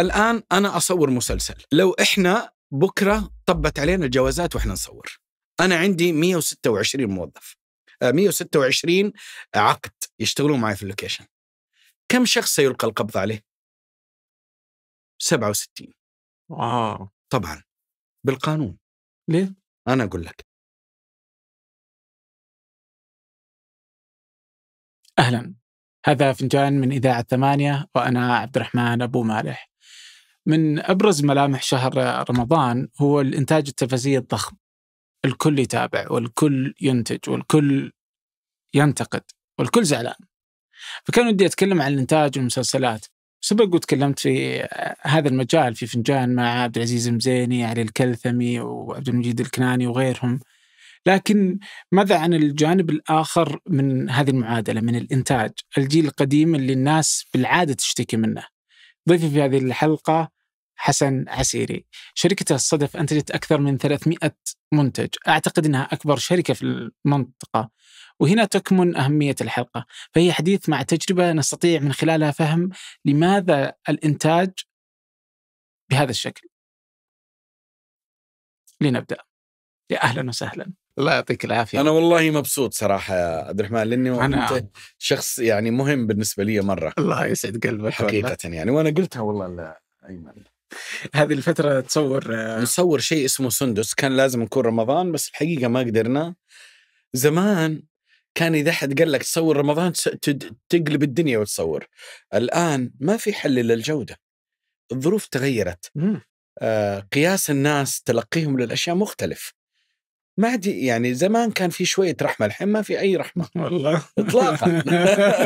الان انا اصور مسلسل لو احنا بكره طبت علينا الجوازات واحنا نصور انا عندي 126 موظف 126 آه، عقد يشتغلون معي في اللوكيشن كم شخص سيلقى القبض عليه 67 آه. طبعا بالقانون ليه انا اقول لك اهلا هذا فنجان من اذاعه ثمانيه وانا عبد الرحمن ابو مالح من ابرز ملامح شهر رمضان هو الانتاج التلفزيوني الضخم. الكل يتابع والكل ينتج والكل ينتقد والكل زعلان. فكان ودي اتكلم عن الانتاج والمسلسلات. سبق وتكلمت في هذا المجال في فنجان مع عبد العزيز المزيني، علي الكلثمي وعبد المجيد الكناني وغيرهم. لكن ماذا عن الجانب الآخر من هذه المعادلة من الإنتاج الجيل القديم اللي الناس بالعادة تشتكي منه ضيفي في هذه الحلقة حسن عسيري شركته الصدف أنتجت أكثر من 300 منتج أعتقد أنها أكبر شركة في المنطقة وهنا تكمن أهمية الحلقة فهي حديث مع تجربة نستطيع من خلالها فهم لماذا الإنتاج بهذا الشكل لنبدأ يا أهلا وسهلا الله يعطيك العافيه انا والله مبسوط صراحه يا عبد الرحمن لاني أنا... انت شخص يعني مهم بالنسبه لي مره الله يسعد قلبك حقيقه والله. يعني وانا قلتها والله لأيمن هذه الفترة تصور آه، نصور شيء اسمه سندس كان لازم نكون رمضان بس الحقيقة ما قدرنا زمان كان إذا أحد قال لك تصور رمضان تقلب الدنيا وتصور الآن ما في حل للجودة الظروف تغيرت آه قياس الناس تلقيهم للأشياء مختلف ما عاد يعني زمان كان في شويه رحمه الحين ما في اي رحمه والله اطلاقا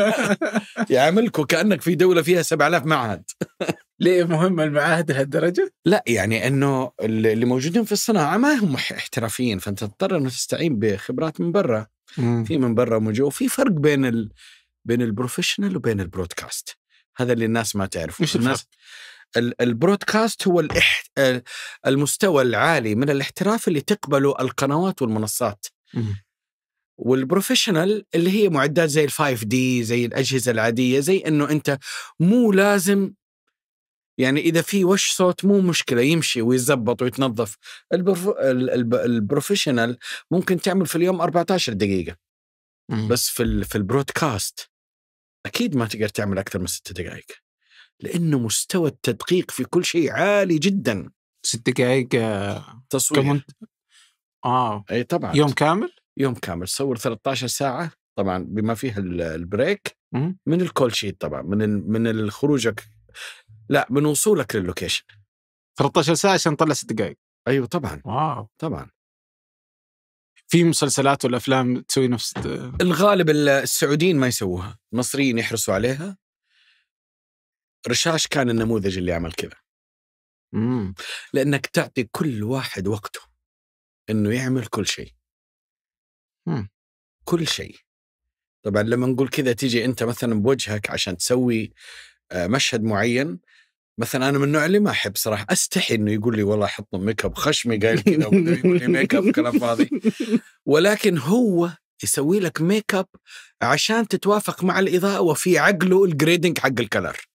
يعاملكم كانك في دوله فيها 7000 معهد ليه مهم المعاهد لهالدرجه؟ لا يعني انه اللي موجودين في الصناعه ما هم احترافيين فانت تضطر انه تستعين بخبرات من برا في من برا ومن وفي فرق بين ال... بين البروفيشنال وبين البرودكاست هذا اللي الناس ما تعرفه الناس البرودكاست هو الإح... المستوى العالي من الاحتراف اللي تقبله القنوات والمنصات والبروفيشنال اللي هي معدات زي الفايف دي زي الأجهزة العادية زي أنه أنت مو لازم يعني إذا في وش صوت مو مشكلة يمشي ويزبط ويتنظف البروف... البروفيشنال ممكن تعمل في اليوم 14 دقيقة بس في, ال... في البرودكاست أكيد ما تقدر تعمل أكثر من 6 دقائق لانه مستوى التدقيق في كل شيء عالي جدا ست دقائق آه، تصوير كمنت... اه اي طبعا يوم كامل؟ يوم كامل تصور 13 ساعه طبعا بما فيها البريك من الكول شيت طبعا من من خروجك لا من وصولك للوكيشن 13 ساعه عشان تطلع ست دقائق ايوه طبعا واو طبعا في مسلسلات والافلام تسوي نفس الغالب السعوديين ما يسووها المصريين يحرصوا عليها رشاش كان النموذج اللي عمل كذا امم لانك تعطي كل واحد وقته انه يعمل كل شيء امم كل شيء طبعا لما نقول كذا تيجي انت مثلا بوجهك عشان تسوي آه، مشهد معين مثلا انا من النوع اللي ما احب صراحه استحي انه يقول لي والله احط ميك اب خشمي قايل كذا يقول لي ميك اب كلام فاضي ولكن هو يسوي لك ميك اب عشان تتوافق مع الاضاءه وفي عقله الجريدنج حق الكلر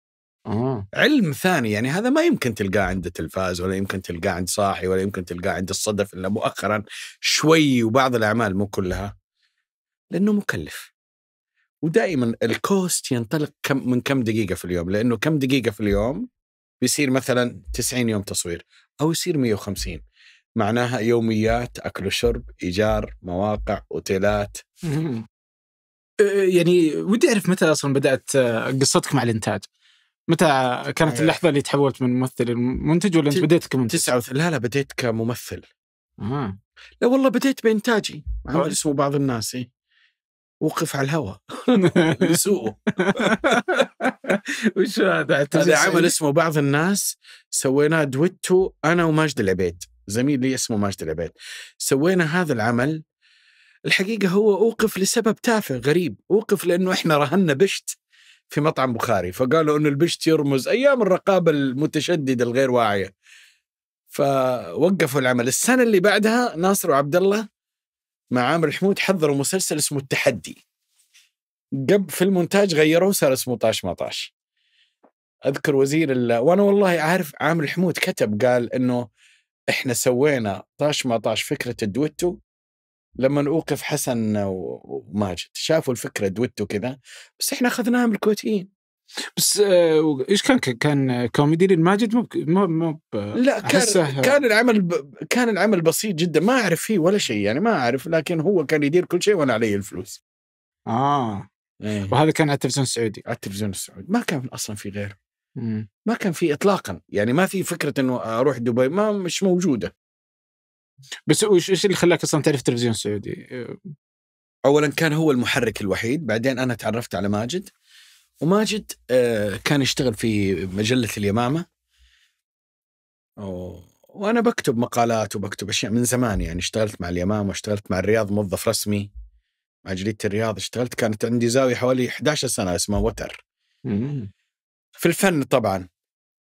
أوه. علم ثاني يعني هذا ما يمكن تلقاه عند التلفاز ولا يمكن تلقاه عند صاحي ولا يمكن تلقاه عند الصدف الا مؤخرا شوي وبعض الاعمال مو كلها لانه مكلف ودائما الكوست ينطلق كم من كم دقيقه في اليوم لانه كم دقيقه في اليوم بيصير مثلا 90 يوم تصوير او يصير 150 معناها يوميات اكل وشرب ايجار مواقع اوتيلات أه، يعني ودي اعرف متى اصلا بدات آه، قصتك مع الانتاج متى كانت آه. اللحظه اللي تحولت من ممثل لمنتج ولا انت بديت كمنتج؟ تسعة وث... لا لا بديت كممثل آه. لا والله بديت بانتاجي آه. عمل اسمه بعض الناس إيه. وقف على الهواء لسوءه وش هذا؟ هذا عمل اسمه بعض الناس سويناه دويتو انا وماجد العبيد زميل لي اسمه ماجد العبيد سوينا هذا العمل الحقيقة هو أوقف لسبب تافه غريب أوقف لأنه إحنا رهنا بشت في مطعم بخاري فقالوا انه البشت يرمز ايام الرقابه المتشدده الغير واعيه فوقفوا العمل السنه اللي بعدها ناصر وعبد الله مع عامر حمود حضروا مسلسل اسمه التحدي قبل في المونتاج غيروه صار اسمه طاش مطاش اذكر وزير ال... وانا والله عارف عامر حمود كتب قال انه احنا سوينا طاش مطاش فكره الدويتو لما اوقف حسن وماجد شافوا الفكره دوتو كذا بس احنا اخذناها من الكويتيين بس آه، ايش كان كان كوميدي للماجد مو مو, مو لا كان كان العمل كان العمل بسيط جدا ما اعرف فيه ولا شيء يعني ما اعرف لكن هو كان يدير كل شيء وانا علي الفلوس اه إيه. وهذا كان على التلفزيون السعودي على التلفزيون السعودي ما كان اصلا في غيره ما كان في اطلاقا يعني ما في فكره انه اروح دبي ما مش موجوده بس وش ايش اللي خلاك اصلا تعرف التلفزيون السعودي؟ اولا كان هو المحرك الوحيد، بعدين انا تعرفت على ماجد وماجد آه، كان يشتغل في مجله اليمامه وانا بكتب مقالات وبكتب اشياء من زمان يعني اشتغلت مع اليمامه واشتغلت مع الرياض موظف رسمي مع جريده الرياض اشتغلت كانت عندي زاويه حوالي 11 سنه اسمها وتر. في الفن طبعا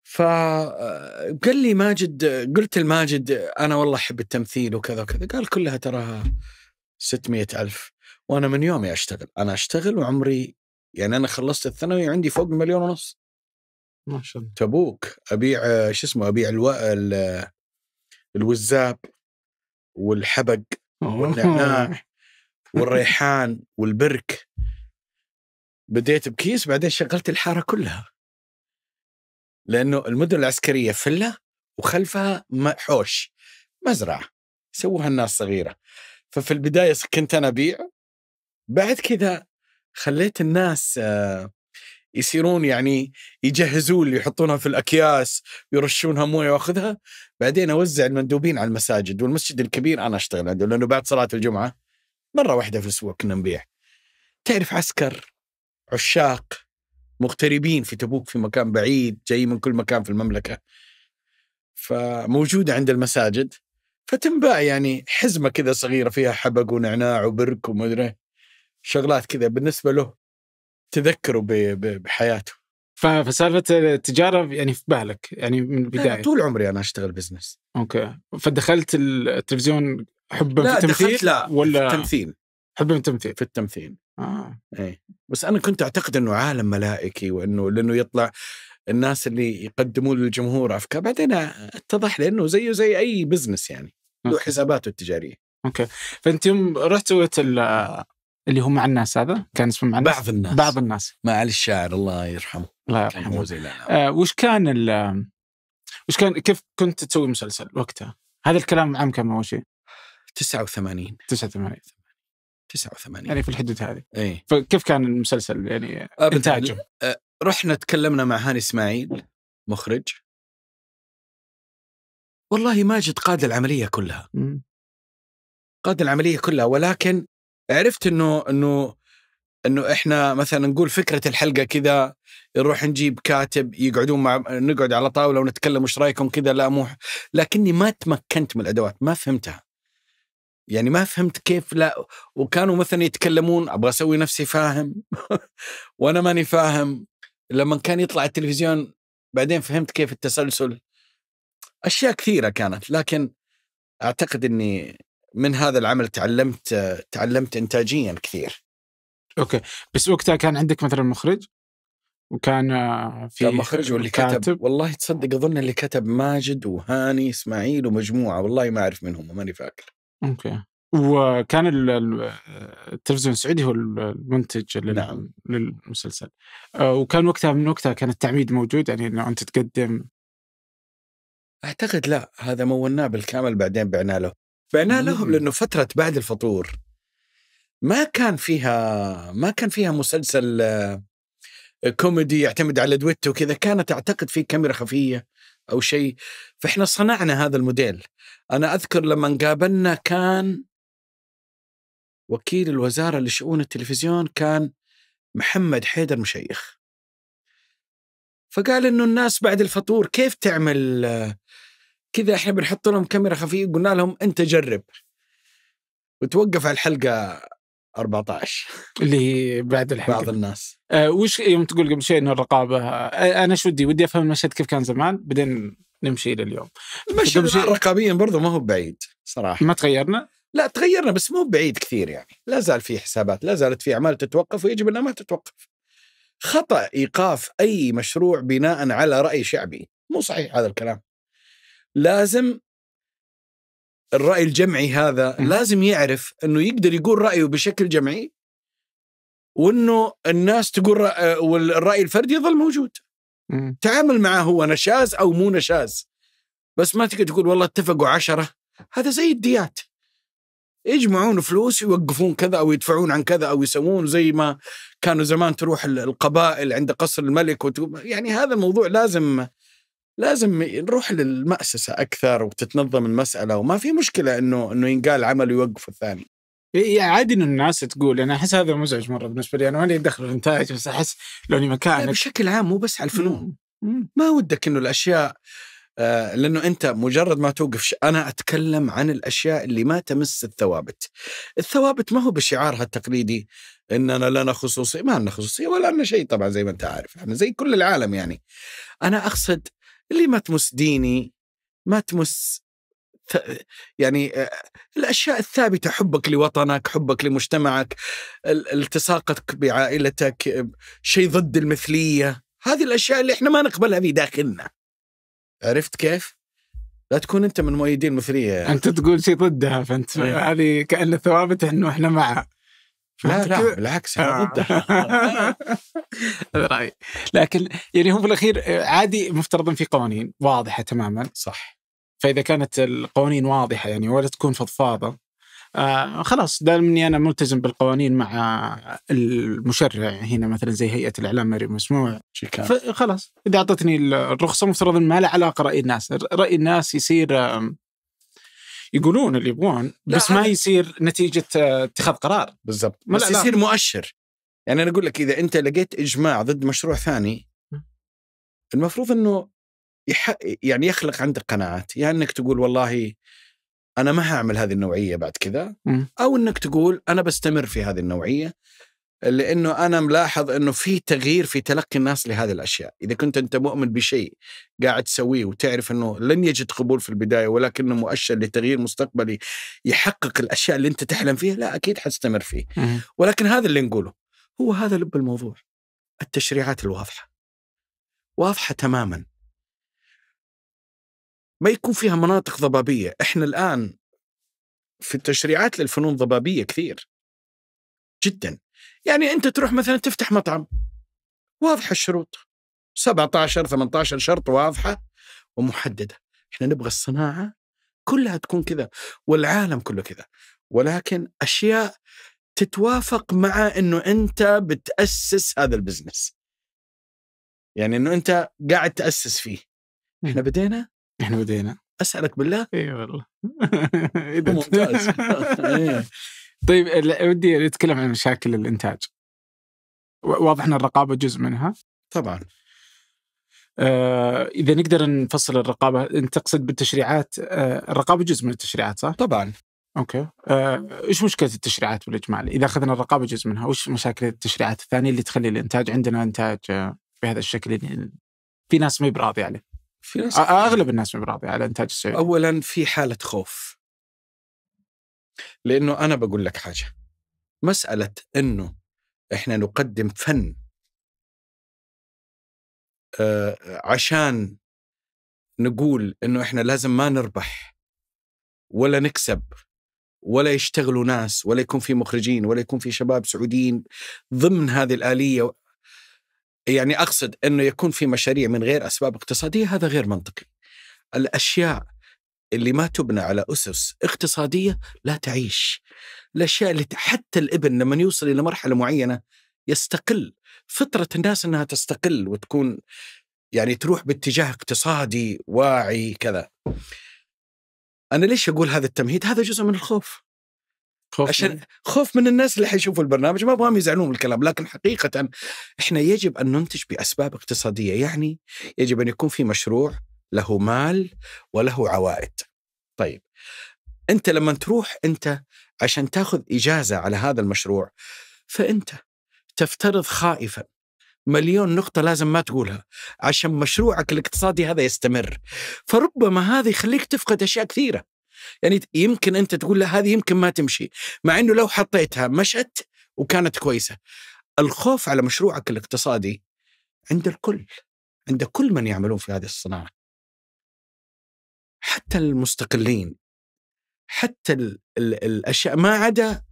فقال لي ماجد قلت لماجد انا والله احب التمثيل وكذا وكذا قال كلها تراها 600 ألف وانا من يومي اشتغل انا اشتغل وعمري يعني انا خلصت الثانوي عندي فوق مليون ونص ما شاء الله تبوك ابيع شو اسمه ابيع الو... ال... الوزاب والحبق والنعناع والريحان والبرك بديت بكيس بعدين شغلت الحاره كلها لانه المدن العسكريه فله وخلفها حوش مزرعه سووها الناس صغيره ففي البدايه كنت انا ابيع بعد كذا خليت الناس آه، يصيرون يعني يجهزون اللي يحطونها في الاكياس ويرشونها مويه واخذها بعدين اوزع المندوبين على المساجد والمسجد الكبير انا اشتغل عنده لانه بعد صلاه الجمعه مره واحده في الاسبوع كنا نبيع تعرف عسكر عشاق مغتربين في تبوك في مكان بعيد جاي من كل مكان في المملكة فموجودة عند المساجد فتنباع يعني حزمة كذا صغيرة فيها حبق ونعناع وبرك ومدري شغلات كذا بالنسبة له تذكره بحياته فسالفه التجاره يعني في بالك يعني من البدايه طول عمري انا اشتغل بزنس اوكي فدخلت التلفزيون حبا في التمثيل لا ولا في التمثيل حبا في التمثيل في التمثيل اه إيه. بس انا كنت اعتقد انه عالم ملائكي وانه لانه يطلع الناس اللي يقدمون للجمهور افكار بعدين اتضح لي انه زيه زي اي بزنس يعني له حساباته التجاريه اوكي فانت يوم رحت سويت اللي هو مع الناس هذا كان اسمه مع الناس بعض الناس بعض الناس مع علي الشاعر الله يرحمه الله يرحمه زي آه وش كان وش كان كيف كنت تسوي مسلسل وقتها؟ هذا الكلام عام كم اول شيء؟ 89 89 89 يعني في الحدود هذه اي فكيف كان المسلسل يعني آه، انتاجه؟ آه، رحنا تكلمنا مع هاني اسماعيل مخرج والله ماجد قاد العمليه كلها م. قاد العمليه كلها ولكن عرفت انه انه انه احنا مثلا نقول فكره الحلقه كذا نروح نجيب كاتب يقعدون مع نقعد على طاوله ونتكلم وش رايكم كذا لا مو لكني ما تمكنت من الادوات ما فهمتها يعني ما فهمت كيف لا وكانوا مثلا يتكلمون ابغى اسوي نفسي فاهم وانا ماني فاهم لما كان يطلع التلفزيون بعدين فهمت كيف التسلسل اشياء كثيره كانت لكن اعتقد اني من هذا العمل تعلمت تعلمت انتاجيا كثير اوكي بس وقتها كان عندك مثلا مخرج وكان في كان مخرج واللي كاتب, كاتب والله تصدق اظن اللي كتب ماجد وهاني اسماعيل ومجموعه والله ما اعرف منهم ماني فاكر اوكي وكان التلفزيون السعودي هو المنتج لل... نعم. للمسلسل آه، وكان وقتها من وقتها كان التعميد موجود يعني انه انت تقدم اعتقد لا هذا مولناه بالكامل بعدين بعنا له بعنا لهم لانه فتره بعد الفطور ما كان فيها ما كان فيها مسلسل آه، كوميدي يعتمد على دويتو وكذا كانت اعتقد في كاميرا خفيه او شيء فاحنا صنعنا هذا الموديل أنا أذكر لما قابلنا كان وكيل الوزارة لشؤون التلفزيون كان محمد حيدر مشيخ فقال انه الناس بعد الفطور كيف تعمل كذا احنا بنحط لهم كاميرا خفيه قلنا لهم انت جرب وتوقف على الحلقه 14 اللي بعد الحلقه بعض الناس آه وش يوم تقول قبل شوي انه الرقابه آه انا شو ودي ودي افهم المشهد كيف كان زمان بعدين نمشي الى اليوم المشي رقابيا برضو ما هو بعيد صراحه ما تغيرنا؟ لا تغيرنا بس مو بعيد كثير يعني لا زال في حسابات لا زالت في اعمال تتوقف ويجب انها ما تتوقف خطا ايقاف اي مشروع بناء على راي شعبي مو صحيح هذا الكلام لازم الراي الجمعي هذا لازم يعرف انه يقدر يقول رايه بشكل جمعي وانه الناس تقول والراي الفردي يظل موجود تعامل معه هو نشاز او مو نشاز بس ما تقدر تقول والله اتفقوا عشرة هذا زي الديات يجمعون فلوس يوقفون كذا او يدفعون عن كذا او يسوون زي ما كانوا زمان تروح القبائل عند قصر الملك وتو... يعني هذا الموضوع لازم لازم نروح للمأسسة أكثر وتتنظم المسألة وما في مشكلة إنه إنه ينقال عمل ويوقف الثاني. إيه، إيه، عادي ان الناس تقول انا احس هذا مزعج مره بالنسبه لي انا مالي دخل الانتاج بس احس لو اني مكانك بشكل عام مو بس على الفنون ما ودك انه الاشياء آه، لانه انت مجرد ما توقف انا اتكلم عن الاشياء اللي ما تمس الثوابت. الثوابت ما هو بشعارها التقليدي اننا لنا خصوصيه، ما لنا خصوصيه ولا لنا شيء طبعا زي ما انت عارف، احنا زي كل العالم يعني. انا اقصد اللي ما تمس ديني، ما تمس يعني الاشياء الثابته حبك لوطنك، حبك لمجتمعك، التصاقك بعائلتك، شيء ضد المثليه، هذه الاشياء اللي احنا ما نقبلها في داخلنا. عرفت كيف؟ لا تكون انت من مؤيدين المثليه يعني. انت تقول شيء ضدها فانت إيه. هذه كان ثوابت انه احنا معها لا لا بالعكس انا آه. ضدها رايي لكن يعني هم في الاخير عادي مفترض في قوانين واضحه تماما صح فاذا كانت القوانين واضحه يعني ولا تكون فضفاضه آه خلاص دام اني انا ملتزم بالقوانين مع المشرع هنا مثلا زي هيئه الاعلام غير مسموع خلاص اذا اعطتني الرخصه مفترض ما لها علاقه راي الناس، راي الناس يصير يقولون اللي يبغون بس ما يصير نتيجه آه، اتخاذ قرار بالضبط بس يصير مؤشر يعني انا اقول لك اذا انت لقيت اجماع ضد مشروع ثاني المفروض انه يح... يعني يخلق عندك قناعات يا يعني انك تقول والله انا ما هعمل هذه النوعيه بعد كذا او انك تقول انا بستمر في هذه النوعيه لانه انا ملاحظ انه في تغيير في تلقي الناس لهذه الاشياء، اذا كنت انت مؤمن بشيء قاعد تسويه وتعرف انه لن يجد قبول في البدايه ولكنه مؤشر لتغيير مستقبلي يحقق الاشياء اللي انت تحلم فيها، لا اكيد حتستمر فيه. ولكن هذا اللي نقوله هو هذا لب الموضوع. التشريعات الواضحه. واضحه تماما. ما يكون فيها مناطق ضبابيه احنا الان في التشريعات للفنون ضبابيه كثير جدا يعني انت تروح مثلا تفتح مطعم واضحه الشروط 17 18 شرط واضحه ومحدده احنا نبغى الصناعه كلها تكون كذا والعالم كله كذا ولكن اشياء تتوافق مع انه انت بتاسس هذا البزنس يعني انه انت قاعد تاسس فيه احنا بدينا احنا بدينا اسالك بالله اي والله ممتاز إيه. طيب ودي نتكلم عن مشاكل الانتاج واضح ان الرقابه جزء منها طبعا آه اذا نقدر نفصل الرقابه انت تقصد بالتشريعات آه الرقابه جزء من التشريعات صح؟ طبعا اوكي آه، ايش آه، مشكله التشريعات بالاجمال؟ اذا اخذنا الرقابه جزء منها، وش مشاكل التشريعات الثانيه اللي تخلي الانتاج عندنا انتاج آه، بهذا الشكل اللي يعني في ناس ما براضي عليه؟ في ناس اغلب الناس مو راضيه على الانتاج السعودي اولا في حاله خوف لانه انا بقول لك حاجه مساله انه احنا نقدم فن عشان نقول انه احنا لازم ما نربح ولا نكسب ولا يشتغلوا ناس ولا يكون في مخرجين ولا يكون في شباب سعوديين ضمن هذه الآلية يعني اقصد انه يكون في مشاريع من غير اسباب اقتصاديه هذا غير منطقي. الاشياء اللي ما تبنى على اسس اقتصاديه لا تعيش. الاشياء اللي حتى الابن لما يوصل الى مرحله معينه يستقل، فطره الناس انها تستقل وتكون يعني تروح باتجاه اقتصادي واعي كذا. انا ليش اقول هذا التمهيد؟ هذا جزء من الخوف. خوف عشان من... خوف من الناس اللي حيشوفوا البرنامج ما ابغاهم يزعلون من الكلام لكن حقيقه احنا يجب ان ننتج باسباب اقتصاديه يعني يجب ان يكون في مشروع له مال وله عوائد طيب انت لما تروح انت عشان تاخذ اجازه على هذا المشروع فانت تفترض خائفا مليون نقطة لازم ما تقولها عشان مشروعك الاقتصادي هذا يستمر فربما هذا يخليك تفقد أشياء كثيرة يعني يمكن انت تقول له هذه يمكن ما تمشي مع انه لو حطيتها مشت وكانت كويسه الخوف على مشروعك الاقتصادي عند الكل عند كل من يعملون في هذه الصناعه حتى المستقلين حتى الـ الـ الاشياء ما عدا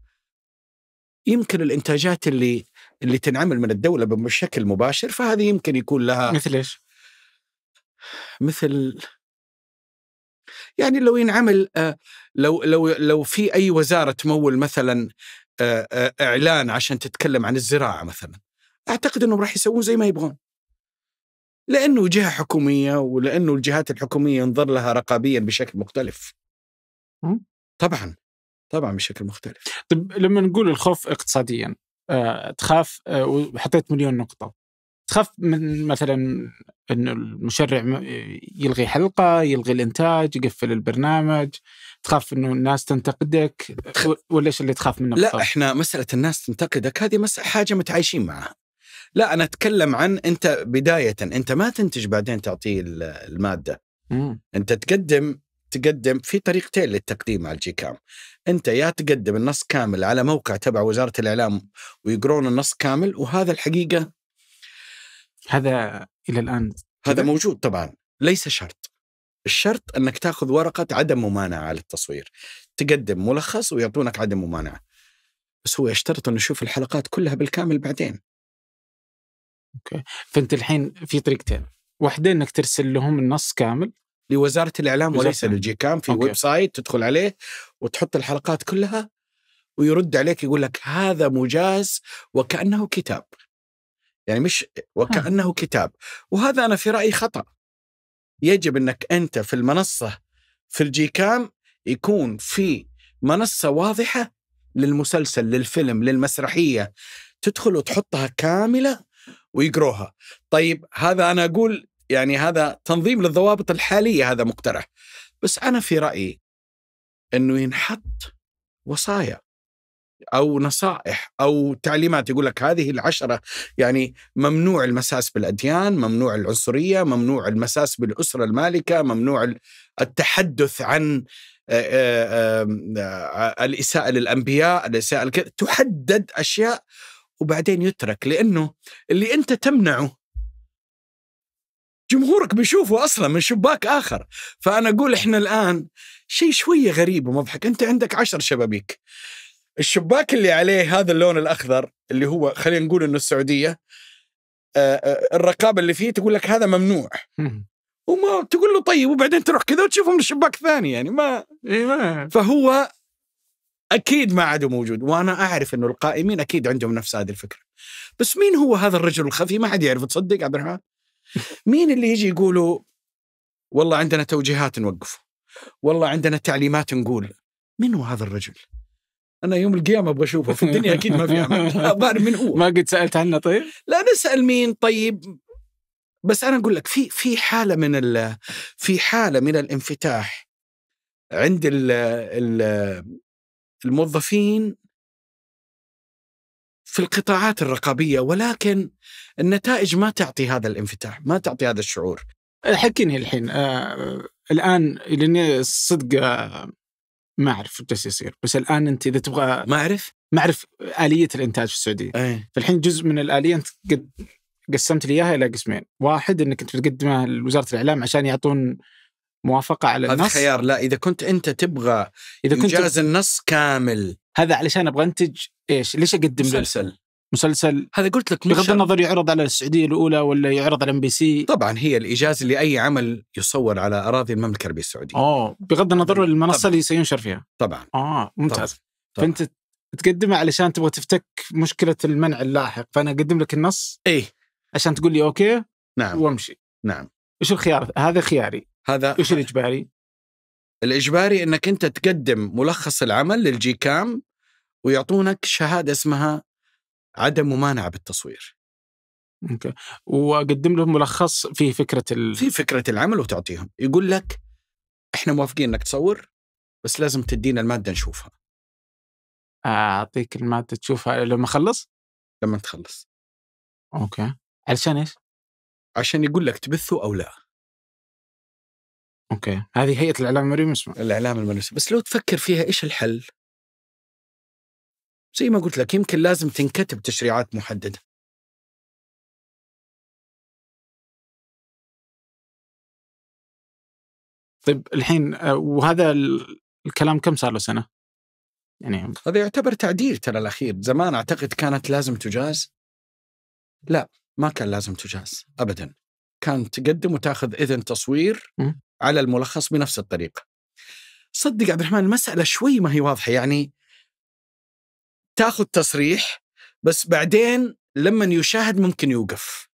يمكن الانتاجات اللي اللي تنعمل من الدوله بشكل مباشر فهذه يمكن يكون لها مثل ايش؟ مثل يعني لو ينعمل آه، لو لو لو في اي وزاره تمول مثلا آه، آه، اعلان عشان تتكلم عن الزراعه مثلا اعتقد انهم راح يسوون زي ما يبغون لانه جهه حكوميه ولانه الجهات الحكوميه ينظر لها رقابيا بشكل مختلف طبعا طبعا بشكل مختلف طيب لما نقول الخوف اقتصاديا تخاف وحطيت مليون نقطه تخاف من مثلا انه المشرع يلغي حلقه يلغي الانتاج يقفل البرنامج تخاف انه الناس تنتقدك ولا ايش اللي تخاف منه لا بطلع. احنا مساله الناس تنتقدك هذه مسألة حاجه متعايشين معها لا انا اتكلم عن انت بدايه انت ما تنتج بعدين تعطيه الماده مم. انت تقدم تقدم في طريقتين للتقديم على الجي كام انت يا تقدم النص كامل على موقع تبع وزاره الاعلام ويقرون النص كامل وهذا الحقيقه هذا الى الان هذا موجود طبعا ليس شرط الشرط انك تاخذ ورقه عدم ممانعه للتصوير تقدم ملخص ويعطونك عدم ممانعه بس هو يشترط انه يشوف الحلقات كلها بالكامل بعدين اوكي فانت الحين في طريقتين واحده انك ترسل لهم النص كامل لوزاره الاعلام وليس للجي كام في أوكي. ويب سايت تدخل عليه وتحط الحلقات كلها ويرد عليك يقول لك هذا مجاز وكانه كتاب يعني مش وكأنه كتاب وهذا أنا في رأيي خطأ يجب أنك أنت في المنصة في الجي كام يكون في منصة واضحة للمسلسل للفيلم للمسرحية تدخل وتحطها كاملة ويقروها طيب هذا أنا أقول يعني هذا تنظيم للضوابط الحالية هذا مقترح بس أنا في رأيي أنه ينحط وصايا او نصائح او تعليمات يقول لك هذه العشره يعني ممنوع المساس بالاديان، ممنوع العنصريه، ممنوع المساس بالاسره المالكه، ممنوع التحدث عن آه، آه، آه، الاساءه للانبياء، الاساءه تحدد اشياء وبعدين يترك لانه اللي انت تمنعه جمهورك بيشوفه اصلا من شباك اخر فانا اقول احنا الان شيء شويه غريب ومضحك انت عندك عشر شبابيك الشباك اللي عليه هذا اللون الاخضر اللي هو خلينا نقول انه السعوديه آه، آه، الرقابه اللي فيه تقول لك هذا ممنوع وما تقول له طيب وبعدين تروح كذا وتشوفه من الشباك ثاني يعني إيه، ما فهو اكيد ما عاد موجود وانا اعرف انه القائمين اكيد عندهم نفس هذه الفكره بس مين هو هذا الرجل الخفي ما حد يعرف تصدق عبد الرحمن مين اللي يجي يقولوا والله عندنا توجيهات نوقفه والله عندنا تعليمات نقول من هو هذا الرجل انا يوم القيامه ابغى اشوفه في الدنيا اكيد ما في عمل من هو ما قد سالت عنه طيب؟ لا نسال مين طيب بس انا اقول لك في في حاله من ال في حاله من الانفتاح عند ال ال الموظفين في القطاعات الرقابيه ولكن النتائج ما تعطي هذا الانفتاح، ما تعطي هذا الشعور. حكيني الحين آه الان لاني صدق آه ما اعرف بس يصير بس الان انت اذا تبغى ما اعرف ما اعرف اليه الانتاج في السعوديه إيه. فالحين جزء من الاليه انت قد قسمت لي اياها الى قسمين واحد انك انت بتقدمه لوزاره الاعلام عشان يعطون موافقه على النص هذا خيار لا اذا كنت انت تبغى اذا كنت انجاز النص كامل هذا علشان ابغى انتج ايش ليش اقدم مسلسل مسلسل هذا قلت لك بغض النظر يعرض على السعوديه الاولى ولا يعرض على ام بي سي طبعا هي الايجاز لاي عمل يصور على اراضي المملكه العربيه السعوديه اوه بغض النظر المنصه اللي سينشر فيها طبعا اه ممتاز طبعًا. فانت تقدمه علشان تبغى تفتك مشكله المنع اللاحق فانا اقدم لك النص ايه عشان تقول لي اوكي نعم وامشي نعم ايش الخيار هذا خياري هذا ايش الاجباري الاجباري انك انت تقدم ملخص العمل للجي كام ويعطونك شهاده اسمها عدم ممانعه بالتصوير. اوكي واقدم لهم ملخص فيه فكره ال... في فكره العمل وتعطيهم، يقول لك احنا موافقين انك تصور بس لازم تدينا الماده نشوفها. اعطيك الماده تشوفها لما اخلص؟ لما تخلص. اوكي. علشان ايش؟ عشان يقول لك تبثه او لا. اوكي، هذه هيئه الاعلام المرئي اسمها الاعلام المرئي بس لو تفكر فيها ايش الحل؟ زي ما قلت لك يمكن لازم تنكتب تشريعات محدده طيب الحين آه، وهذا الكلام كم صار له سنه؟ يعني هذا يعتبر تعديل ترى الاخير، زمان اعتقد كانت لازم تجاز لا ما كان لازم تجاز ابدا كان تقدم وتاخذ اذن تصوير م? على الملخص بنفس الطريقه. صدق عبد الرحمن المساله شوي ما هي واضحه يعني تاخذ تصريح بس بعدين لما يشاهد ممكن يوقف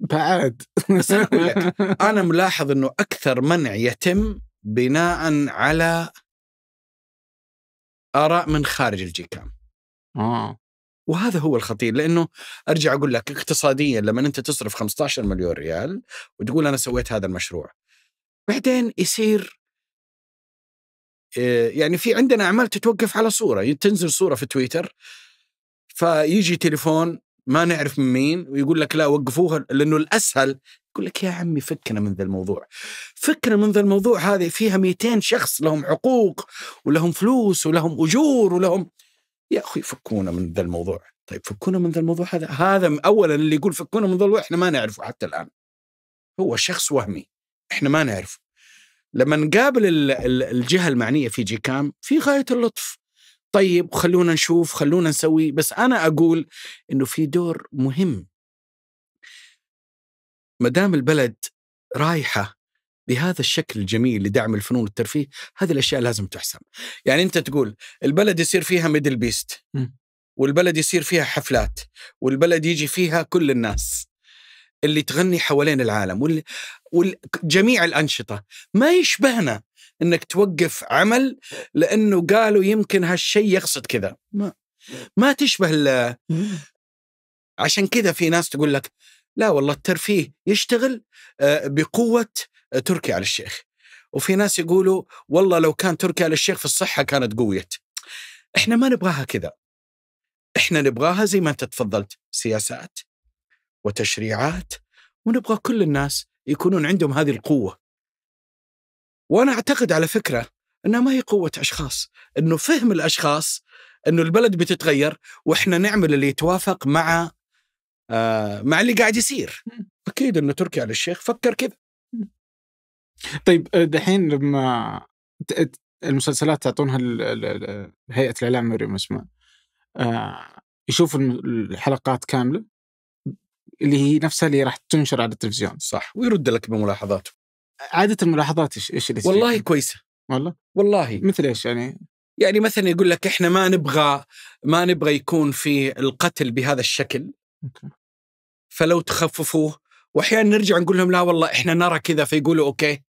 بعد بس انا اقول لك انا ملاحظ انه اكثر منع يتم بناء على اراء من خارج الجيكام اه وهذا هو الخطير لانه ارجع اقول لك اقتصاديا لما انت تصرف 15 مليون ريال وتقول انا سويت هذا المشروع بعدين يصير آه، يعني في عندنا اعمال تتوقف على صوره تنزل صوره في تويتر فيجي تليفون ما نعرف من مين ويقول لك لا وقفوها لانه الاسهل يقول لك يا عمي فكنا من ذا الموضوع فكنا من ذا الموضوع هذه فيها 200 شخص لهم حقوق ولهم فلوس ولهم اجور ولهم يا اخي فكونا من ذا الموضوع طيب فكونا من ذا الموضوع هذا هذا اولا اللي يقول فكونا من ذا الموضوع احنا ما نعرفه حتى الان هو شخص وهمي احنا ما نعرفه لما نقابل الجهه المعنيه في جي كام في غايه اللطف طيب خلونا نشوف خلونا نسوي بس انا اقول انه في دور مهم ما دام البلد رايحه بهذا الشكل الجميل لدعم الفنون والترفيه هذه الاشياء لازم تحسم يعني انت تقول البلد يصير فيها ميدل بيست والبلد يصير فيها حفلات والبلد يجي فيها كل الناس اللي تغني حوالين العالم واللي وجميع الأنشطة ما يشبهنا أنك توقف عمل لأنه قالوا يمكن هالشيء يقصد كذا ما ما تشبه عشان كذا في ناس تقول لك لا والله الترفيه يشتغل آه، بقوة آه، تركيا على الشيخ وفي ناس يقولوا والله لو كان تركيا على الشيخ في الصحة كانت قويت احنا ما نبغاها كذا احنا نبغاها زي ما انت تفضلت سياسات وتشريعات ونبغى كل الناس يكونون عندهم هذه القوه. وانا اعتقد على فكره انها ما هي قوه اشخاص، انه فهم الاشخاص انه البلد بتتغير واحنا نعمل اللي يتوافق مع آه مع اللي قاعد يصير. Hmm. اكيد انه تركي على الشيخ فكر كذا. Hmm. طيب آه، دحين لما المسلسلات تعطونها هيئه الاعلام مريم اسمها آه يشوف الحلقات كامله اللي هي نفسها اللي راح تنشر على التلفزيون صح ويرد لك بملاحظاته عاده الملاحظات ايش ايش اللي والله كويسه والله والله مثل ايش يعني يعني مثلا يقول لك احنا ما نبغى ما نبغى يكون في القتل بهذا الشكل أوكي. فلو تخففوه واحيانا نرجع نقول لهم لا والله احنا نرى كذا فيقولوا اوكي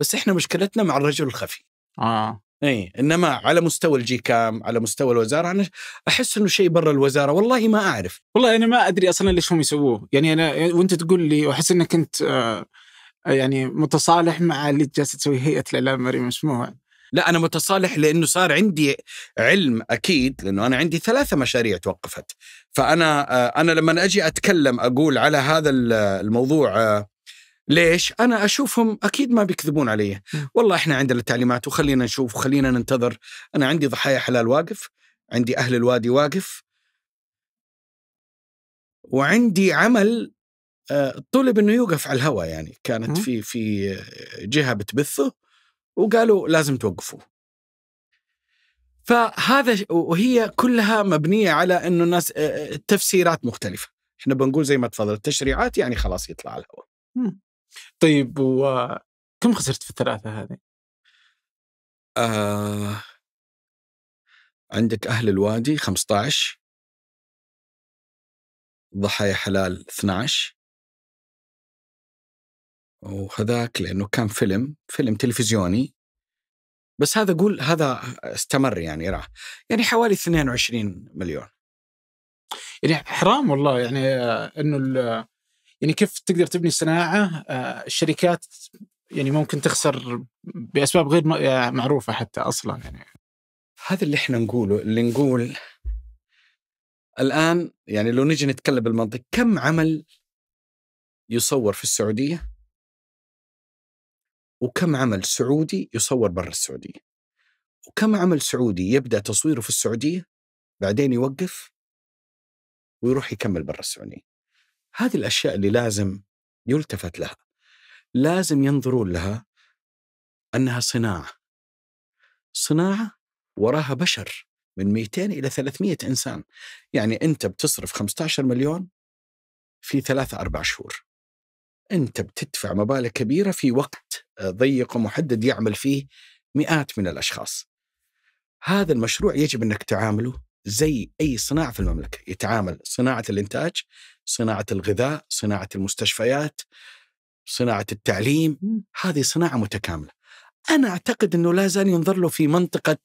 بس احنا مشكلتنا مع الرجل الخفي اه اي انما على مستوى الجي كام على مستوى الوزاره انا احس انه شيء برا الوزاره والله ما اعرف والله انا ما ادري اصلا ليش هم يسووه يعني انا وانت تقول لي واحس انك كنت آه،, آه يعني متصالح مع اللي جالسه تسويه هيئه الاعلام مريم مسموع لا انا متصالح لانه صار عندي علم اكيد لانه انا عندي ثلاثه مشاريع توقفت فانا آه، انا لما اجي اتكلم اقول على هذا الموضوع آه، ليش؟ انا اشوفهم اكيد ما بيكذبون علي، والله احنا عندنا التعليمات وخلينا نشوف وخلينا ننتظر، انا عندي ضحايا حلال واقف، عندي اهل الوادي واقف. وعندي عمل آه، طلب انه يوقف على الهواء يعني، كانت في في آه، جهه بتبثه وقالوا لازم توقفوه. فهذا وهي كلها مبنيه على انه الناس آه، تفسيرات مختلفه، احنا بنقول زي ما تفضل التشريعات يعني خلاص يطلع على الهواء. طيب وكم خسرت في الثلاثه هذه؟ آه... عندك اهل الوادي 15 ضحايا حلال 12 وهذاك لانه كان فيلم فيلم تلفزيوني بس هذا قول هذا استمر يعني راح يعني حوالي 22 مليون يعني حرام والله يعني انه يعني كيف تقدر تبني صناعه آه، الشركات يعني ممكن تخسر باسباب غير آه، معروفه حتى اصلا يعني هذا اللي احنا نقوله اللي نقول الان يعني لو نجي نتكلم بالمنطق كم عمل يصور في السعوديه وكم عمل سعودي يصور برا السعوديه وكم عمل سعودي يبدا تصويره في السعوديه بعدين يوقف ويروح يكمل برا السعوديه هذه الأشياء اللي لازم يلتفت لها لازم ينظرون لها أنها صناعة صناعة وراها بشر من 200 إلى 300 إنسان يعني أنت بتصرف 15 مليون في ثلاثة أربع شهور أنت بتدفع مبالغ كبيرة في وقت ضيق ومحدد يعمل فيه مئات من الأشخاص هذا المشروع يجب أنك تعامله زي اي صناعه في المملكه يتعامل صناعه الانتاج، صناعه الغذاء، صناعه المستشفيات، صناعه التعليم، هذه صناعه متكامله. انا اعتقد انه لا زال ينظر له في منطقه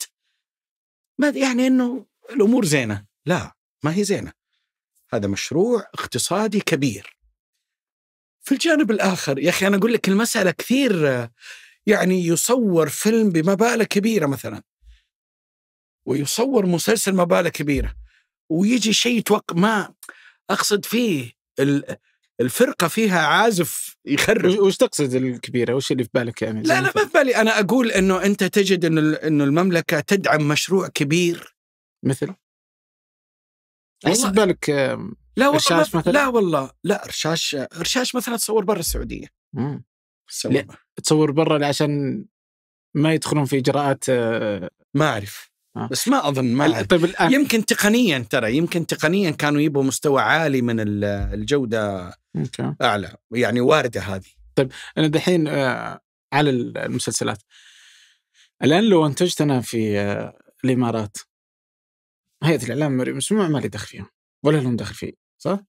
ما يعني انه الامور زينه، لا ما هي زينه. هذا مشروع اقتصادي كبير. في الجانب الاخر يا اخي انا اقول لك المساله كثير يعني يصور فيلم بمبالغ كبيره مثلا ويصور مسلسل مبالغ كبيره ويجي شيء توق ما اقصد فيه الفرقة فيها عازف يخرب وش تقصد الكبيرة؟ وش اللي في بالك يعني؟ لا لا ما في بالي أنا أقول أنه أنت تجد أنه أنه المملكة تدعم مشروع كبير مثل؟ وش في بالك لا والله رشاش مثلا؟ لا والله لا رشاش رشاش مثلا تصور برا السعودية مم. تصور برا عشان ما يدخلون في إجراءات آه، ما أعرف آه. بس ما اظن ما طيب الان يمكن تقنيا ترى يمكن تقنيا كانوا يبغوا مستوى عالي من الجوده مكي. اعلى يعني وارده هذه طيب انا دحين آه، على المسلسلات الان لو انتجت انا في آه، الامارات هيئه الاعلام المرئي مسموع ما لي دخل فيهم ولا لهم دخل فيه صح؟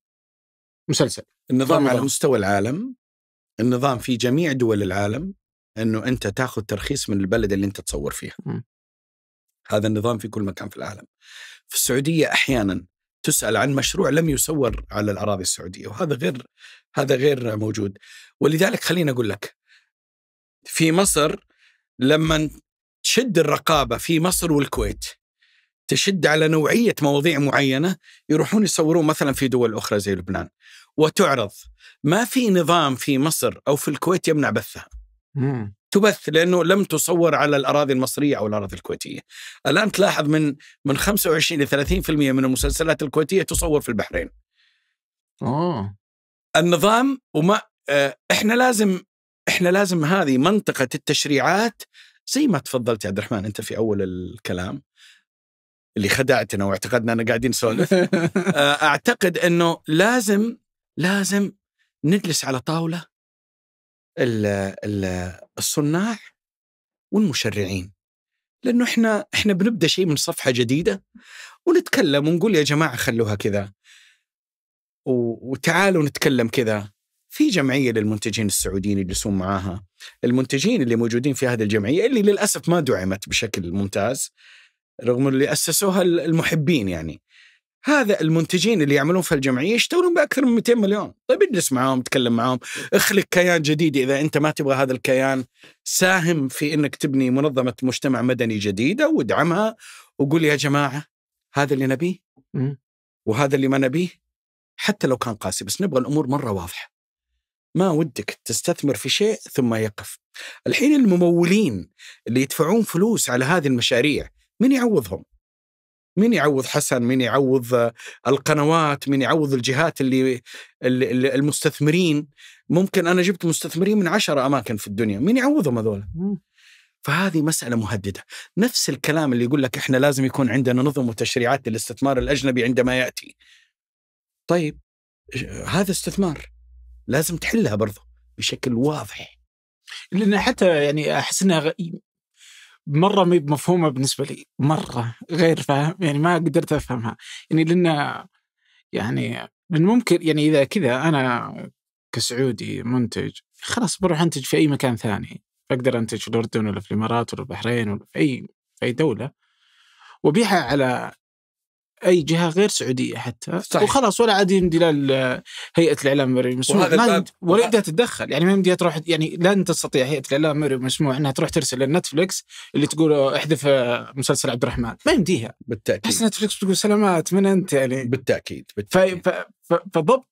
مسلسل النظام على مستوى العالم النظام في جميع دول العالم انه انت تاخذ ترخيص من البلد اللي انت تصور فيها م. هذا النظام في كل مكان في العالم في السعودية أحيانا تسأل عن مشروع لم يصور على الأراضي السعودية وهذا غير هذا غير موجود ولذلك خليني أقول لك في مصر لما تشد الرقابة في مصر والكويت تشد على نوعية مواضيع معينة يروحون يصورون مثلا في دول أخرى زي لبنان وتعرض ما في نظام في مصر أو في الكويت يمنع بثها تبث لانه لم تصور على الاراضي المصريه او الاراضي الكويتيه. الان تلاحظ من من 25 ل 30% من المسلسلات الكويتيه تصور في البحرين. اه النظام وما آه، احنا لازم احنا لازم هذه منطقه التشريعات زي ما تفضلت يا عبد الرحمن انت في اول الكلام اللي خدعتنا واعتقدنا ان قاعدين نسولف آه، اعتقد انه لازم لازم نجلس على طاوله الصناع والمشرعين لانه احنا احنا بنبدا شيء من صفحه جديده ونتكلم ونقول يا جماعه خلوها كذا وتعالوا نتكلم كذا في جمعيه للمنتجين السعوديين يجلسون معاها المنتجين اللي موجودين في هذه الجمعيه اللي للاسف ما دعمت بشكل ممتاز رغم اللي اسسوها المحبين يعني هذا المنتجين اللي يعملون في الجمعيه يشتغلون باكثر من 200 مليون، طيب اجلس معاهم تكلم معاهم، اخلق كيان جديد اذا انت ما تبغى هذا الكيان ساهم في انك تبني منظمه مجتمع مدني جديده وادعمها وقول يا جماعه هذا اللي نبيه وهذا اللي ما نبيه حتى لو كان قاسي بس نبغى الامور مره واضحه. ما ودك تستثمر في شيء ثم يقف. الحين الممولين اللي يدفعون فلوس على هذه المشاريع من يعوضهم؟ مين يعوض حسن مين يعوض القنوات مين يعوض الجهات اللي, اللي المستثمرين ممكن أنا جبت مستثمرين من عشرة أماكن في الدنيا مين يعوضهم هذول فهذه مسألة مهددة نفس الكلام اللي يقول لك إحنا لازم يكون عندنا نظم وتشريعات للاستثمار الأجنبي عندما يأتي طيب هذا استثمار لازم تحلها برضه بشكل واضح لان حتى يعني احس انها مره ما مفهومه بالنسبه لي مره غير فاهم يعني ما قدرت افهمها يعني لان يعني لان ممكن يعني اذا كذا انا كسعودي منتج خلاص بروح انتج في اي مكان ثاني اقدر انتج في الاردن ولا في الامارات ولا البحرين ولا في اي في اي دوله وابيعها على اي جهه غير سعوديه حتى صحيح. وخلاص ولا عاد يمدي لا هيئه الاعلام المرئي المسموع ولا يمديها تتدخل يعني ما يمديها تروح يعني لن تستطيع هيئه الاعلام المرئي المسموع انها تروح ترسل لنتفلكس اللي تقول احذف مسلسل عبد الرحمن ما يمديها بالتاكيد بس نتفلكس تقول سلامات من انت يعني بالتاكيد, بالتأكيد. فضبط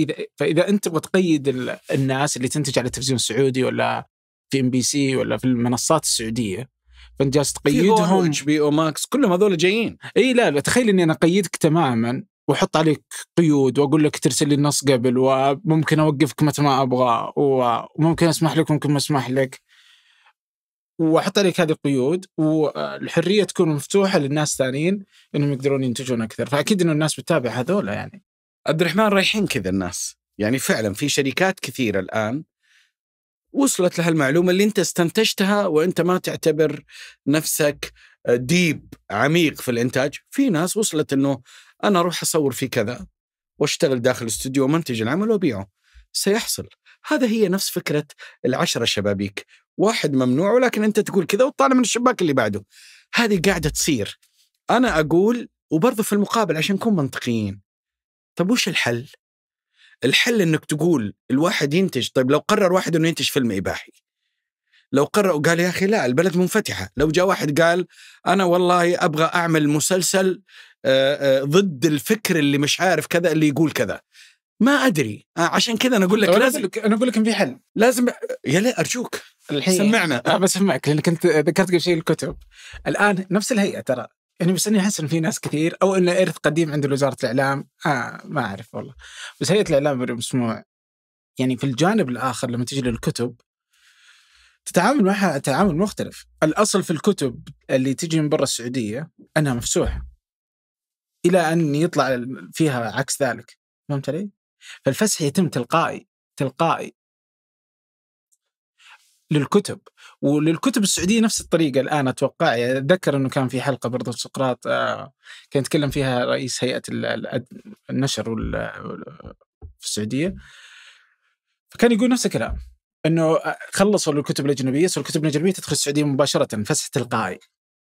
اذا فاذا انت تبغى تقيد الناس اللي تنتج على التلفزيون السعودي ولا في ام بي سي ولا في المنصات السعوديه فانت جالس تقيدهم اتش بي او ماكس كلهم هذول جايين اي لا لا تخيل اني انا اقيدك تماما واحط عليك قيود واقول لك ترسل لي النص قبل وممكن اوقفك متى ما ابغى وممكن اسمح لك وممكن ما اسمح لك واحط عليك هذه القيود والحريه تكون مفتوحه للناس الثانيين انهم يقدرون ينتجون اكثر فاكيد انه الناس بتتابع هذول يعني عبد الرحمن رايحين كذا الناس يعني فعلا في شركات كثيره الان وصلت لها المعلومه اللي انت استنتجتها وانت ما تعتبر نفسك ديب عميق في الانتاج في ناس وصلت انه انا اروح اصور في كذا واشتغل داخل استوديو ومنتج العمل وابيعه سيحصل هذا هي نفس فكره العشره شبابيك واحد ممنوع ولكن انت تقول كذا وطالع من الشباك اللي بعده هذه قاعده تصير انا اقول وبرضه في المقابل عشان نكون منطقيين طب وش الحل الحل انك تقول الواحد ينتج طيب لو قرر واحد انه ينتج فيلم اباحي لو قرر وقال يا اخي لا البلد منفتحه لو جاء واحد قال انا والله ابغى اعمل مسلسل آه، آه، ضد الفكر اللي مش عارف كذا اللي يقول كذا ما ادري آه، عشان كذا انا اقول لك لازم انا اقول لك ان في حل لازم يا لا ارجوك الحين سمعنا اه بسمعك لانك كنت ذكرت قبل شيء الكتب الان نفس الهيئه ترى يعني بس اني احس ان في ناس كثير او انه ارث قديم عند وزاره الاعلام آه ما اعرف والله بس هيئه الاعلام مسموع يعني في الجانب الاخر لما تجي للكتب تتعامل معها تعامل مختلف الاصل في الكتب اللي تجي من برا السعوديه انها مفسوحه الى ان يطلع فيها عكس ذلك فهمت علي؟ فالفسح يتم تلقائي تلقائي للكتب وللكتب السعوديه نفس الطريقه الان اتوقع يعني اتذكر انه كان في حلقه برضه سقراط آه، كان يتكلم فيها رئيس هيئه النشر في السعوديه فكان يقول نفس الكلام انه خلصوا الكتب الاجنبيه الكتب الاجنبيه تدخل السعوديه مباشره فسح تلقائي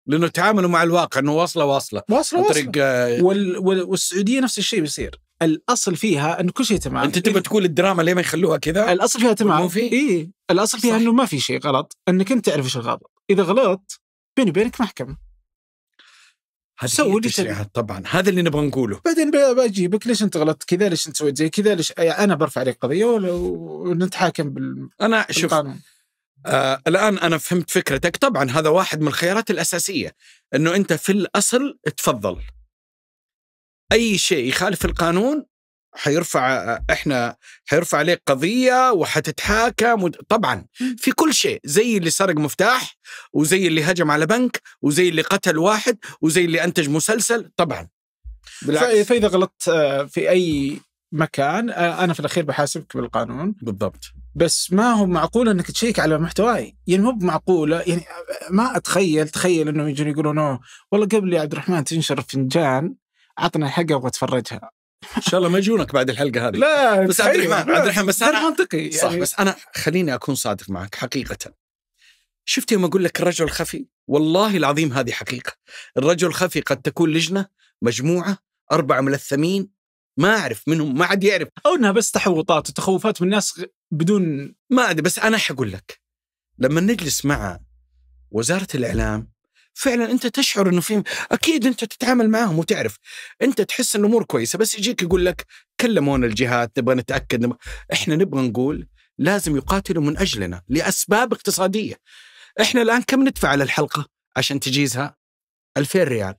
لانه تعاملوا مع الواقع انه واصله واصله واصله واصله طريق آه، وال... والسعوديه نفس الشيء بيصير الاصل فيها انه كل شيء تمام انت تبغى إيه. تقول الدراما ليه ما يخلوها كذا؟ الاصل فيها تمام اي الاصل فيها صح. انه ما في شيء غلط انك انت تعرف ايش الغلط اذا غلطت بيني وبينك محكمه سوي اللي طبعا هذا اللي نبغى نقوله بعدين بجيبك ليش انت غلطت كذا ليش انت سويت زي كذا ليش انا برفع عليك قضيه ونتحاكم بال انا شوف آه الان انا فهمت فكرتك طبعا هذا واحد من الخيارات الاساسيه انه انت في الاصل تفضل اي شيء يخالف القانون حيرفع احنا حيرفع عليك قضيه وحتتحاكم طبعا في كل شيء زي اللي سرق مفتاح وزي اللي هجم على بنك وزي اللي قتل واحد وزي اللي انتج مسلسل طبعا بالعكس. فاذا غلطت آه، في اي مكان آه، انا في الاخير بحاسبك بالقانون بالضبط بس ما هو معقول انك تشيك على محتواي يعني مو معقوله يعني ما اتخيل تخيل انه يجون يقولون اوه والله قبل يا عبد الرحمن تنشر فنجان عطنا الحلقه ابغى اتفرجها ان شاء الله ما يجونك بعد الحلقه هذه لا بس عبد الرحمن عبد الرحمن بس انا منطقي يعني صح بس انا خليني اكون صادق معك حقيقه شفت يوم اقول لك الرجل الخفي والله العظيم هذه حقيقه الرجل الخفي قد تكون لجنه مجموعه اربعه ملثمين ما اعرف منهم ما عاد يعرف او انها بس تحوطات وتخوفات من الناس بدون ما ادري بس انا حقول لك لما نجلس مع وزاره الاعلام فعلا انت تشعر انه في اكيد انت تتعامل معهم وتعرف انت تحس ان الامور كويسه بس يجيك يقول لك كلمونا الجهات نبغى نتاكد احنا نبغى نقول لازم يقاتلوا من اجلنا لاسباب اقتصاديه احنا الان كم ندفع على الحلقه عشان تجيزها 2000 ريال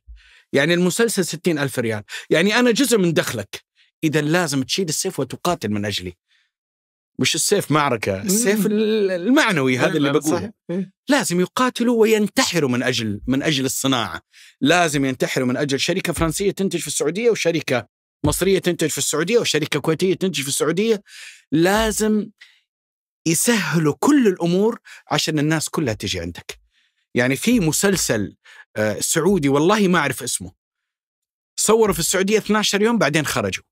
يعني المسلسل ستين ألف ريال يعني أنا جزء من دخلك إذا لازم تشيل السيف وتقاتل من أجلي مش السيف معركة السيف المعنوي هذا اللي نعم، بقوله إيه. لازم يقاتلوا وينتحروا من أجل من أجل الصناعة لازم ينتحروا من أجل شركة فرنسية تنتج في السعودية وشركة مصرية تنتج في السعودية وشركة كويتية تنتج في السعودية لازم يسهلوا كل الأمور عشان الناس كلها تجي عندك يعني في مسلسل آه، سعودي والله ما أعرف اسمه صوروا في السعودية 12 يوم بعدين خرجوا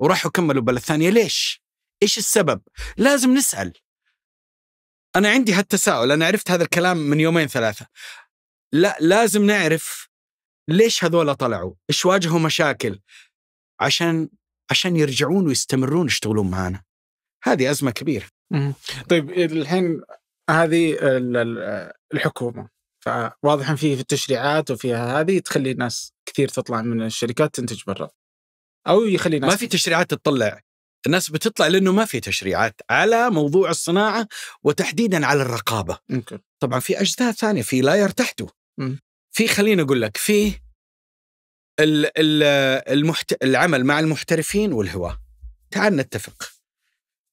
وراحوا كملوا بلد ثانية ليش؟ ايش السبب لازم نسال انا عندي هالتساؤل انا عرفت هذا الكلام من يومين ثلاثه لا لازم نعرف ليش هذول طلعوا ايش واجهوا مشاكل عشان عشان يرجعون ويستمرون يشتغلون معانا هذه ازمه كبيره طيب الحين هذه الحكومه فواضح في في التشريعات وفيها هذه تخلي ناس كثير تطلع من الشركات تنتج برا او يخلي ناس ما في تشريعات تطلع الناس بتطلع لانه ما في تشريعات على موضوع الصناعه وتحديدا على الرقابه. مكي. طبعا في اجزاء ثانيه في لاير تحته في خليني اقول لك في ال ال المحت... العمل مع المحترفين والهواة. تعال نتفق.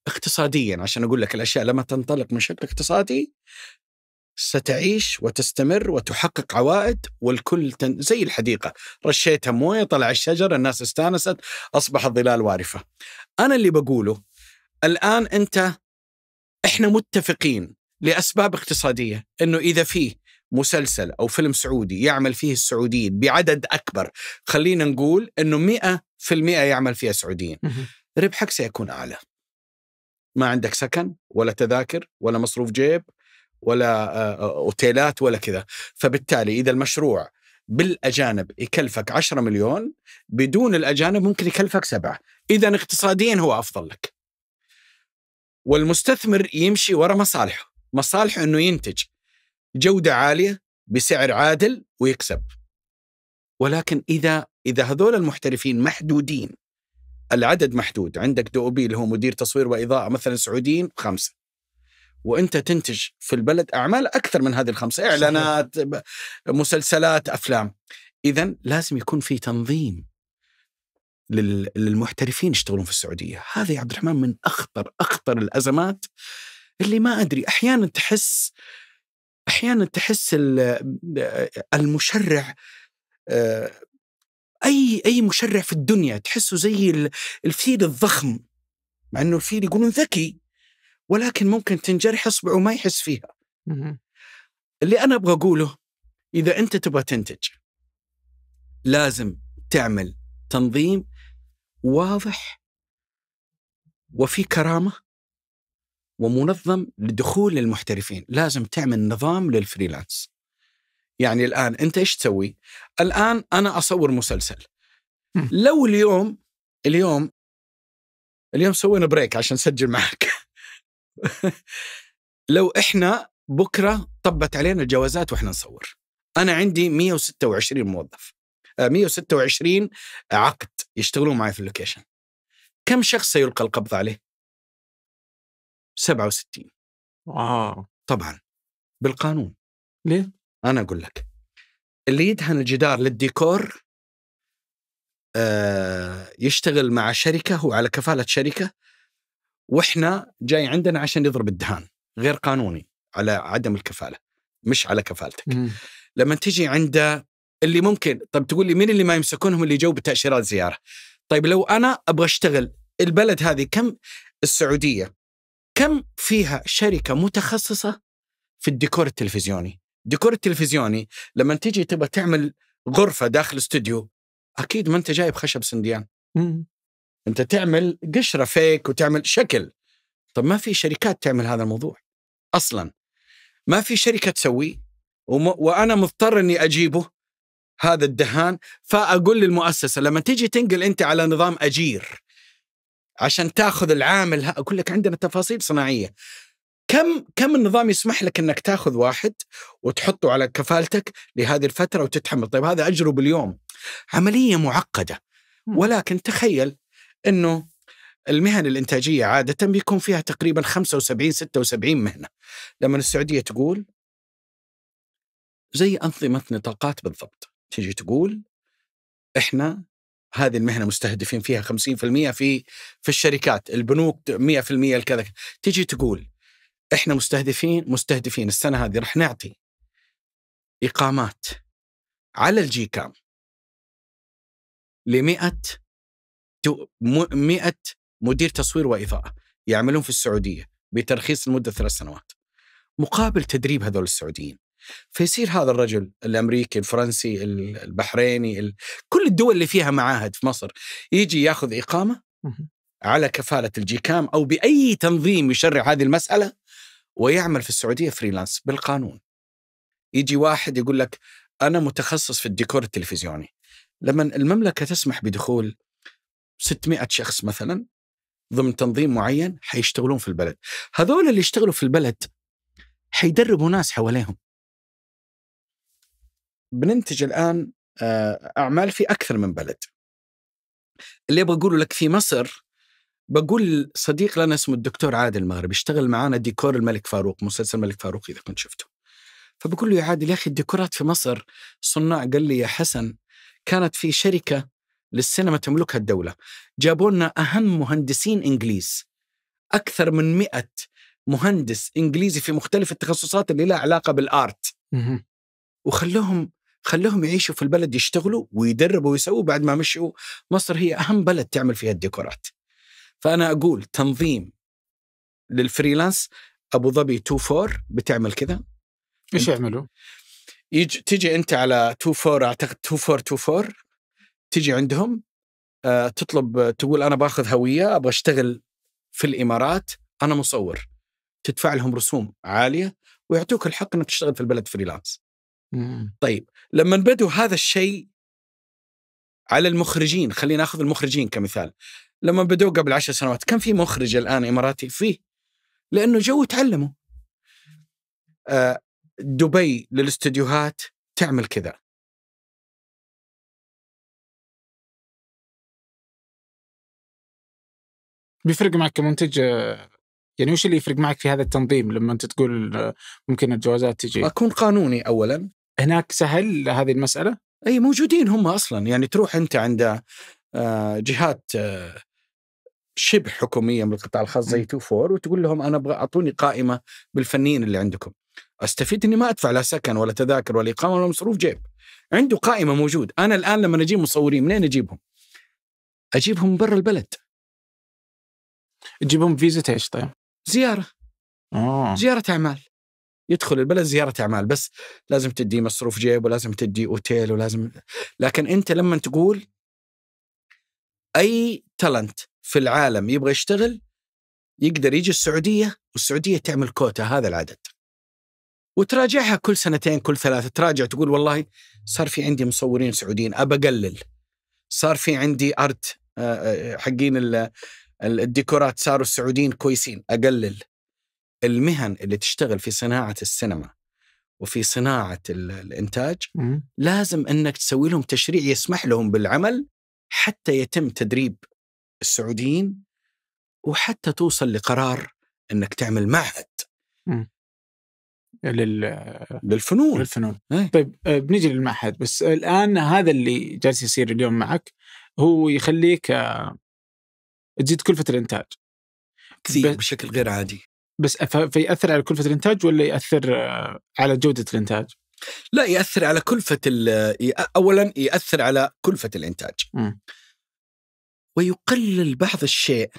اقتصاديا عشان اقول لك الاشياء لما تنطلق من شكل اقتصادي ستعيش وتستمر وتحقق عوائد والكل تن... زي الحديقة رشيتها موية طلع الشجر الناس استانست أصبح الظلال وارفة أنا اللي بقوله الآن أنت إحنا متفقين لأسباب اقتصادية أنه إذا فيه مسلسل أو فيلم سعودي يعمل فيه السعوديين بعدد أكبر خلينا نقول أنه مئة في المئة يعمل فيها سعوديين ربحك سيكون أعلى ما عندك سكن ولا تذاكر ولا مصروف جيب ولا آه، آه، اوتيلات ولا كذا فبالتالي اذا المشروع بالاجانب يكلفك 10 مليون بدون الاجانب ممكن يكلفك سبعه اذا اقتصاديا هو افضل لك والمستثمر يمشي ورا مصالحه مصالحه انه ينتج جوده عاليه بسعر عادل ويكسب ولكن اذا اذا هذول المحترفين محدودين العدد محدود عندك دوبي اللي هو مدير تصوير واضاءه مثلا سعوديين خمسه وانت تنتج في البلد اعمال اكثر من هذه الخمسه اعلانات مسلسلات افلام اذا لازم يكون في تنظيم للمحترفين يشتغلون في السعوديه هذا يا عبد الرحمن من اخطر اخطر الازمات اللي ما ادري احيانا تحس احيانا تحس المشرع آه، اي اي مشرع في الدنيا تحسه زي الفيل الضخم مع انه الفيل يقولون ذكي ولكن ممكن تنجرح اصبعه وما يحس فيها اللي انا ابغى اقوله اذا انت تبغى تنتج لازم تعمل تنظيم واضح وفي كرامه ومنظم لدخول المحترفين لازم تعمل نظام للفريلانس يعني الان انت ايش تسوي الان انا اصور مسلسل لو اليوم اليوم اليوم سوينا بريك عشان نسجل معك لو احنا بكره طبت علينا الجوازات واحنا نصور انا عندي 126 موظف 126 آه، عقد يشتغلون معي في اللوكيشن كم شخص سيلقى القبض عليه 67 آه. طبعا بالقانون ليه انا اقول لك اللي يدهن الجدار للديكور آه يشتغل مع شركه هو على كفاله شركه واحنا جاي عندنا عشان يضرب الدهان غير قانوني على عدم الكفاله مش على كفالتك مم. لما تجي عند اللي ممكن طب تقول لي مين اللي ما يمسكونهم اللي جو بتاشيرات زياره طيب لو انا ابغى اشتغل البلد هذه كم السعوديه كم فيها شركه متخصصه في الديكور التلفزيوني الديكور التلفزيوني لما تجي تبغى تعمل غرفه داخل استوديو اكيد ما انت جايب خشب سنديان انت تعمل قشره فيك وتعمل شكل طب ما في شركات تعمل هذا الموضوع اصلا ما في شركه تسويه وم... وانا مضطر اني اجيبه هذا الدهان فاقول للمؤسسه لما تيجي تنقل انت على نظام اجير عشان تاخذ العامل اقول لك عندنا تفاصيل صناعيه كم كم النظام يسمح لك انك تاخذ واحد وتحطه على كفالتك لهذه الفتره وتتحمل طيب هذا اجره باليوم عمليه معقده ولكن تخيل انه المهن الانتاجيه عاده بيكون فيها تقريبا 75 76 مهنه لما السعوديه تقول زي انظمه نطاقات بالضبط تيجي تقول احنا هذه المهنه مستهدفين فيها 50% في في الشركات البنوك 100% الكذا تيجي تقول احنا مستهدفين مستهدفين السنه هذه راح نعطي اقامات على الجي كام ل 100 100 مدير تصوير واضاءه يعملون في السعوديه بترخيص لمده ثلاث سنوات مقابل تدريب هذول السعوديين فيصير هذا الرجل الامريكي الفرنسي البحريني كل الدول اللي فيها معاهد في مصر يجي ياخذ اقامه على كفاله الجي كام او باي تنظيم يشرع هذه المساله ويعمل في السعوديه فريلانس بالقانون يجي واحد يقول لك انا متخصص في الديكور التلفزيوني لما المملكه تسمح بدخول 600 شخص مثلا ضمن تنظيم معين حيشتغلون في البلد هذول اللي يشتغلوا في البلد حيدربوا ناس حواليهم بننتج الآن آه، أعمال في أكثر من بلد اللي أبغى أقوله لك في مصر بقول صديق لنا اسمه الدكتور عادل المغرب اشتغل معانا ديكور الملك فاروق مسلسل الملك فاروق إذا كنت شفته فبقول له يا عادل يا أخي الديكورات في مصر صناع قال لي يا حسن كانت في شركة للسينما تملكها الدولة جابوا لنا أهم مهندسين إنجليز أكثر من مئة مهندس إنجليزي في مختلف التخصصات اللي لها علاقة بالآرت وخلوهم خلوهم يعيشوا في البلد يشتغلوا ويدربوا ويسووا بعد ما مشوا مصر هي أهم بلد تعمل فيها الديكورات فأنا أقول تنظيم للفريلانس أبو ظبي 2 4 بتعمل كذا ايش يعملوا؟ يجي تجي انت على 24 اعتقد 2424 تجي عندهم آه، تطلب آه، تقول انا باخذ هويه ابغى اشتغل في الامارات انا مصور تدفع لهم رسوم عاليه ويعطوك الحق انك تشتغل في البلد فريلانس. طيب لما بدوا هذا الشيء على المخرجين خلينا ناخذ المخرجين كمثال لما بدوا قبل عشر سنوات كان في مخرج الان اماراتي فيه لانه جو تعلموا آه، دبي للاستديوهات تعمل كذا بيفرق معك كمنتج آه، يعني وش اللي يفرق معك في هذا التنظيم لما انت تقول آه، ممكن الجوازات تجي؟ اكون قانوني اولا هناك سهل هذه المساله؟ اي موجودين هم اصلا يعني تروح انت عند آه، جهات شبه حكوميه من القطاع الخاص زي تو فور وتقول لهم انا ابغى اعطوني قائمه بالفنيين اللي عندكم. استفيد اني ما ادفع لا سكن ولا تذاكر ولا اقامه ولا مصروف جيب. عنده قائمه موجود، انا الان لما اجيب مصورين منين اجيبهم؟ اجيبهم من برا البلد. تجيبهم فيزا ايش طيب؟ زياره أوه. زياره اعمال يدخل البلد زياره اعمال بس لازم تدي مصروف جيب ولازم تدي اوتيل ولازم لكن انت لما تقول اي تالنت في العالم يبغى يشتغل يقدر يجي السعوديه والسعوديه تعمل كوتا هذا العدد وتراجعها كل سنتين كل ثلاثه تراجع تقول والله صار في عندي مصورين سعوديين ابى اقلل صار في عندي ارت آه، آه، حقين الديكورات صاروا السعوديين كويسين اقلل المهن اللي تشتغل في صناعه السينما وفي صناعه الانتاج م- لازم انك تسوي لهم تشريع يسمح لهم بالعمل حتى يتم تدريب السعوديين وحتى توصل لقرار انك تعمل معهد لل... للفنون للفنون ايه؟ طيب آه، بنجي للمعهد بس الان هذا اللي جالس يصير اليوم معك هو يخليك آه، تزيد كلفه الانتاج كثير بشكل غير عادي بس فيأثر على كلفة الإنتاج ولا يأثر آه، على جودة الإنتاج؟ لا يأثر على كلفة أولا يأثر على كلفة الإنتاج م. ويقلل بعض الشيء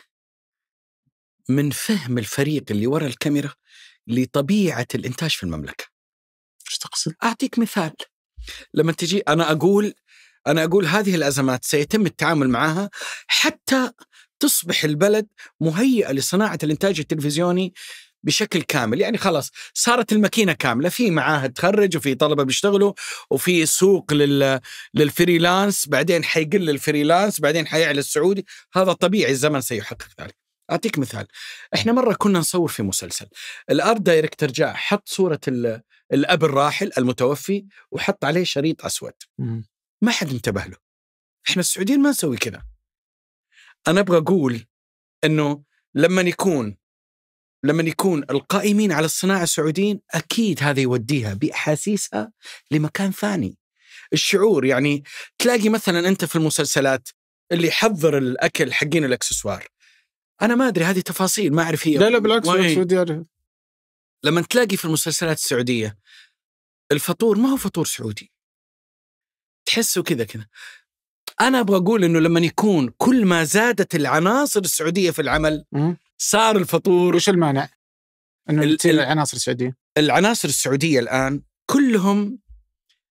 من فهم الفريق اللي وراء الكاميرا لطبيعة الإنتاج في المملكة ايش تقصد؟ أعطيك مثال لما تجي أنا أقول أنا أقول هذه الأزمات سيتم التعامل معها حتى تصبح البلد مهيئه لصناعه الانتاج التلفزيوني بشكل كامل يعني خلاص صارت الماكينه كامله في معاهد تخرج وفي طلبه بيشتغلوا وفي سوق لل... للفريلانس بعدين حيقل الفريلانس بعدين حيعلى السعودي هذا طبيعي الزمن سيحقق ذلك اعطيك مثال احنا مره كنا نصور في مسلسل الارت دايركتور جاء حط صوره ال... الاب الراحل المتوفي وحط عليه شريط اسود ما حد انتبه له احنا السعوديين ما نسوي كذا انا ابغى اقول انه لما يكون لما يكون القائمين على الصناعه السعوديين اكيد هذا يوديها باحاسيسها لمكان ثاني. الشعور يعني تلاقي مثلا انت في المسلسلات اللي يحضر الاكل حقين الاكسسوار. انا ما ادري هذه تفاصيل ما اعرف هي لا لا بالعكس لما تلاقي في المسلسلات السعوديه الفطور ما هو فطور سعودي تحسه كذا كذا انا ابغى اقول انه لما يكون كل ما زادت العناصر السعوديه في العمل صار الفطور وش المانع؟ انه تصير العناصر السعوديه العناصر السعوديه الان كلهم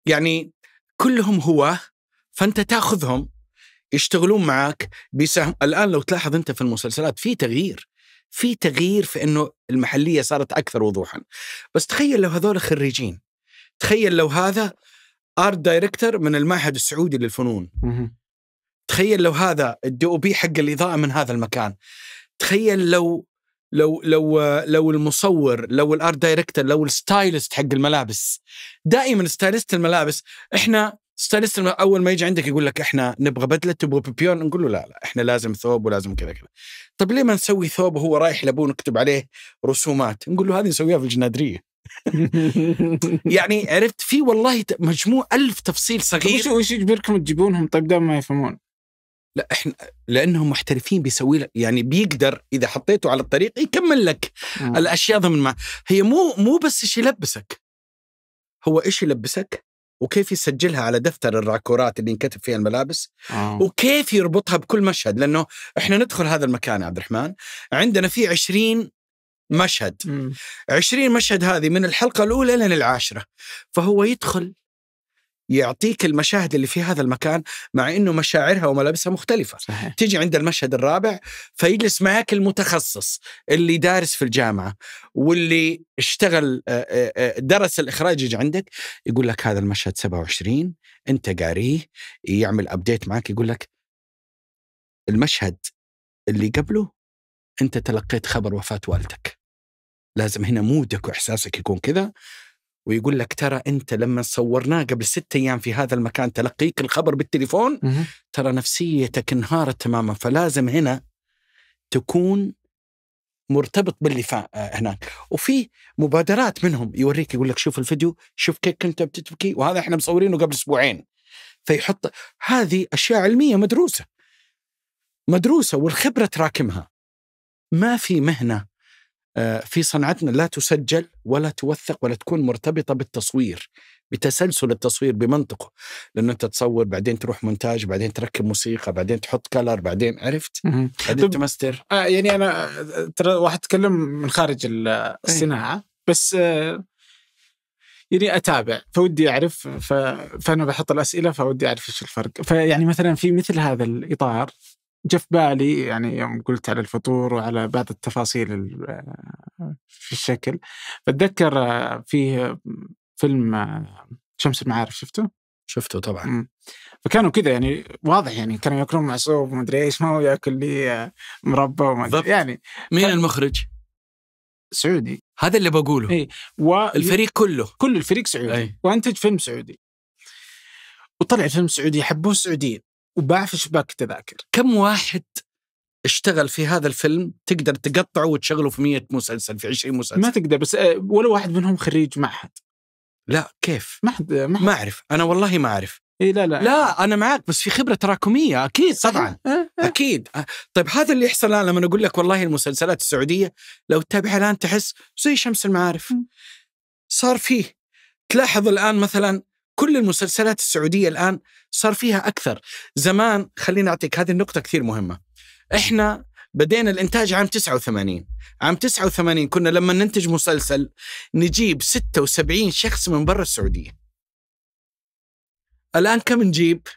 يعني كلهم هواه فانت تاخذهم يشتغلون معك بيساهم الان لو تلاحظ انت في المسلسلات في تغيير في تغيير في انه المحليه صارت اكثر وضوحا بس تخيل لو هذول خريجين تخيل لو هذا ارت دايركتور من المعهد السعودي للفنون تخيل لو هذا الدي او بي حق الاضاءه من هذا المكان تخيل لو لو لو لو المصور لو الارت دايركتور لو الستايلست حق الملابس دائما ستايلست الملابس احنا ستايلست اول ما يجي عندك يقول لك احنا نبغى بدله تبغى بيبيون نقول له لا لا احنا لازم ثوب ولازم كذا كذا طيب ليه ما نسوي ثوب وهو رايح لابوه نكتب عليه رسومات نقول له هذه نسويها في الجنادريه يعني عرفت في والله مجموع ألف تفصيل صغير وش وش يجبركم تجيبونهم طيب دام ما يفهمون لا احنا لانهم محترفين بيسوي لك يعني بيقدر اذا حطيته على الطريق يكمل لك مم. آه. الاشياء ضمن ما هي مو مو بس ايش يلبسك هو ايش يلبسك وكيف يسجلها على دفتر الراكورات اللي ينكتب فيها الملابس آه. وكيف يربطها بكل مشهد لانه احنا ندخل هذا المكان يا عبد الرحمن عندنا فيه 20 مشهد مم. 20 مشهد هذه من الحلقة الأولى لين العاشرة فهو يدخل يعطيك المشاهد اللي في هذا المكان مع انه مشاعرها وملابسها مختلفه صحيح. تيجي عند المشهد الرابع فيجلس معك المتخصص اللي دارس في الجامعه واللي اشتغل آه، آه، آه، درس الاخراج يجي عندك يقول لك هذا المشهد 27 انت قاريه يعمل ابديت معك يقول لك المشهد اللي قبله انت تلقيت خبر وفاه والدك لازم هنا مودك واحساسك يكون كذا ويقول لك ترى انت لما صورناه قبل ستة ايام في هذا المكان تلقيك الخبر بالتليفون ترى نفسيتك انهارت تماما فلازم هنا تكون مرتبط باللي آه، هناك وفي مبادرات منهم يوريك يقول لك شوف الفيديو شوف كيف كنت بتبكي وهذا احنا مصورينه قبل اسبوعين فيحط هذه اشياء علميه مدروسه مدروسه والخبره تراكمها ما في مهنه آه، في صنعتنا لا تسجل ولا توثق ولا تكون مرتبطة بالتصوير بتسلسل التصوير بمنطقه لانه انت تصور بعدين تروح مونتاج بعدين تركب موسيقى بعدين تحط كلر بعدين عرفت بعدين تمستر آه يعني انا آه، ترى واحد تكلم من خارج إيه. الصناعه بس آه يعني اتابع فودي اعرف فانا بحط الاسئله فودي اعرف ايش الفرق فيعني مثلا في مثل هذا الاطار جاء في بالي يعني يوم قلت على الفطور وعلى بعض التفاصيل في الشكل فاتذكر آه، فيه آه، فيلم آه، شمس المعارف شفته؟ شفته طبعا مم. فكانوا كذا يعني واضح يعني كانوا ياكلون معصوب وما ادري ايش ما هو ياكل لي مربى وما يعني مين ف... المخرج؟ سعودي هذا اللي بقوله اي و... الفريق كله كل الفريق سعودي أي. وانتج فيلم سعودي وطلع فيلم سعودي حبوه السعوديين وباع في شباك التذاكر كم واحد اشتغل في هذا الفيلم تقدر تقطعه وتشغله في 100 مسلسل في 20 مسلسل ما تقدر بس آه، ولا واحد منهم خريج معهد لا كيف ما حد آه، ما اعرف انا والله ما اعرف اي لا لا لا انا معك بس في خبره تراكميه اكيد آه، طبعا اكيد طيب هذا اللي يحصل الان لما اقول لك والله المسلسلات السعوديه لو تتابعها الان تحس زي شمس المعارف صار فيه تلاحظ الان مثلا كل المسلسلات السعوديه الان صار فيها اكثر زمان خليني اعطيك هذه النقطه كثير مهمه احنا بدينا الانتاج عام 89 عام 89 كنا لما ننتج مسلسل نجيب 76 شخص من برا السعوديه الان كم نجيب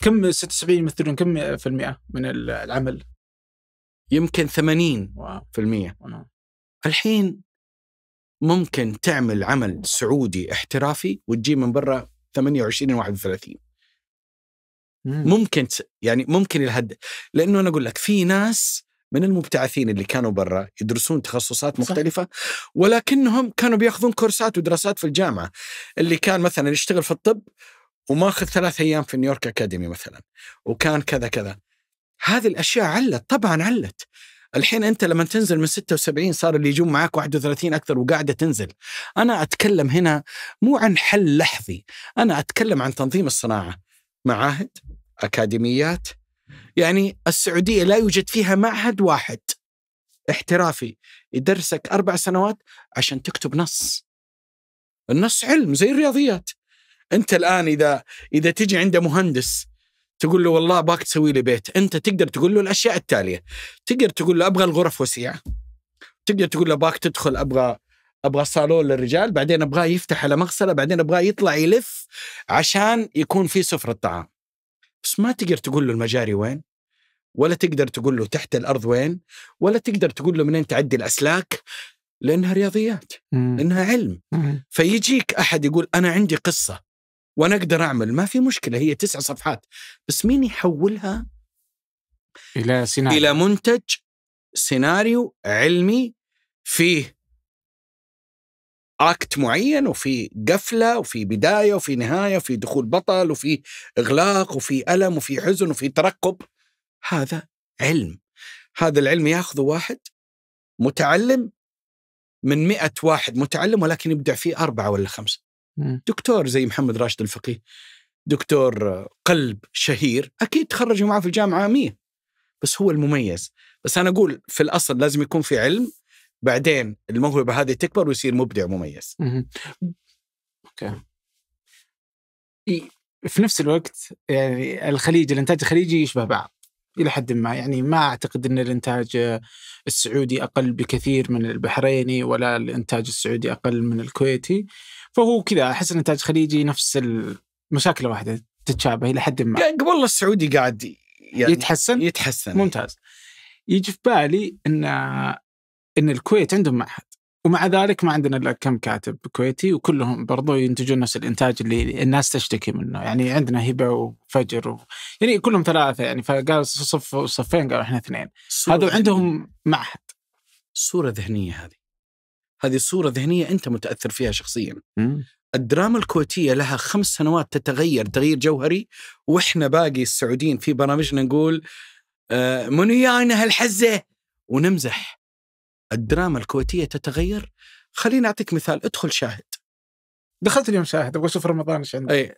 كم 76 يمثلون كم في المئة من العمل يمكن 80 واو. في المئة واو. الحين ممكن تعمل عمل سعودي احترافي وتجيب من برا 28 31 ممكن يعني ممكن الهد لانه انا اقول لك في ناس من المبتعثين اللي كانوا برا يدرسون تخصصات مختلفة ولكنهم كانوا بياخذون كورسات ودراسات في الجامعة اللي كان مثلا يشتغل في الطب وماخذ ثلاث أيام في نيويورك أكاديمي مثلا وكان كذا كذا هذه الأشياء علت طبعا علت الحين انت لما تنزل من 76 صار اللي يجون معاك 31 اكثر وقاعده تنزل. انا اتكلم هنا مو عن حل لحظي، انا اتكلم عن تنظيم الصناعه. معاهد، اكاديميات، يعني السعوديه لا يوجد فيها معهد واحد احترافي يدرسك اربع سنوات عشان تكتب نص. النص علم زي الرياضيات. انت الان اذا اذا تجي عند مهندس تقول له والله باك تسوي لي بيت انت تقدر تقول له الاشياء التاليه تقدر تقول له ابغى الغرف وسيعه تقدر تقول له باك تدخل ابغى ابغى صالون للرجال بعدين ابغاه يفتح على مغسله بعدين ابغاه يطلع يلف عشان يكون في سفره طعام بس ما تقدر تقول له المجاري وين ولا تقدر تقول له تحت الارض وين ولا تقدر تقول له منين تعدي الاسلاك لانها رياضيات لانها علم فيجيك احد يقول انا عندي قصه وانا اقدر اعمل ما في مشكله هي تسع صفحات بس مين يحولها الى سيناريو الى منتج سيناريو علمي فيه اكت معين وفي قفله وفي بدايه وفي نهايه وفي دخول بطل وفي اغلاق وفي الم وفي حزن وفي ترقب هذا علم هذا العلم ياخذه واحد متعلم من مئة واحد متعلم ولكن يبدع فيه أربعة ولا خمسة دكتور زي محمد راشد الفقيه دكتور قلب شهير اكيد تخرجوا معه في الجامعه 100 بس هو المميز بس انا اقول في الاصل لازم يكون في علم بعدين الموهبه هذه تكبر ويصير مبدع مميز اوكي في نفس الوقت يعني الخليج الانتاج الخليجي يشبه بعض الى حد ما يعني ما اعتقد ان الانتاج السعودي اقل بكثير من البحريني ولا الانتاج السعودي اقل من الكويتي فهو كذا احس انتاج خليجي نفس المشاكل واحده تتشابه الى حد ما يعني قبل السعودي قاعد يعني يتحسن يتحسن ممتاز يجي في بالي ان ان الكويت عندهم معهد ومع ذلك ما عندنا الا كم كاتب كويتي وكلهم برضو ينتجون نفس الانتاج اللي الناس تشتكي منه يعني عندنا هبه وفجر و... يعني كلهم ثلاثه يعني فقال صف صفين قالوا احنا اثنين هذا عندهم معهد صوره ذهنيه هذه هذه صورة ذهنية أنت متأثر فيها شخصيا مم. الدراما الكويتية لها خمس سنوات تتغير تغيير جوهري وإحنا باقي السعوديين في برامجنا نقول آه، منو من هالحزة ونمزح الدراما الكويتية تتغير خليني أعطيك مثال ادخل شاهد دخلت اليوم شاهد أبغى أشوف رمضان إيش عندك أي.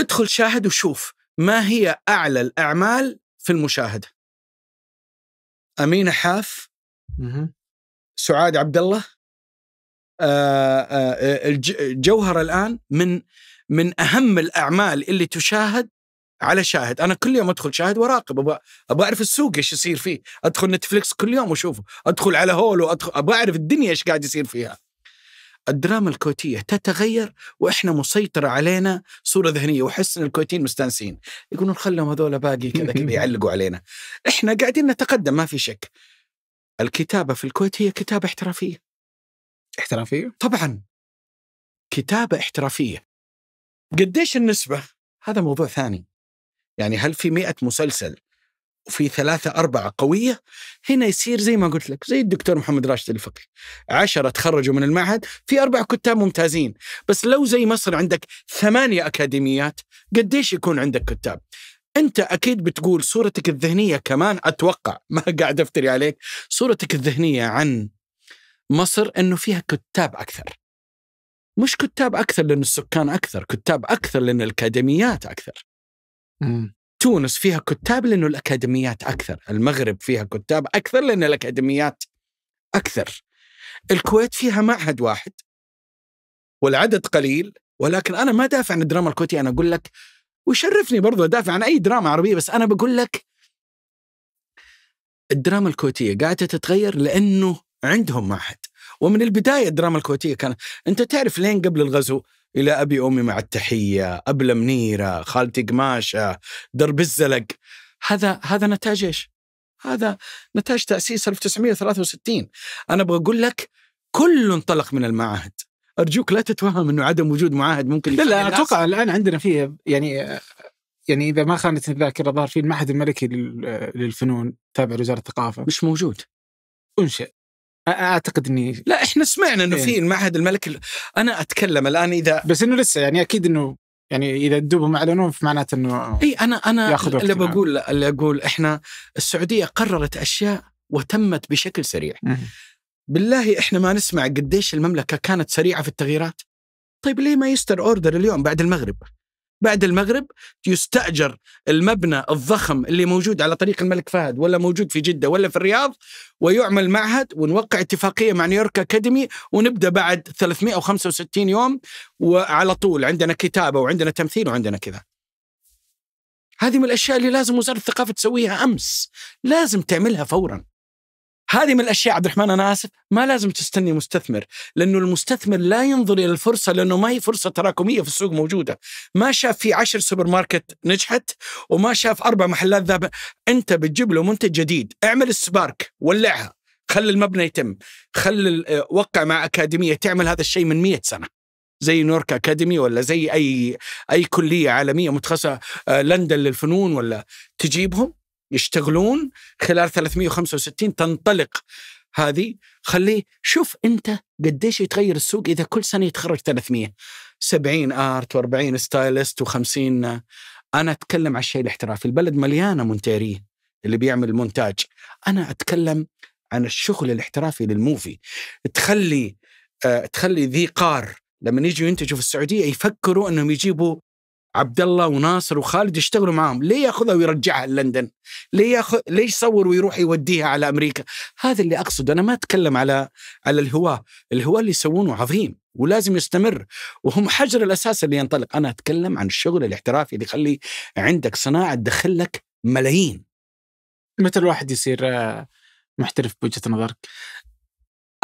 ادخل شاهد وشوف ما هي أعلى الأعمال في المشاهدة أمينة حاف مم. سعاد عبد الله آه، آه، آه، الجوهر الان من من اهم الاعمال اللي تشاهد على شاهد انا كل يوم ادخل شاهد واراقب ابغى ابغى اعرف السوق ايش يصير فيه ادخل نتفلكس كل يوم واشوفه ادخل على هولو ادخل ابغى اعرف الدنيا ايش قاعد يصير فيها الدراما الكويتية تتغير وإحنا مسيطرة علينا صورة ذهنية وأحس إن الكويتيين مستانسين يقولون خلهم هذول باقي كذا كذا يعلقوا علينا إحنا قاعدين نتقدم ما في شك الكتابة في الكويت هي كتابة احترافية احترافيه؟ طبعا كتابه احترافيه قديش النسبه؟ هذا موضوع ثاني يعني هل في مئة مسلسل وفي ثلاثة أربعة قوية هنا يصير زي ما قلت لك زي الدكتور محمد راشد الفقي عشرة تخرجوا من المعهد في أربع كتاب ممتازين بس لو زي مصر عندك ثمانية أكاديميات قديش يكون عندك كتاب أنت أكيد بتقول صورتك الذهنية كمان أتوقع ما قاعد أفتري عليك صورتك الذهنية عن مصر انه فيها كتاب اكثر مش كتاب اكثر لان السكان اكثر كتاب اكثر لان الاكاديميات اكثر مم. تونس فيها كتاب لانه الاكاديميات اكثر المغرب فيها كتاب اكثر لان الاكاديميات اكثر الكويت فيها معهد واحد والعدد قليل ولكن انا ما دافع عن الدراما الكويتيه انا اقول لك ويشرفني برضو ادافع عن اي دراما عربيه بس انا بقول لك الدراما الكويتيه قاعده تتغير لانه عندهم معهد ومن البدايه الدراما الكويتيه كان انت تعرف لين قبل الغزو الى ابي امي مع التحيه، ابله منيره، خالتي قماشه، درب الزلق هذا هذا نتاج ايش؟ هذا نتاج تاسيس 1963 انا ابغى اقول لك كله انطلق من المعاهد ارجوك لا تتوهم انه عدم وجود معاهد ممكن لا لا اتوقع الان عندنا فيه يعني يعني اذا ما خانت الذاكره ظهر في المعهد الملكي للفنون تابع لوزاره الثقافه مش موجود انشئ اعتقد اني لا احنا سمعنا انه إيه. في المعهد الملكي انا اتكلم الان اذا بس انه لسه يعني اكيد انه يعني اذا دوبهم اعلنوه فمعناته انه اي انا انا اللي بقول اللي اقول احنا السعوديه قررت اشياء وتمت بشكل سريع بالله احنا ما نسمع قديش المملكه كانت سريعه في التغييرات طيب ليه ما يستر اوردر اليوم بعد المغرب بعد المغرب يستأجر المبنى الضخم اللي موجود على طريق الملك فهد ولا موجود في جدة ولا في الرياض ويعمل معهد ونوقع اتفاقية مع نيويورك أكاديمي ونبدأ بعد 365 يوم وعلى طول عندنا كتابة وعندنا تمثيل وعندنا كذا هذه من الأشياء اللي لازم وزارة الثقافة تسويها أمس لازم تعملها فوراً هذه من الاشياء عبد الرحمن انا اسف ما لازم تستني مستثمر لانه المستثمر لا ينظر الى الفرصه لانه ما هي فرصه تراكميه في السوق موجوده ما شاف في عشر سوبر ماركت نجحت وما شاف اربع محلات ذهب انت بتجيب له منتج جديد اعمل السبارك ولعها خلي المبنى يتم خل آه، وقع مع اكاديميه تعمل هذا الشيء من مئة سنه زي نيويورك اكاديمي ولا زي اي اي كليه عالميه متخصصه آه، لندن للفنون ولا تجيبهم يشتغلون خلال 365 تنطلق هذه خليه شوف انت قديش يتغير السوق اذا كل سنه يتخرج 300 70 ارت و40 ستايلست و50 انا اتكلم على الشيء الاحترافي البلد مليانه مونتيريه اللي بيعمل مونتاج انا اتكلم عن الشغل الاحترافي للموفي تخلي آه، تخلي ذي قار لما يجوا ينتجوا في السعوديه يفكروا انهم يجيبوا عبد الله وناصر وخالد يشتغلوا معاهم ليه ياخذها ويرجعها لندن ليه ياخذ ليش يصور ويروح يوديها على امريكا هذا اللي اقصده انا ما اتكلم على على الهواه الهواه اللي يسوونه عظيم ولازم يستمر وهم حجر الاساس اللي ينطلق انا اتكلم عن الشغل الاحترافي اللي يخلي عندك صناعه تدخل لك ملايين متى الواحد يصير آه، محترف بوجهه نظرك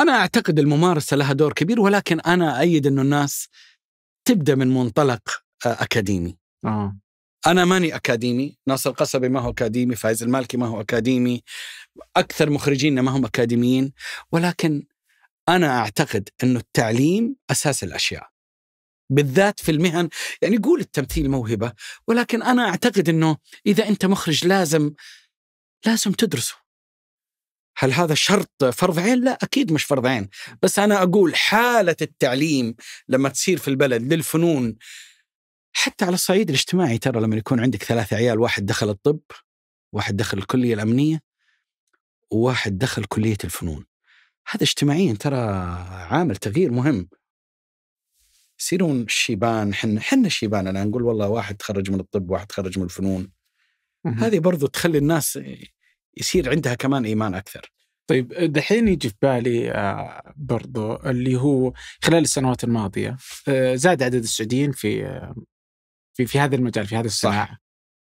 انا اعتقد الممارسه لها دور كبير ولكن انا ايد انه الناس تبدا من منطلق اكاديمي آه. انا ماني اكاديمي ناصر القصبي ما هو اكاديمي فايز المالكي ما هو اكاديمي اكثر مخرجينا ما هم اكاديميين ولكن انا اعتقد انه التعليم اساس الاشياء بالذات في المهن يعني قول التمثيل موهبه ولكن انا اعتقد انه اذا انت مخرج لازم لازم تدرسه هل هذا شرط فرض عين؟ لا اكيد مش فرض عين، بس انا اقول حاله التعليم لما تصير في البلد للفنون حتى على الصعيد الاجتماعي ترى لما يكون عندك ثلاثة عيال واحد دخل الطب واحد دخل الكلية الأمنية وواحد دخل كلية الفنون هذا اجتماعيا ترى عامل تغيير مهم يصيرون شيبان حنا حنا شيبان الان نقول والله واحد تخرج من الطب واحد تخرج من الفنون هذه برضو تخلي الناس يصير عندها كمان ايمان اكثر طيب دحين يجي في بالي آه، برضو اللي هو خلال السنوات الماضيه آه، زاد عدد السعوديين في آه، في في هذا المجال في هذه الصناعه صح.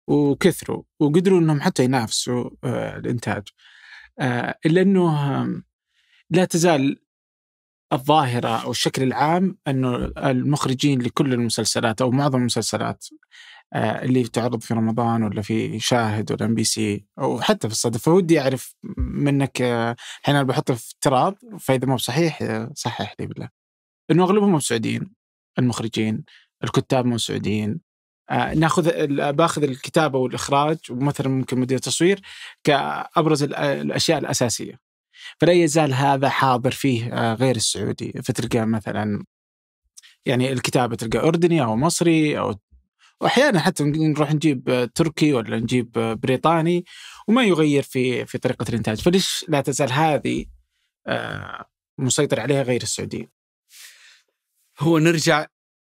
وكثروا وقدروا انهم حتى ينافسوا آه، الانتاج آه، الا انه لا تزال الظاهره او الشكل العام انه المخرجين لكل المسلسلات او معظم المسلسلات آه، اللي تعرض في رمضان ولا في شاهد ولا ام بي سي او حتى في الصدف فودي اعرف منك الحين انا بحطه في افتراض فاذا مو بصحيح صحح لي بالله انه اغلبهم سعوديين المخرجين الكتاب مو سعوديين آه، ناخذ باخذ الكتابه والاخراج ومثلا ممكن مدير تصوير كابرز الاشياء الاساسيه فلا يزال هذا حاضر فيه آه، غير السعودي فتلقى مثلا يعني الكتابه تلقى اردني او مصري او واحيانا حتى نروح نجيب آه، تركي ولا نجيب بريطاني وما يغير في في طريقه الانتاج فليش لا تزال هذه مسيطر عليها غير السعوديين هو نرجع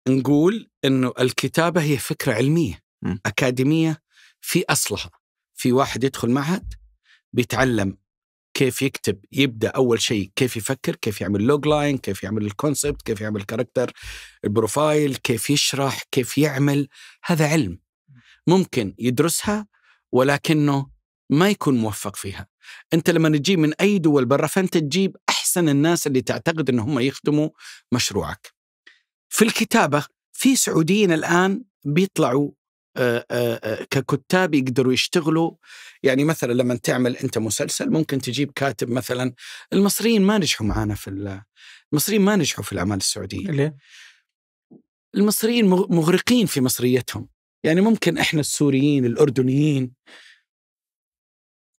نقول انه الكتابه هي فكره علميه م. اكاديميه في اصلها في واحد يدخل معهد بيتعلم كيف يكتب يبدا اول شيء كيف يفكر كيف يعمل لوج لاين كيف يعمل الكونسبت كيف يعمل الكاركتر البروفايل كيف يشرح كيف يعمل هذا علم ممكن يدرسها ولكنه ما يكون موفق فيها انت لما تجي من اي دول برا فانت تجيب احسن الناس اللي تعتقد ان هم يخدموا مشروعك في الكتابه في سعوديين الان بيطلعوا آه، آه، آه، ككتاب يقدروا يشتغلوا يعني مثلا لما تعمل انت مسلسل ممكن تجيب كاتب مثلا المصريين ما نجحوا معانا في المصريين ما نجحوا في الاعمال السعوديه ليه؟ المصريين مغرقين في مصريتهم يعني ممكن احنا السوريين الاردنيين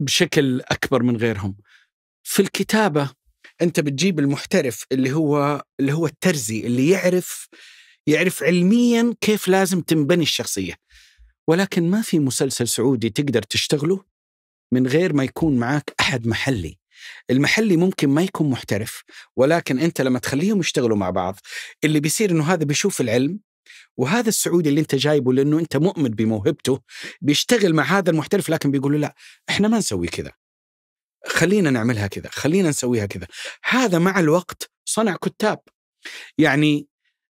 بشكل اكبر من غيرهم في الكتابه انت بتجيب المحترف اللي هو اللي هو الترزي اللي يعرف يعرف علميا كيف لازم تنبني الشخصيه ولكن ما في مسلسل سعودي تقدر تشتغله من غير ما يكون معاك احد محلي المحلي ممكن ما يكون محترف ولكن انت لما تخليهم يشتغلوا مع بعض اللي بيصير انه هذا بيشوف العلم وهذا السعودي اللي انت جايبه لانه انت مؤمن بموهبته بيشتغل مع هذا المحترف لكن بيقول له لا احنا ما نسوي كذا خلينا نعملها كذا خلينا نسويها كذا هذا مع الوقت صنع كتاب يعني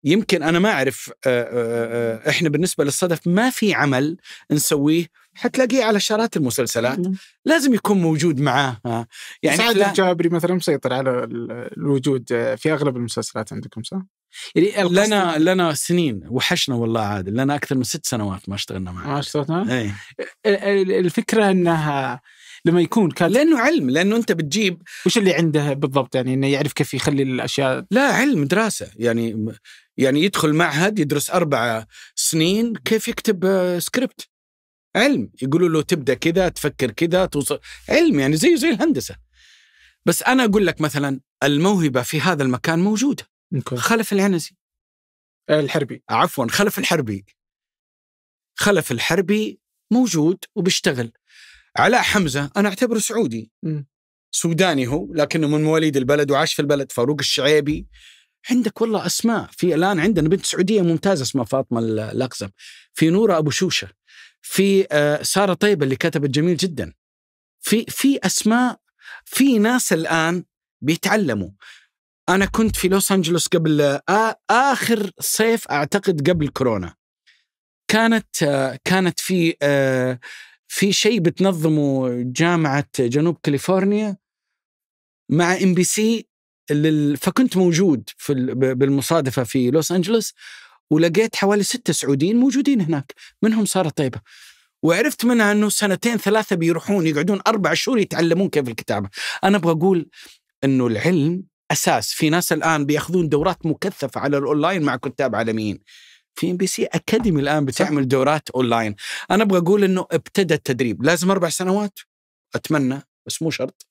يمكن انا ما اعرف آه، آه، آه، احنا بالنسبه للصدف ما في عمل نسويه حتلاقيه على شارات المسلسلات نعم. لازم يكون موجود معاه يعني سعد الجابري مثلا مسيطر على الوجود في اغلب المسلسلات عندكم صح؟ يعني لنا لنا سنين وحشنا والله عادل لنا اكثر من ست سنوات ما اشتغلنا معاه ما اشتغلنا معاه؟ إيه. الفكره انها لما يكون كاتب لانه علم لانه انت بتجيب وش اللي عنده بالضبط يعني انه يعرف كيف يخلي الاشياء لا علم دراسه يعني يعني يدخل معهد يدرس اربع سنين كيف يكتب سكريبت علم يقولوا له تبدا كذا تفكر كذا توصل علم يعني زيه زي الهندسه بس انا اقول لك مثلا الموهبه في هذا المكان موجوده مكي. خلف العنزي الحربي عفوا خلف الحربي خلف الحربي موجود وبيشتغل علاء حمزه انا اعتبره سعودي سوداني هو لكنه من مواليد البلد وعاش في البلد فاروق الشعيبي عندك والله اسماء في الان عندنا بنت سعوديه ممتازه اسمها فاطمه الاقزم في نوره ابو شوشه في آه، ساره طيبه اللي كتبت جميل جدا في في اسماء في ناس الان بيتعلموا انا كنت في لوس انجلوس قبل اخر صيف اعتقد قبل كورونا كانت آه، كانت في آه، في شيء بتنظمه جامعه جنوب كاليفورنيا مع ام بي سي فكنت موجود في بالمصادفه في لوس انجلوس ولقيت حوالي ستة سعوديين موجودين هناك منهم سارة طيبة وعرفت منها أنه سنتين ثلاثة بيروحون يقعدون أربع شهور يتعلمون كيف الكتابة أنا أبغى أقول أنه العلم أساس في ناس الآن بيأخذون دورات مكثفة على الأونلاين مع كتاب عالميين في ام بي سي اكاديمي الان بتعمل دورات اونلاين انا ابغى اقول انه ابتدى التدريب لازم اربع سنوات اتمنى بس مو شرط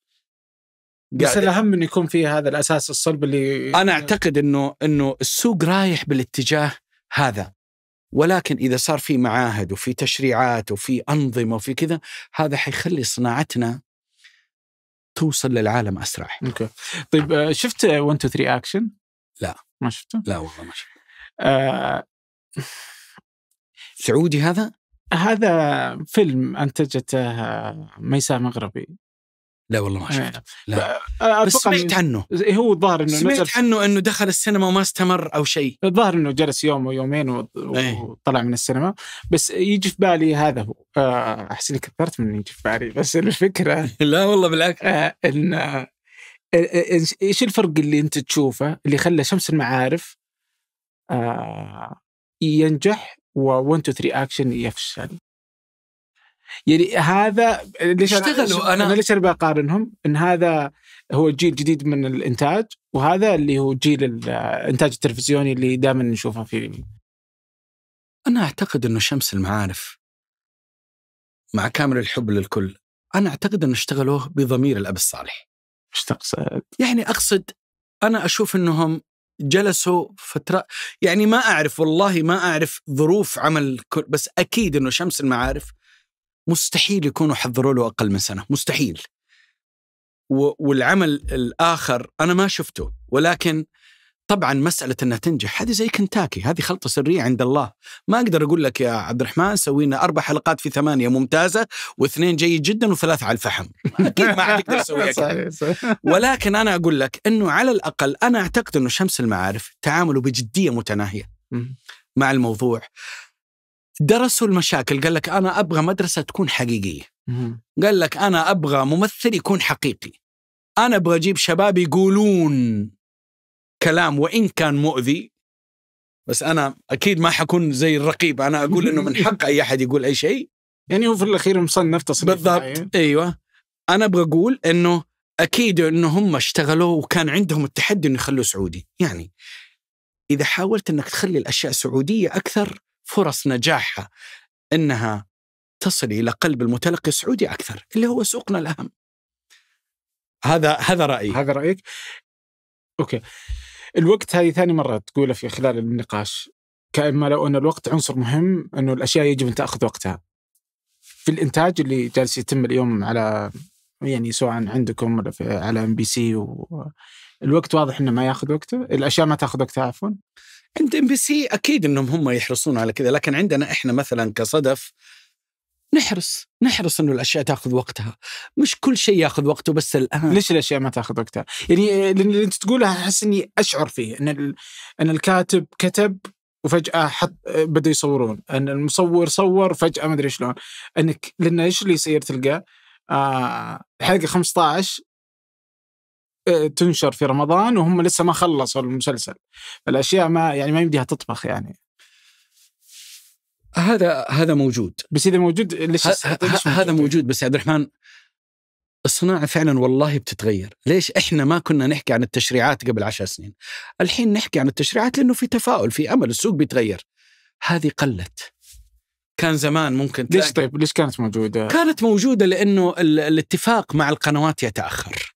بس الاهم انه يكون في هذا الاساس الصلب اللي انا اعتقد انه انه السوق رايح بالاتجاه هذا ولكن اذا صار في معاهد وفي تشريعات وفي انظمه وفي كذا هذا حيخلي صناعتنا توصل للعالم اسرع. اوكي. طيب آه، شفت 1 2 3 اكشن؟ لا ما شفته؟ لا والله ما شفته. آه سعودي هذا؟ هذا فيلم انتجته ميساء مغربي لا والله ما شفته إيه. لا بس سمعت عنه إيه، هو الظاهر انه سمعت عنه انه دخل السينما وما استمر او شيء الظاهر إيه، انه جلس يوم ويومين وطلع من السينما بس يجي في بالي هذا هو آه، احس اني كثرت من يجي في بالي بس الفكره لا والله بالعكس آه، ان ايش الفرق اللي انت تشوفه اللي خلى شمس المعارف آه، ينجح و 1 2 3 اكشن يفشل يعني هذا ليش اشتغلوا انا, أنا ليش انا بقارنهم؟ ان هذا هو جيل جديد من الانتاج وهذا اللي هو جيل الانتاج التلفزيوني اللي دائما نشوفه في انا اعتقد انه شمس المعارف مع كامل الحب للكل انا اعتقد انه اشتغلوه بضمير الاب الصالح ايش تقصد؟ يعني اقصد انا اشوف انهم جلسوا فترة يعني ما أعرف والله ما أعرف ظروف عمل كل بس أكيد أنه شمس المعارف مستحيل يكونوا حضروا له أقل من سنة مستحيل والعمل الآخر أنا ما شفته ولكن طبعا مساله انها تنجح هذه زي كنتاكي هذه خلطه سريه عند الله ما اقدر اقول لك يا عبد الرحمن سوي لنا اربع حلقات في ثمانيه ممتازه واثنين جيد جدا وثلاثه على الفحم اكيد ما حد يقدر يسويها ولكن انا اقول لك انه على الاقل انا اعتقد انه شمس المعارف تعاملوا بجديه متناهيه مع الموضوع درسوا المشاكل قال لك انا ابغى مدرسه تكون حقيقيه قال لك انا ابغى ممثل يكون حقيقي انا ابغى اجيب شباب يقولون كلام وان كان مؤذي بس انا اكيد ما حكون زي الرقيب انا اقول انه من حق اي احد يقول اي شيء يعني هو في الاخير مصنف تصنيف بالضبط ايوه انا ابغى اقول انه اكيد انه هم اشتغلوا وكان عندهم التحدي انه يخلوه سعودي يعني اذا حاولت انك تخلي الاشياء سعوديه اكثر فرص نجاحها انها تصل الى قلب المتلقي السعودي اكثر اللي هو سوقنا الاهم هذا هذا رايي هذا رايك اوكي الوقت هذه ثاني مرة تقوله في خلال النقاش كما لو أن الوقت عنصر مهم أنه الأشياء يجب أن تأخذ وقتها في الإنتاج اللي جالس يتم اليوم على يعني سواء عندكم ولا في على ام بي سي الوقت واضح انه ما ياخذ وقته، الاشياء ما تاخذ وقتها عفوا. عند ام بي سي اكيد انهم هم يحرصون على كذا، لكن عندنا احنا مثلا كصدف نحرص نحرص انه الاشياء تاخذ وقتها مش كل شيء ياخذ وقته بس الان ليش الاشياء ما تاخذ وقتها يعني اللي انت تقولها احس اني اشعر فيه ان ان الكاتب كتب وفجاه حط بدا يصورون ان المصور صور فجاه ما ادري شلون انك لان ايش اللي يصير تلقى آه الحلقه 15 آه، تنشر في رمضان وهم لسه ما خلصوا المسلسل الاشياء ما يعني ما يمديها تطبخ يعني هذا هذا موجود بس اذا موجود ليش, هذا موجود بس يا عبد الرحمن الصناعه فعلا والله بتتغير، ليش احنا ما كنا نحكي عن التشريعات قبل عشر سنين؟ الحين نحكي عن التشريعات لانه في تفاؤل، في امل، السوق بيتغير. هذه قلت. كان زمان ممكن ليش طيب ليش كانت موجوده؟ كانت موجوده لانه الاتفاق مع القنوات يتاخر.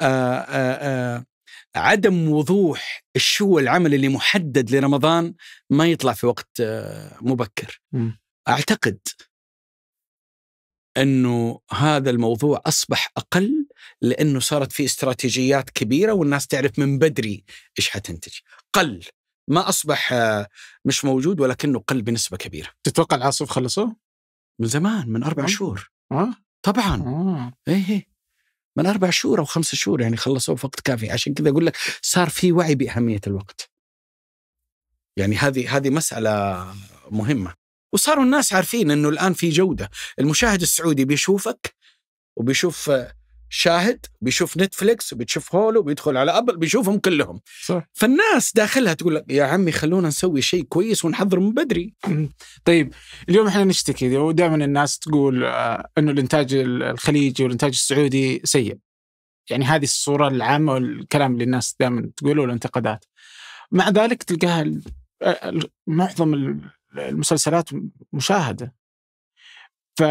آآ آه، آآ آه، آه، عدم وضوح الشو العمل اللي محدد لرمضان ما يطلع في وقت آه، مبكر م. اعتقد انه هذا الموضوع اصبح اقل لانه صارت في استراتيجيات كبيره والناس تعرف من بدري ايش حتنتج قل ما اصبح آه، مش موجود ولكنه قل بنسبه كبيره تتوقع العاصف خلصوه من زمان من اربع نعم. شهور أه؟ طبعا آه. ايه, إيه. من اربع شهور او خمس شهور يعني في وقت كافي عشان كذا اقول لك صار في وعي باهميه الوقت. يعني هذه هذه مساله مهمه وصاروا الناس عارفين انه الان في جوده، المشاهد السعودي بيشوفك وبيشوف شاهد بيشوف نتفليكس وبتشوف هولو بيدخل على ابل بيشوفهم كلهم صح. فالناس داخلها تقول لك يا عمي خلونا نسوي شيء كويس ونحضر من بدري طيب اليوم احنا نشتكي ودائما الناس تقول آه، انه الانتاج الخليجي والانتاج السعودي سيء يعني هذه الصوره العامه والكلام اللي الناس دائما تقوله والانتقادات مع ذلك تلقاها آه، معظم المسلسلات مشاهده ف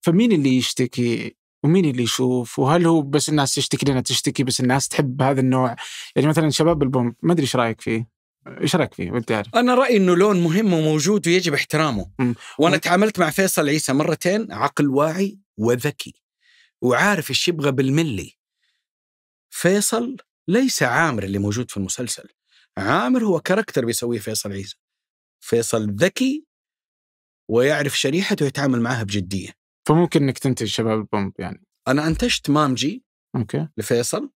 فمين اللي يشتكي ومين اللي يشوف وهل هو بس الناس تشتكي لنا تشتكي بس الناس تحب هذا النوع يعني مثلا شباب البوم ما ادري ايش رايك فيه ايش رايك فيه وانت عارف؟ انا رايي انه لون مهم وموجود ويجب احترامه مم. وانا مم. تعاملت مع فيصل عيسى مرتين عقل واعي وذكي وعارف ايش يبغى بالملي فيصل ليس عامر اللي موجود في المسلسل عامر هو كاركتر بيسويه فيصل عيسى فيصل ذكي ويعرف شريحته ويتعامل معها بجديه فممكن انك تنتج شباب البومب يعني انا انتجت مامجي اوكي لفيصل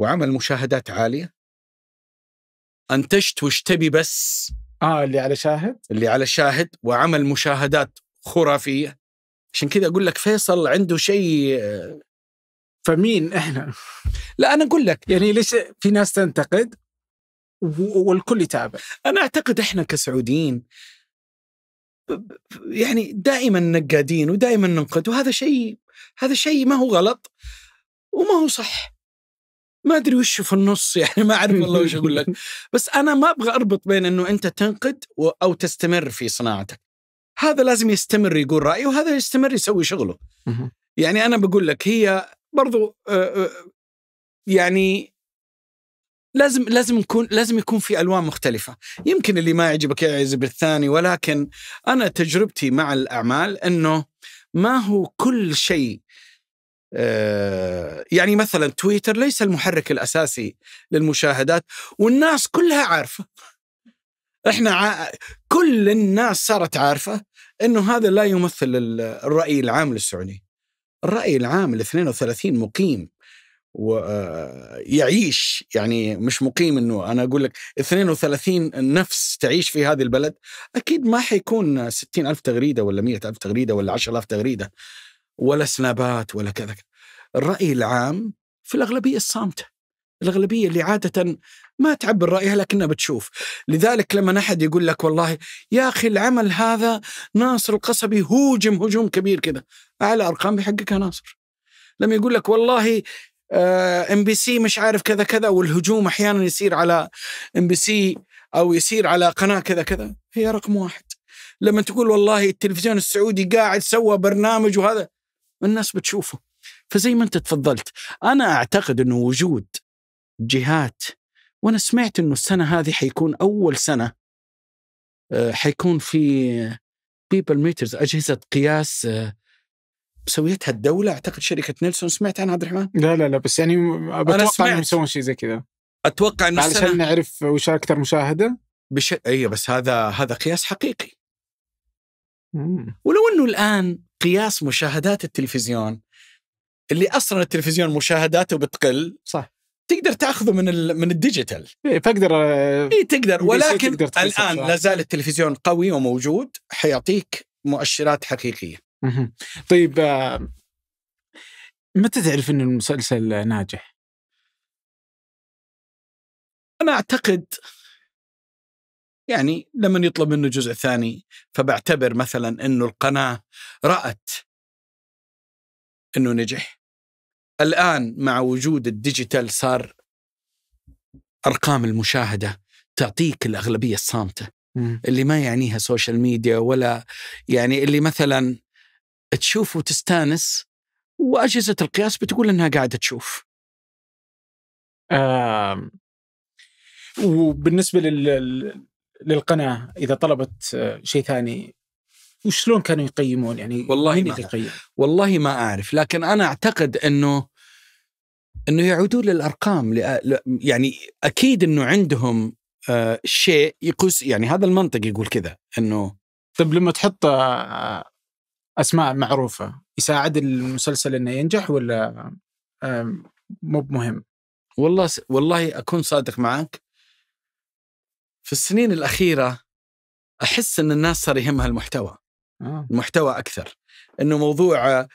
وعمل مشاهدات عاليه انتجت وش تبي بس اه اللي على شاهد اللي على شاهد وعمل مشاهدات خرافيه عشان كذا اقول لك فيصل عنده شيء آه، فمين احنا؟ لا انا اقول لك يعني ليش في ناس تنتقد والكل يتابع انا اعتقد احنا كسعوديين يعني دائما نقادين ودائما ننقد وهذا شيء هذا شيء ما هو غلط وما هو صح ما ادري وش في النص يعني ما اعرف والله وش اقول لك بس انا ما ابغى اربط بين انه انت تنقد او تستمر في صناعتك هذا لازم يستمر يقول رايه وهذا يستمر يسوي شغله يعني انا بقول لك هي برضو آه، آه، يعني لازم لازم نكون لازم يكون في الوان مختلفه يمكن اللي ما يعجبك يعجب الثاني ولكن انا تجربتي مع الاعمال انه ما هو كل شيء آه، يعني مثلا تويتر ليس المحرك الاساسي للمشاهدات والناس كلها عارفه احنا ع... كل الناس صارت عارفه انه هذا لا يمثل الراي العام للسعودي الراي العام ال 32 مقيم ويعيش يعني مش مقيم انه انا اقول لك 32 نفس تعيش في هذه البلد اكيد ما حيكون 60 الف تغريده ولا 100 الف تغريده ولا 10000 تغريده ولا سنابات ولا كذا الراي العام في الاغلبيه الصامته الاغلبيه اللي عاده ما تعبر رايها لكنها بتشوف لذلك لما احد يقول لك والله يا اخي العمل هذا ناصر القصبي هوجم هجوم كبير كذا اعلى ارقام بحقك يا ناصر لما يقول لك والله ام بي سي مش عارف كذا كذا والهجوم احيانا يصير على ام بي سي او يصير على قناه كذا كذا هي رقم واحد لما تقول والله التلفزيون السعودي قاعد سوى برنامج وهذا الناس بتشوفه فزي ما انت تفضلت انا اعتقد انه وجود جهات وانا سمعت انه السنه هذه حيكون اول سنه آه، حيكون في بيبل ميترز اجهزه قياس آه، مسويتها الدوله اعتقد شركه نيلسون سمعت عنها عبد الرحمن؟ لا لا لا بس يعني اتوقع انهم يسوون شيء زي كذا اتوقع انه علشان السنة... نعرف وش اكثر مشاهده بش... اي بس هذا هذا قياس حقيقي مم. ولو انه الان قياس مشاهدات التلفزيون اللي اصلا التلفزيون مشاهداته بتقل صح تقدر تاخذه من ال... من الديجيتال اي فاقدر آه، اي تقدر ولكن تقدر الان لا زال التلفزيون قوي وموجود حيعطيك مؤشرات حقيقيه طيب آه، متى تعرف ان المسلسل ناجح؟ انا اعتقد يعني لما يطلب منه جزء ثاني فبعتبر مثلا انه القناه رات انه نجح الان مع وجود الديجيتال صار ارقام المشاهده تعطيك الاغلبيه الصامته اللي ما يعنيها سوشيال ميديا ولا يعني اللي مثلا تشوف وتستانس واجهزه القياس بتقول انها قاعده تشوف. آه وبالنسبه لل... للقناه اذا طلبت آه، شيء ثاني وشلون كانوا يقيمون يعني والله ما يقيم؟ والله ما اعرف لكن انا اعتقد انه انه يعودون للارقام يعني اكيد انه عندهم آه، شيء يقوس يعني هذا المنطق يقول كذا انه طيب لما تحط آه، اسماء معروفه يساعد المسلسل انه ينجح ولا مو بمهم؟ والله س... والله اكون صادق معك في السنين الاخيره احس ان الناس صار يهمها المحتوى آه. المحتوى اكثر انه موضوع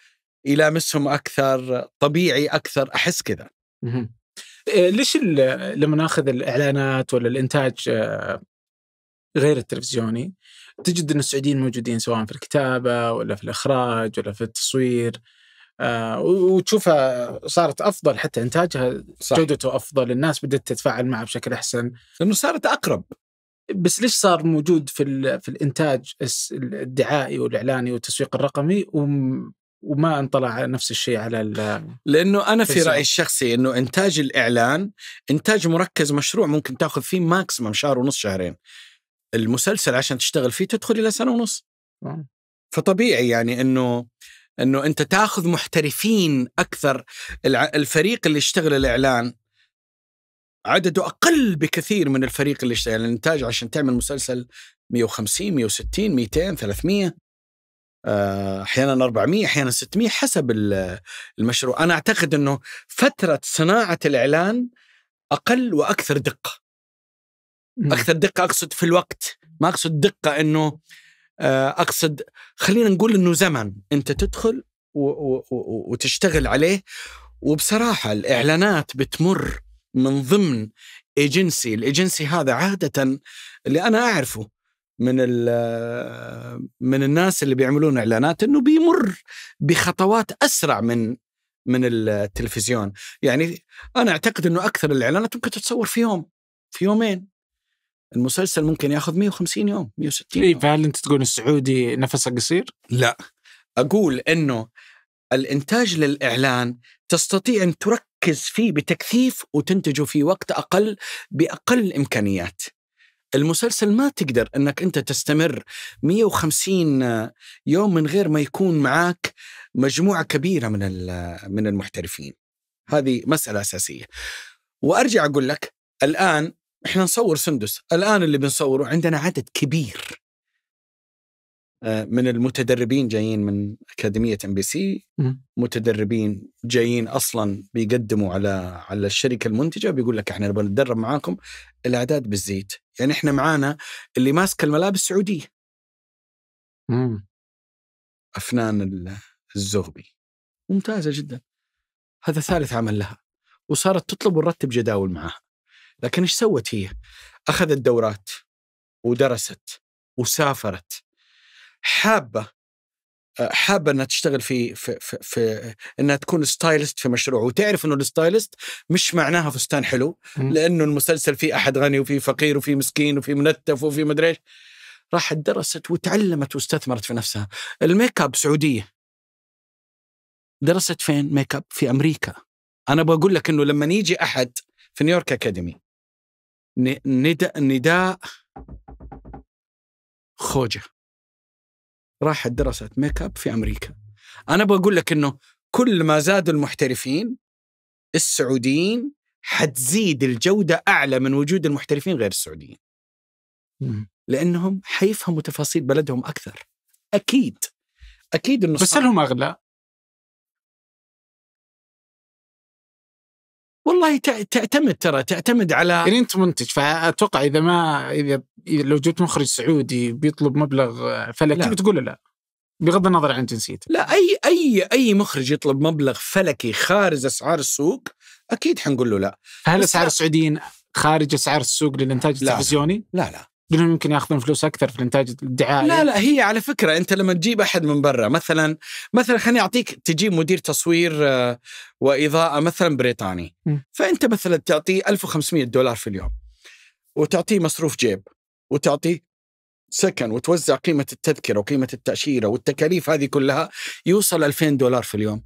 يلامسهم اكثر طبيعي اكثر احس كذا آه، ليش لما ناخذ الاعلانات ولا الانتاج آه، غير التلفزيوني تجد ان السعوديين موجودين سواء في الكتابه ولا في الاخراج ولا في التصوير آه وتشوفها صارت افضل حتى انتاجها صح. جودته افضل الناس بدات تتفاعل معه بشكل احسن لانه صارت اقرب بس ليش صار موجود في في الانتاج الدعائي والاعلاني والتسويق الرقمي وما انطلع نفس الشيء على لانه انا في رايي الشخصي انه انتاج الاعلان انتاج مركز مشروع ممكن تاخذ فيه ماكسيمم شهر ونص شهرين المسلسل عشان تشتغل فيه تدخل الى سنه ونص آه. فطبيعي يعني انه انه انت تاخذ محترفين اكثر الفريق اللي يشتغل الاعلان عدده اقل بكثير من الفريق اللي يشتغل يعني الانتاج عشان تعمل مسلسل 150 160 200 300 احيانا 400 احيانا 600 حسب المشروع انا اعتقد انه فتره صناعه الاعلان اقل واكثر دقه اكثر دقه اقصد في الوقت ما اقصد دقه انه آه، اقصد خلينا نقول انه زمن انت تدخل و و و وتشتغل عليه وبصراحه الاعلانات بتمر من ضمن ايجنسي الايجنسي هذا عاده اللي انا اعرفه من آه، من الناس اللي بيعملون اعلانات انه بيمر بخطوات اسرع من من التلفزيون يعني انا اعتقد انه اكثر الاعلانات ممكن تتصور في يوم في يومين المسلسل ممكن ياخذ 150 يوم 160 إيه، يوم. فهل انت تقول السعودي نفسه قصير؟ لا اقول انه الانتاج للاعلان تستطيع ان تركز فيه بتكثيف وتنتجه في وقت اقل باقل امكانيات. المسلسل ما تقدر انك انت تستمر 150 يوم من غير ما يكون معك مجموعه كبيره من من المحترفين. هذه مساله اساسيه. وارجع اقول لك الان احنا نصور سندس الان اللي بنصوره عندنا عدد كبير آه، من المتدربين جايين من اكاديميه ام بي سي متدربين جايين اصلا بيقدموا على على الشركه المنتجه بيقول لك احنا نبغى نتدرب معاكم الاعداد بالزيت يعني احنا معانا اللي ماسك الملابس سعوديه افنان الزغبي ممتازه جدا هذا ثالث عمل لها وصارت تطلب ونرتب جداول معها لكن ايش سوت هي؟ اخذت دورات ودرست وسافرت حابه آه، حابه انها تشتغل في في في, في انها تكون ستايلست في مشروع وتعرف انه الستايلست مش معناها فستان حلو لانه المسلسل فيه احد غني وفيه فقير وفيه مسكين وفيه منتف وفيه مدري ايش راحت درست وتعلمت واستثمرت في نفسها الميك اب سعوديه درست فين ميك اب في امريكا انا بقول لك انه لما يجي احد في نيويورك اكاديمي نداء نداء خوجه راحت درست ميك اب في امريكا انا ابغى اقول لك انه كل ما زادوا المحترفين السعوديين حتزيد الجوده اعلى من وجود المحترفين غير السعوديين لانهم حيفهموا تفاصيل بلدهم اكثر اكيد اكيد انه بس هل هم اغلى؟ والله تعتمد ترى تعتمد على يعني انت منتج فاتوقع اذا ما اذا لو جبت مخرج سعودي بيطلب مبلغ آه، فلكي بتقول لا بغض النظر عن جنسيته لا اي اي اي مخرج يطلب مبلغ فلكي خارج اسعار السوق اكيد حنقول له لا هل اسعار السعوديين خارج اسعار السوق للانتاج التلفزيوني؟ لا لا قلنا يمكن ياخذون فلوس اكثر في الانتاج الدعائي لا لا هي على فكره انت لما تجيب احد من برا مثلا مثلا خليني اعطيك تجيب مدير تصوير آه، واضاءه مثلا بريطاني فانت مثلا تعطيه 1500 دولار في اليوم وتعطيه مصروف جيب وتعطيه سكن وتوزع قيمة التذكرة وقيمة التأشيرة والتكاليف هذه كلها يوصل 2000 دولار في اليوم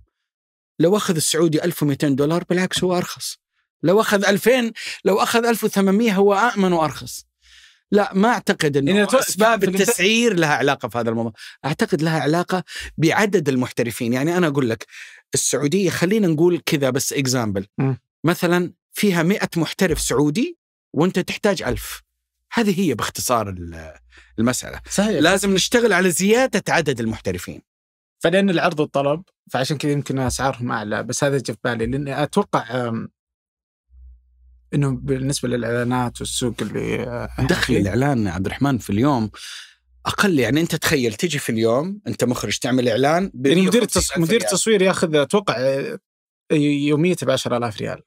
لو أخذ السعودي 1200 دولار بالعكس هو أرخص لو أخذ 2000 لو أخذ 1800 هو أأمن وأرخص لا ما اعتقد انه إن اسباب التسعير لها علاقه في هذا الموضوع، اعتقد لها علاقه بعدد المحترفين، يعني انا اقول لك السعوديه خلينا نقول كذا بس اكزامبل مثلا فيها 100 محترف سعودي وانت تحتاج ألف هذه هي باختصار المساله صحيح. لازم نشتغل على زياده عدد المحترفين فلان العرض والطلب فعشان كذا يمكن اسعارهم اعلى بس هذا جه في بالي لاني اتوقع انه بالنسبه للاعلانات والسوق اللي آه، دخل الاعلان عبد الرحمن في اليوم اقل يعني انت تخيل تجي في اليوم انت مخرج تعمل اعلان يعني مدير التص... مدير التصوير ياخذ اتوقع يوميته ب 10000 ريال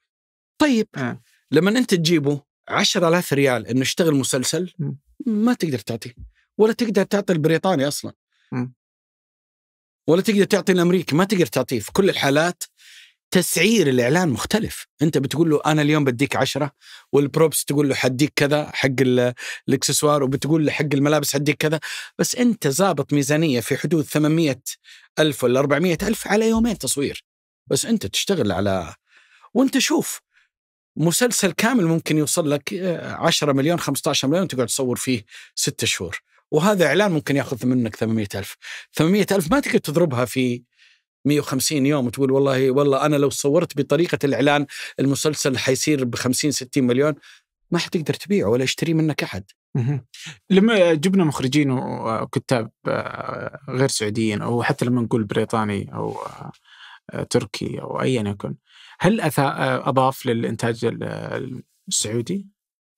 طيب آه. لما انت تجيبه 10000 ريال انه يشتغل مسلسل ما تقدر تعطيه ولا تقدر تعطي البريطاني اصلا ولا تقدر تعطي الامريكي ما تقدر تعطيه في كل الحالات تسعير الاعلان مختلف انت بتقول له انا اليوم بديك عشرة والبروبس تقول له حديك كذا حق الاكسسوار وبتقول له حق الملابس حديك كذا بس انت زابط ميزانيه في حدود 800 الف ولا 400 الف على يومين تصوير بس انت تشتغل على وانت شوف مسلسل كامل ممكن يوصل لك 10 آه، مليون 15 مليون تقعد تصور فيه ستة شهور وهذا اعلان ممكن ياخذ منك 800 الف 800 الف ما تقدر تضربها في 150 يوم وتقول والله والله انا لو صورت بطريقه الاعلان المسلسل حيصير ب 50 60 مليون ما حتقدر تبيعه ولا يشتري منك احد. لما جبنا مخرجين وكتاب آه، غير سعوديين او حتى لما نقول بريطاني او آه، تركي او ايا يكن هل آه، اضاف للانتاج السعودي؟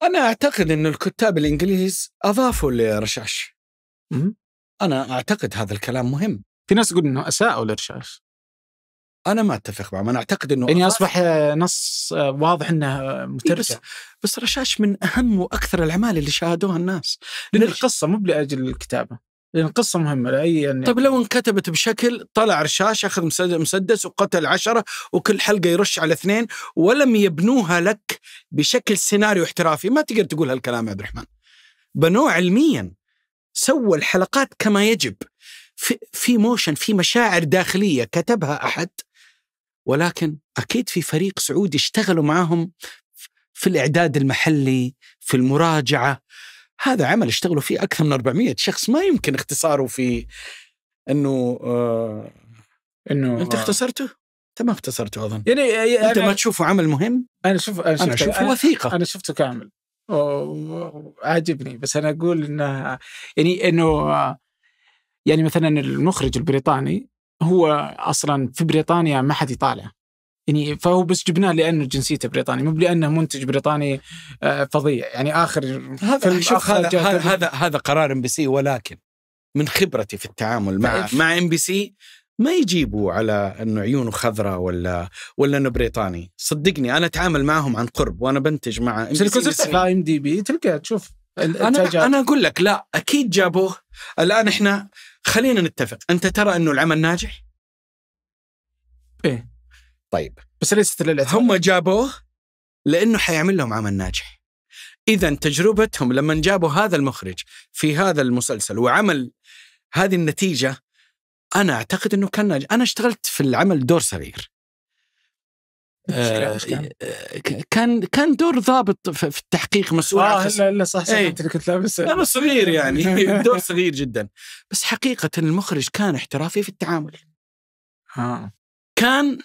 انا اعتقد ان الكتاب الانجليز اضافوا لرشاش. انا اعتقد هذا الكلام مهم. في ناس تقول انه اساءوا للرشاش انا ما اتفق معهم انا اعتقد انه يعني اصبح نص واضح انه إيه، مترجم بس, بس رشاش من اهم واكثر الاعمال اللي شاهدوها الناس لان القصه مو لاجل الكتابه لان القصه مهمه لاي يعني طيب لو انكتبت بشكل طلع رشاش اخذ مسدس وقتل عشرة وكل حلقه يرش على اثنين ولم يبنوها لك بشكل سيناريو احترافي ما تقدر تقول هالكلام يا عبد الرحمن بنوه علميا سوى الحلقات كما يجب في, في موشن في مشاعر داخلية كتبها أحد ولكن أكيد في فريق سعودي اشتغلوا معاهم في الإعداد المحلي في المراجعة هذا عمل اشتغلوا فيه أكثر من 400 شخص ما يمكن اختصاره في أنه آه أنه أنت آه، اختصرته؟ انت ما اختصرته اظن يعني, يعني انت ما تشوفه عمل مهم؟ انا شوف انا, أنا شفته وثيقه انا شفته كامل وعاجبني بس انا اقول انه يعني انه آه، يعني مثلا المخرج البريطاني هو اصلا في بريطانيا ما حد يطالعه يعني فهو بس جبناه لانه جنسيته بريطاني مو لانه منتج بريطاني آه، فظيع يعني اخر هذا هذا هذا, هذا قرار ام بي سي ولكن من خبرتي في التعامل مع طيب. مع ام بي سي ما يجيبوا على انه عيونه خضراء ولا ولا انه بريطاني صدقني انا اتعامل معهم عن قرب وانا بنتج مع ام دي بي تلقى تشوف انا انا اقول لك لا اكيد جابوه الان احنا خلينا نتفق انت ترى انه العمل ناجح؟ ايه طيب بس ليست للاعتراض هم جابوه لانه حيعمل لهم عمل ناجح اذا تجربتهم لما جابوا هذا المخرج في هذا المسلسل وعمل هذه النتيجه انا اعتقد انه كان ناجح انا اشتغلت في العمل دور صغير آه، كان كان دور ضابط في التحقيق مسؤول اه لا لا صح صح إيه. انت كنت لابس لابس صغير يعني دور صغير جدا بس حقيقه المخرج كان احترافي في التعامل ها. آه. كان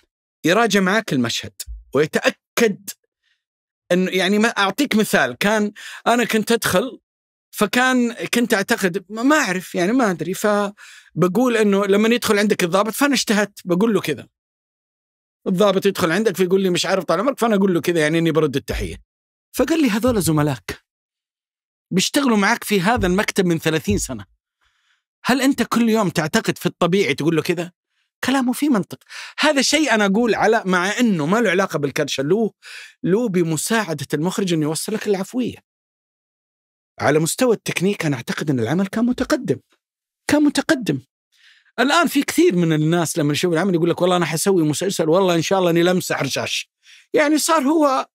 يراجع معك المشهد ويتاكد انه يعني ما اعطيك مثال كان انا كنت ادخل فكان كنت اعتقد ما اعرف يعني ما ادري فبقول انه لما يدخل عندك الضابط فانا اجتهدت بقول له كذا الضابط يدخل عندك فيقول لي مش عارف طال عمرك فانا اقول له كذا يعني اني برد التحيه فقال لي هذول زملائك بيشتغلوا معك في هذا المكتب من 30 سنه هل انت كل يوم تعتقد في الطبيعي تقول له كذا كلامه في منطق هذا شيء انا اقول على مع انه ما له علاقه بالكرشه له له بمساعده المخرج انه يوصلك العفويه على مستوى التكنيك انا اعتقد ان العمل كان متقدم كان متقدم الان في كثير من الناس لما يشوف العمل يقول لك والله انا حسوي مسلسل والله ان شاء الله اني لمسه حرشاش يعني صار هو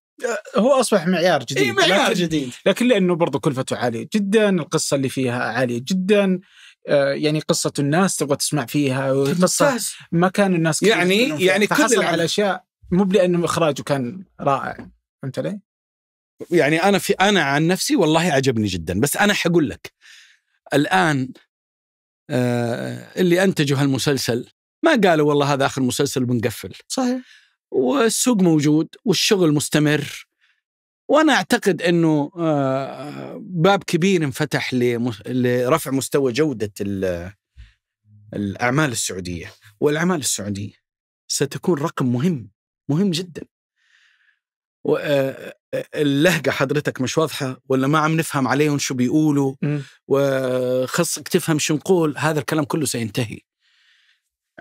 آه، هو اصبح معيار جديد إيه معيار جديد لكن لانه برضه كلفته عاليه جدا القصه اللي فيها عاليه جدا آه، يعني قصة الناس تبغى تسمع فيها قصة ما كان الناس يعني يعني كل على اشياء مو لانه اخراجه كان رائع فهمت علي؟ يعني انا في انا عن نفسي والله عجبني جدا بس انا حقول لك الان آه، اللي انتجوا هالمسلسل ما قالوا والله هذا اخر مسلسل بنقفل صحيح والسوق موجود والشغل مستمر وانا اعتقد انه آه، باب كبير انفتح لرفع مستوى جوده الاعمال السعوديه والاعمال السعوديه ستكون رقم مهم مهم جدا آه، اللهجة حضرتك مش واضحة ولا ما عم نفهم عليهم شو بيقولوا وخصك تفهم شو نقول هذا الكلام كله سينتهي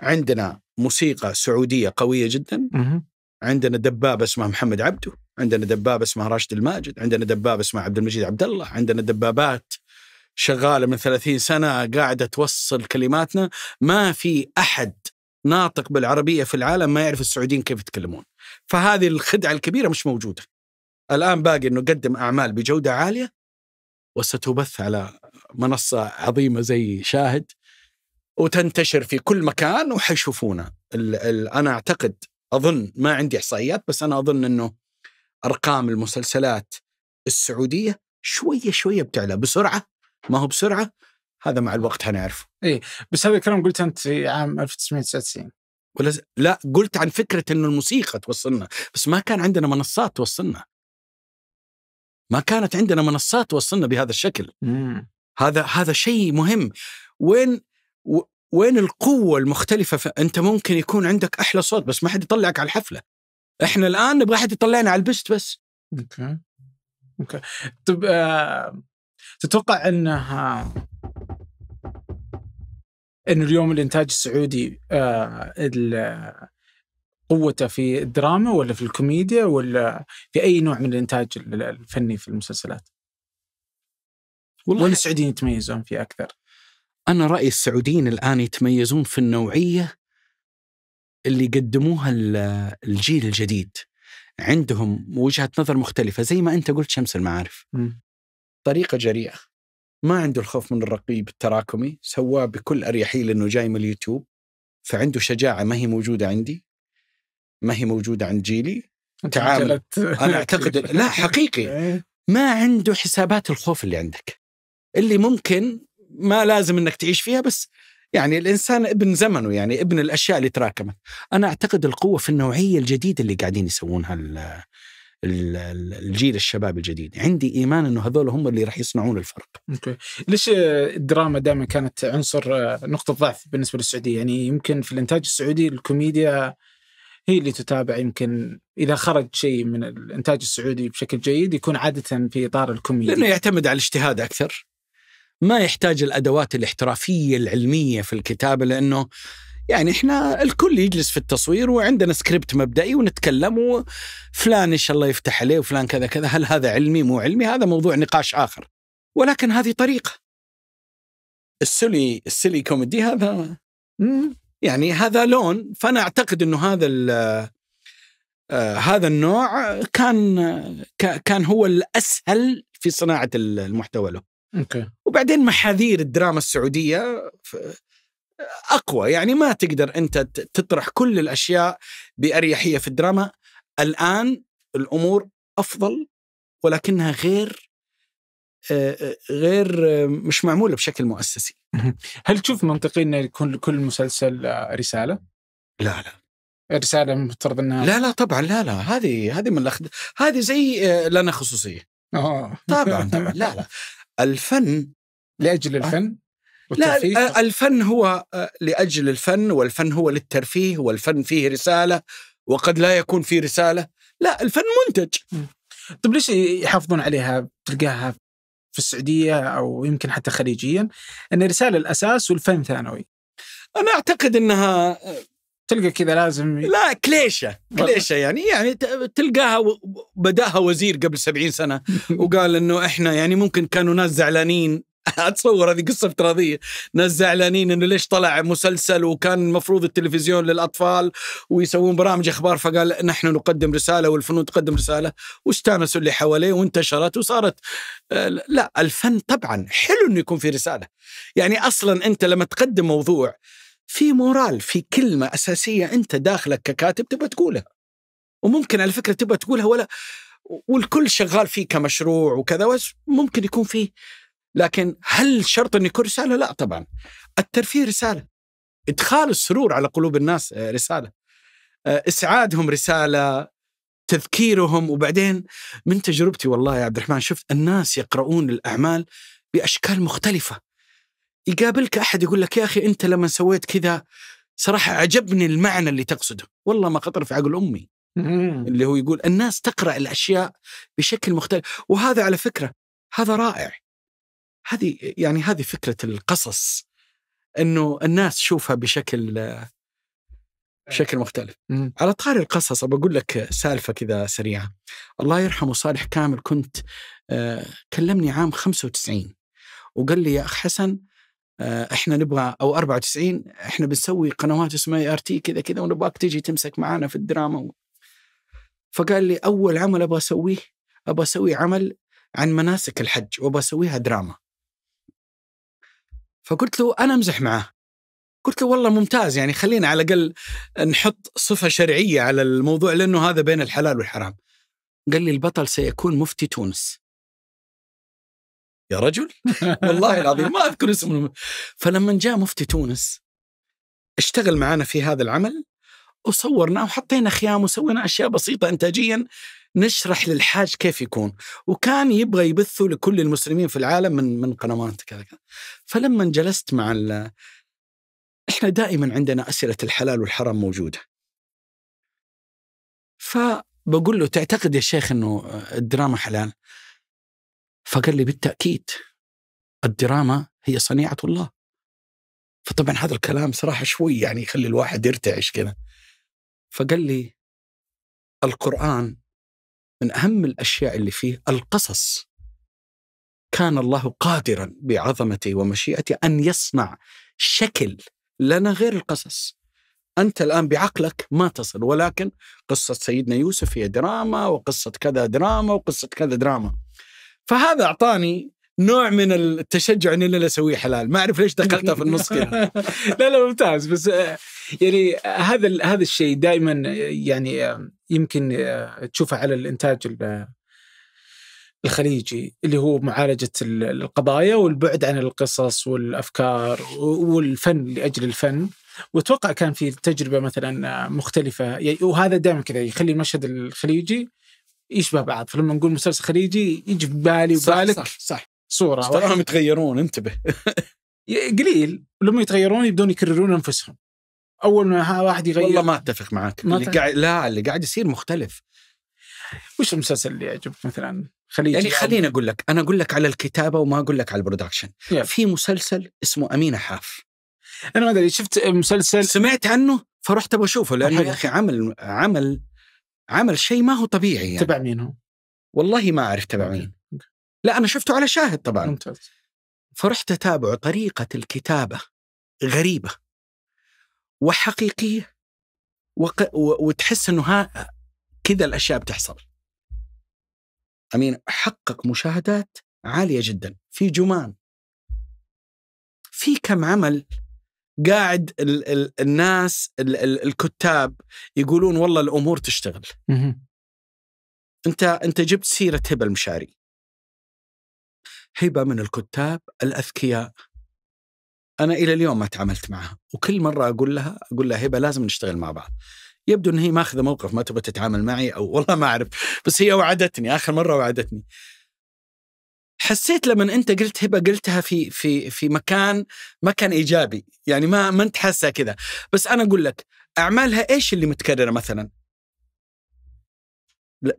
عندنا موسيقى سعودية قوية جدا مم. عندنا دبابة اسمها محمد عبده عندنا دبابة اسمها راشد الماجد عندنا دبابة اسمها عبد المجيد عبد الله عندنا دبابات شغالة من 30 سنة قاعدة توصل كلماتنا ما في أحد ناطق بالعربية في العالم ما يعرف السعوديين كيف يتكلمون فهذه الخدعة الكبيرة مش موجودة الان باقي انه قدم اعمال بجوده عاليه وستبث على منصه عظيمه زي شاهد وتنتشر في كل مكان وحيشوفونا انا اعتقد اظن ما عندي احصائيات بس انا اظن انه ارقام المسلسلات السعوديه شويه شويه بتعلى بسرعه ما هو بسرعه هذا مع الوقت حنعرفه. اي بس هذا الكلام قلت انت في عام 1999 ولا لا قلت عن فكره انه الموسيقى توصلنا بس ما كان عندنا منصات توصلنا ما كانت عندنا منصات توصلنا بهذا الشكل هذا هذا شيء مهم وين وين القوه المختلفه انت ممكن يكون عندك احلى صوت بس ما حد يطلعك على الحفله احنا الان نبغى حد يطلعنا على البست بس اوكي اوكي طب آه، تتوقع انها آه، انه اليوم الانتاج السعودي آه... ال... قوته في الدراما ولا في الكوميديا ولا في اي نوع من الانتاج الفني في المسلسلات؟ والله ولا السعوديين يتميزون فيه اكثر؟ انا رايي السعوديين الان يتميزون في النوعيه اللي يقدموها الجيل الجديد عندهم وجهه نظر مختلفه زي ما انت قلت شمس المعارف م. طريقه جريئه ما عنده الخوف من الرقيب التراكمي سواه بكل اريحيه لانه جاي من اليوتيوب فعنده شجاعه ما هي موجوده عندي ما هي موجوده عند جيلي تعامل انا اعتقد لا حقيقي إيه. ما عنده حسابات الخوف اللي عندك اللي ممكن ما لازم انك تعيش فيها بس يعني الانسان ابن زمنه يعني ابن الاشياء اللي تراكمت انا اعتقد القوه في النوعيه الجديده اللي قاعدين يسوونها الجيل الشباب الجديد عندي ايمان انه هذول هم اللي راح يصنعون الفرق اوكي ليش الدراما دائما كانت عنصر نقطه ضعف بالنسبه للسعوديه يعني يمكن في الانتاج السعودي الكوميديا هي اللي تتابع يمكن اذا خرج شيء من الانتاج السعودي بشكل جيد يكون عاده في اطار الكوميدي لانه يعتمد على الاجتهاد اكثر ما يحتاج الادوات الاحترافيه العلميه في الكتابه لانه يعني احنا الكل يجلس في التصوير وعندنا سكريبت مبدئي ونتكلم وفلان ان شاء الله يفتح عليه وفلان كذا كذا هل هذا علمي مو علمي هذا موضوع نقاش اخر ولكن هذه طريقه السلي السلي كوميدي هذا يعني هذا لون فانا اعتقد انه هذا آه، هذا النوع كان كان هو الاسهل في صناعه المحتوى له. اوكي. وبعدين محاذير الدراما السعوديه اقوى يعني ما تقدر انت تطرح كل الاشياء باريحيه في الدراما الان الامور افضل ولكنها غير آه، آه، غير مش معموله بشكل مؤسسي. هل تشوف منطقي انه يكون لكل مسلسل آه، رسالة؟ لا لا رسالة مفترض أنها لا لا طبعا لا لا هذه هذه من الأخد... هذه زي آه، لنا خصوصية طبعا طبعا لا لا الفن لأجل آه. الفن؟ والترفيه. لا الفن هو لأجل الفن والفن هو للترفيه والفن فيه رسالة وقد لا يكون فيه رسالة لا الفن منتج طيب ليش يحافظون عليها تلقاها في السعوديه او يمكن حتى خليجيا ان الرساله الاساس والفن ثانوي. انا اعتقد انها تلقى كذا لازم لا كليشه كليشه يعني يعني تلقاها بداها وزير قبل 70 سنه وقال انه احنا يعني ممكن كانوا ناس زعلانين اتصور هذه قصه افتراضيه ناس زعلانين انه ليش طلع مسلسل وكان المفروض التلفزيون للاطفال ويسوون برامج اخبار فقال نحن نقدم رساله والفنون تقدم رساله واستانسوا اللي حواليه وانتشرت وصارت آه، لا الفن طبعا حلو انه يكون في رساله يعني اصلا انت لما تقدم موضوع في مورال في كلمه اساسيه انت داخلك ككاتب تبغى تقولها وممكن على فكره تبغى تقولها ولا والكل شغال فيه كمشروع وكذا بس ممكن يكون فيه لكن هل شرط أن يكون رسالة؟ لا طبعا الترفيه رسالة إدخال السرور على قلوب الناس آه، رسالة آه، إسعادهم رسالة تذكيرهم وبعدين من تجربتي والله يا عبد الرحمن شفت الناس يقرؤون الأعمال بأشكال مختلفة يقابلك أحد يقول لك يا أخي أنت لما سويت كذا صراحة عجبني المعنى اللي تقصده والله ما خطر في عقل أمي اللي هو يقول الناس تقرأ الأشياء بشكل مختلف وهذا على فكرة هذا رائع هذه يعني هذه فكره القصص انه الناس تشوفها بشكل بشكل أيوة. مختلف على طاري القصص ابى اقول لك سالفه كذا سريعه الله يرحمه صالح كامل كنت آه، كلمني عام 95 وقال لي يا اخ حسن آه، احنا نبغى او 94 احنا بنسوي قنوات اسمها اي ار تي كذا كذا ونبغاك تجي تمسك معانا في الدراما و... فقال لي اول عمل ابغى اسويه ابغى اسوي عمل عن مناسك الحج وابغى اسويها دراما فقلت له انا امزح معاه قلت له والله ممتاز يعني خلينا على الاقل نحط صفه شرعيه على الموضوع لانه هذا بين الحلال والحرام قال لي البطل سيكون مفتي تونس يا رجل والله العظيم ما اذكر اسمه فلما جاء مفتي تونس اشتغل معنا في هذا العمل وصورنا وحطينا خيام وسوينا اشياء بسيطه انتاجيا نشرح للحاج كيف يكون وكان يبغى يبثه لكل المسلمين في العالم من من قنوات كذا فلما جلست مع ال... احنا دائما عندنا اسئله الحلال والحرام موجوده فبقول له تعتقد يا شيخ انه الدراما حلال فقال لي بالتاكيد الدراما هي صنيعه الله فطبعا هذا الكلام صراحه شوي يعني يخلي الواحد يرتعش كذا فقال لي القران من أهم الأشياء اللي فيه القصص كان الله قادرا بعظمته ومشيئته أن يصنع شكل لنا غير القصص أنت الآن بعقلك ما تصل ولكن قصة سيدنا يوسف هي دراما وقصة كذا دراما وقصة كذا دراما فهذا أعطاني نوع من التشجع اني لا اسويه حلال ما اعرف ليش دخلتها في النص كذا لا لا ممتاز بس آه، يعني آه، هذا هذا الشيء دائما آه، يعني يمكن تشوفه على الانتاج الخليجي اللي هو معالجة القضايا والبعد عن القصص والأفكار والفن لأجل الفن واتوقع كان في تجربه مثلا مختلفه يعني، وهذا دائما كذا يخلي المشهد الخليجي يشبه بعض فلما نقول مسلسل خليجي يجي في بالي وبالك صح, صح, صح صوره تراهم يتغيرون انتبه قليل لما يتغيرون يبدون يكررون انفسهم اول ما واحد يغير والله ما اتفق معك ما اللي قاعد لا اللي قاعد يصير مختلف وش المسلسل اللي يعجبك مثلا خليجي يعني خليني اقول لك انا اقول لك على الكتابه وما اقول لك على البرودكشن yeah. في مسلسل اسمه امينه حاف انا ما ادري شفت مسلسل سمعت عنه فرحت ابغى اشوفه لانه يا اخي عمل عمل عمل شيء ما هو طبيعي يعني. تبع مين هو؟ والله ما اعرف تبع مين لا انا شفته على شاهد طبعا ممتاز فرحت اتابعه طريقه الكتابه غريبه وحقيقيه وق... و... وتحس انه ها كذا الاشياء بتحصل امين حقق مشاهدات عاليه جدا في جمان في كم عمل قاعد ال ال الناس ال ال الكتاب يقولون والله الامور تشتغل انت انت جبت سيره هبه المشاري هبه من الكتاب الاذكياء انا الى اليوم ما تعاملت معها وكل مره اقول لها اقول لها هبه لازم نشتغل مع بعض يبدو ان هي ماخذه موقف ما تبغى تتعامل معي او والله ما اعرف بس هي وعدتني اخر مره وعدتني حسيت لما انت قلت هبه قلتها في في في مكان ما كان ايجابي يعني ما ما انت حاسه كذا بس انا اقول لك اعمالها ايش اللي متكرره مثلا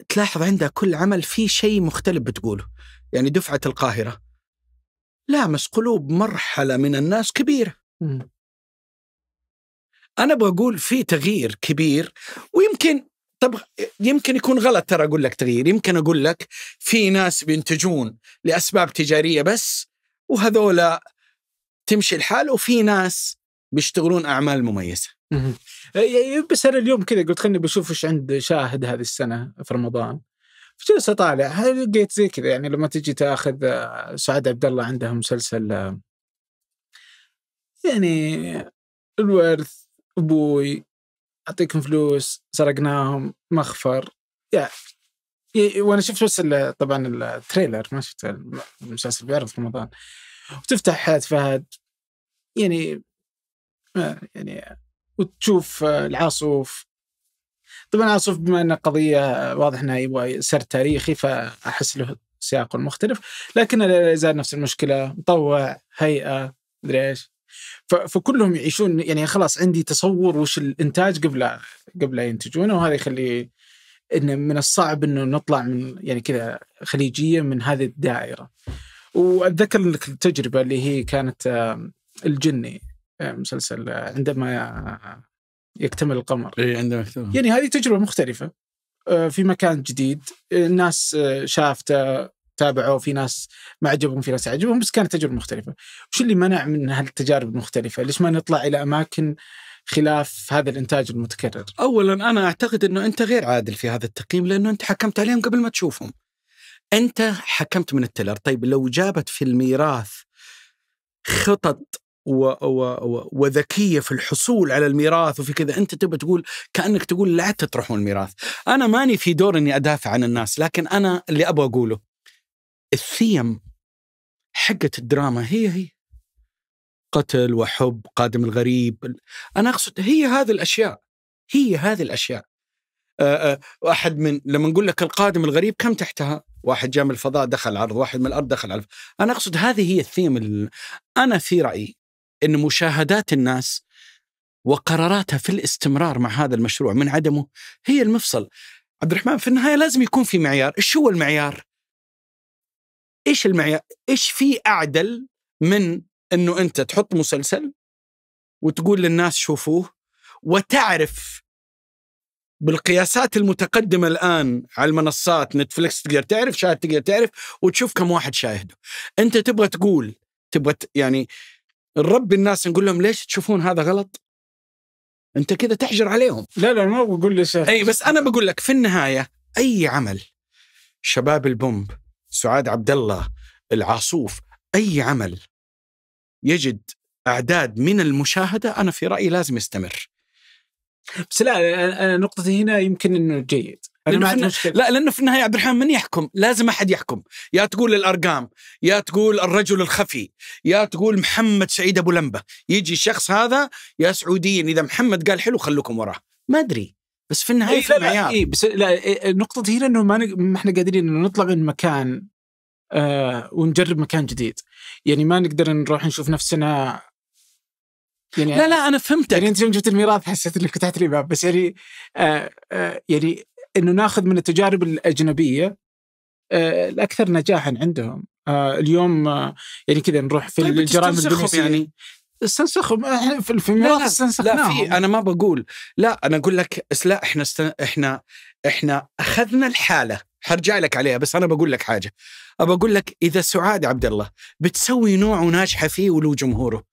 تلاحظ عندها كل عمل في شيء مختلف بتقوله يعني دفعة القاهرة لامس قلوب مرحلة من الناس كبيرة أنا بقول في تغيير كبير ويمكن طب يمكن يكون غلط ترى أقول لك تغيير يمكن أقول لك في ناس بينتجون لأسباب تجارية بس وهذولا تمشي الحال وفي ناس بيشتغلون أعمال مميزة إيه، إيه، بس انا اليوم كذا قلت خلني بشوف ايش عند شاهد هذه السنه في رمضان فجلست اطالع لقيت زي كذا يعني لما تجي تاخذ آه، سعاد عبد الله عنده مسلسل آه، يعني الورث ابوي اعطيكم فلوس سرقناهم مخفر يا يعني وانا شفت بس طبعا التريلر ما شفت المسلسل بيعرض في رمضان وتفتح حياه فهد يعني ما آه، يعني وتشوف آه، العاصوف طبعا عاصوف بما ان قضيه آه، واضح انها يبغى سرد تاريخي فاحس له سياق مختلف لكن لا يزال نفس المشكله مطوع هيئه مدري ايش فكلهم يعيشون يعني خلاص عندي تصور وش الانتاج قبل قبل لا ينتجونه وهذا يخلي انه من الصعب انه نطلع من يعني كذا خليجيه من هذه الدائره واتذكر لك التجربه اللي هي كانت الجني مسلسل عندما يكتمل القمر اي عندما يكتمل يعني هذه تجربه مختلفه آه، في مكان جديد الناس آه، آه، شافته تابعوا في ناس ما عجبهم في ناس عجبهم بس كانت تجربه مختلفه وش اللي منع من هالتجارب المختلفه ليش ما نطلع الى اماكن خلاف هذا الانتاج المتكرر اولا انا اعتقد انه انت غير عادل في هذا التقييم لانه انت حكمت عليهم قبل ما تشوفهم انت حكمت من التلر طيب لو جابت في الميراث خطط و و و وذكيه في الحصول على الميراث وفي كذا انت تبى تقول كانك تقول لا تطرحون الميراث انا ماني في دور اني ادافع عن الناس لكن انا اللي ابغى اقوله الثيم حقت الدراما هي هي قتل وحب قادم الغريب انا اقصد هي هذه الاشياء هي هذه الاشياء واحد من لما نقول لك القادم الغريب كم تحتها واحد جاء من الفضاء دخل عرض واحد من الارض دخل عرض انا اقصد هذه هي الثيم انا في رايي ان مشاهدات الناس وقراراتها في الاستمرار مع هذا المشروع من عدمه هي المفصل عبد الرحمن في النهايه لازم يكون في معيار ايش هو المعيار ايش المعيار ايش في اعدل من انه انت تحط مسلسل وتقول للناس شوفوه وتعرف بالقياسات المتقدمه الان على المنصات نتفلكس تقدر تعرف شاهد تقدر تعرف وتشوف كم واحد شاهده انت تبغى تقول تبغى يعني نربي الناس نقول لهم ليش تشوفون هذا غلط؟ انت كذا تحجر عليهم لا لا ما بقول لي اي بس انا بقول لك في النهايه اي عمل شباب البومب سعاد عبد الله العاصوف اي عمل يجد اعداد من المشاهده انا في رايي لازم يستمر بس لا انا نقطتي هنا يمكن انه جيد لا لانه في النهايه عبد الرحمن من يحكم؟ لازم احد يحكم، يا تقول الارقام، يا تقول الرجل الخفي، يا تقول محمد سعيد ابو لمبه، يجي الشخص هذا يا سعوديين اذا محمد قال حلو خلوكم وراه، ما ادري بس في النهايه إيه في لا لا إيه بس لا إيه، إيه، نقطتي هنا انه ما ما احنا قادرين انه نطلع من مكان آه ونجرب مكان جديد، يعني ما نقدر نروح نشوف نفسنا يعني لا لا انا فهمتك يعني انت يوم جبت الميراث حسيت انك فتحت لي باب بس يعني آه آه يعني انه ناخذ من التجارب الاجنبيه آه، الاكثر نجاحا عندهم آه، اليوم آه، يعني كذا نروح في طيب الجرائم الدنيا يعني استنسخهم احنا في الفيلم استنسخناهم لا في انا ما بقول لا انا اقول لك لا احنا استن... احنا احنا اخذنا الحاله حرجع لك عليها بس انا بقول لك حاجه ابى اقول لك اذا سعاد عبد الله بتسوي نوع وناجحه فيه ولو جمهوره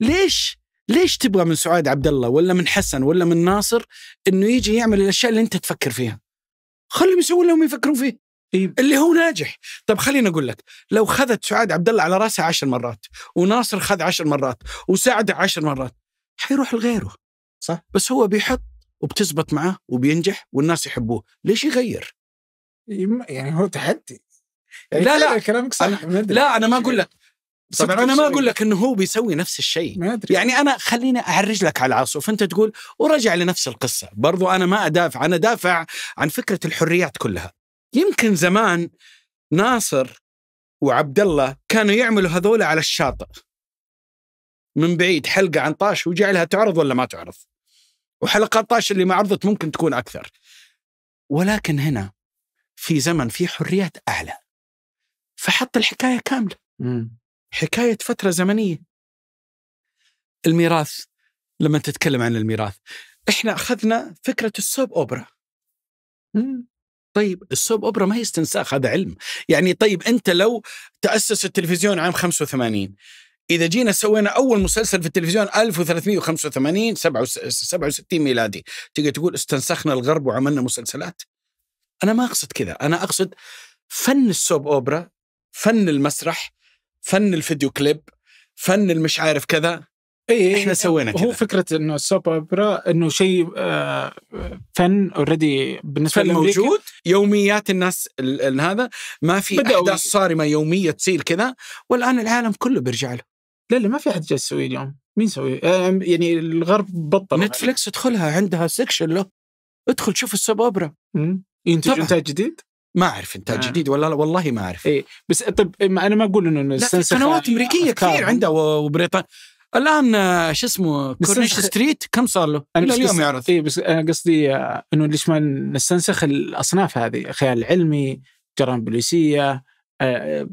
ليش ليش تبغى من سعاد عبد الله ولا من حسن ولا من ناصر انه يجي يعمل الاشياء اللي انت تفكر فيها خليهم يسوون لهم يفكروا فيه اللي هو ناجح طب خليني اقول لك لو خذت سعاد عبد الله على راسها عشر مرات وناصر خذ عشر مرات وسعد عشر مرات حيروح لغيره صح بس هو بيحط وبتزبط معاه وبينجح والناس يحبوه ليش يغير يعني هو تحدي يعني لا لا كلامك صح أنا لا انا ما اقول لك طبعا انا ما اقول لك انه هو بيسوي نفس الشيء ما أدري. يعني انا خليني اعرج لك على العصر فانت تقول ورجع لنفس القصه برضو انا ما ادافع انا دافع عن فكره الحريات كلها يمكن زمان ناصر وعبد الله كانوا يعملوا هذول على الشاطئ من بعيد حلقه عن طاش وجعلها تعرض ولا ما تعرض وحلقات طاش اللي ما عرضت ممكن تكون اكثر ولكن هنا في زمن في حريات اعلى فحط الحكايه كامله مم. حكاية فترة زمنية الميراث لما تتكلم عن الميراث احنا أخذنا فكرة السوب أوبرا طيب السوب أوبرا ما هي استنساخ هذا علم يعني طيب أنت لو تأسس التلفزيون عام 85 إذا جينا سوينا أول مسلسل في التلفزيون 1385 67 ميلادي تقدر تقول استنسخنا الغرب وعملنا مسلسلات أنا ما أقصد كذا أنا أقصد فن السوب أوبرا فن المسرح فن الفيديو كليب فن المش عارف كذا اي إيه، احنا إيه، سوينا كذا هو فكره انه السوب اوبرا انه شيء آه، فن اوريدي بالنسبه فن موجود يوميات الناس هذا ما في احداث صارمه يوميه تصير كذا والان العالم كله بيرجع له لا لا ما في احد جالس يسويه اليوم مين يسوي يعني الغرب بطل نتفلكس ادخلها عندها سكشن له ادخل شوف السوب اوبرا ينتج انتاج جديد ما اعرف انتاج آه. جديد ولا لا والله ما اعرف إيه بس طب إيه، انا ما اقول انه نستنسخ قنوات يعني امريكيه كثير عندها وبريطانيا الان آه، شو اسمه كورنيش ستريت كم صار له؟ الى اليوم يعرض اي بس انا قصدي آه، انه ليش ما نستنسخ الاصناف هذه خيال علمي جرائم بوليسيه آه،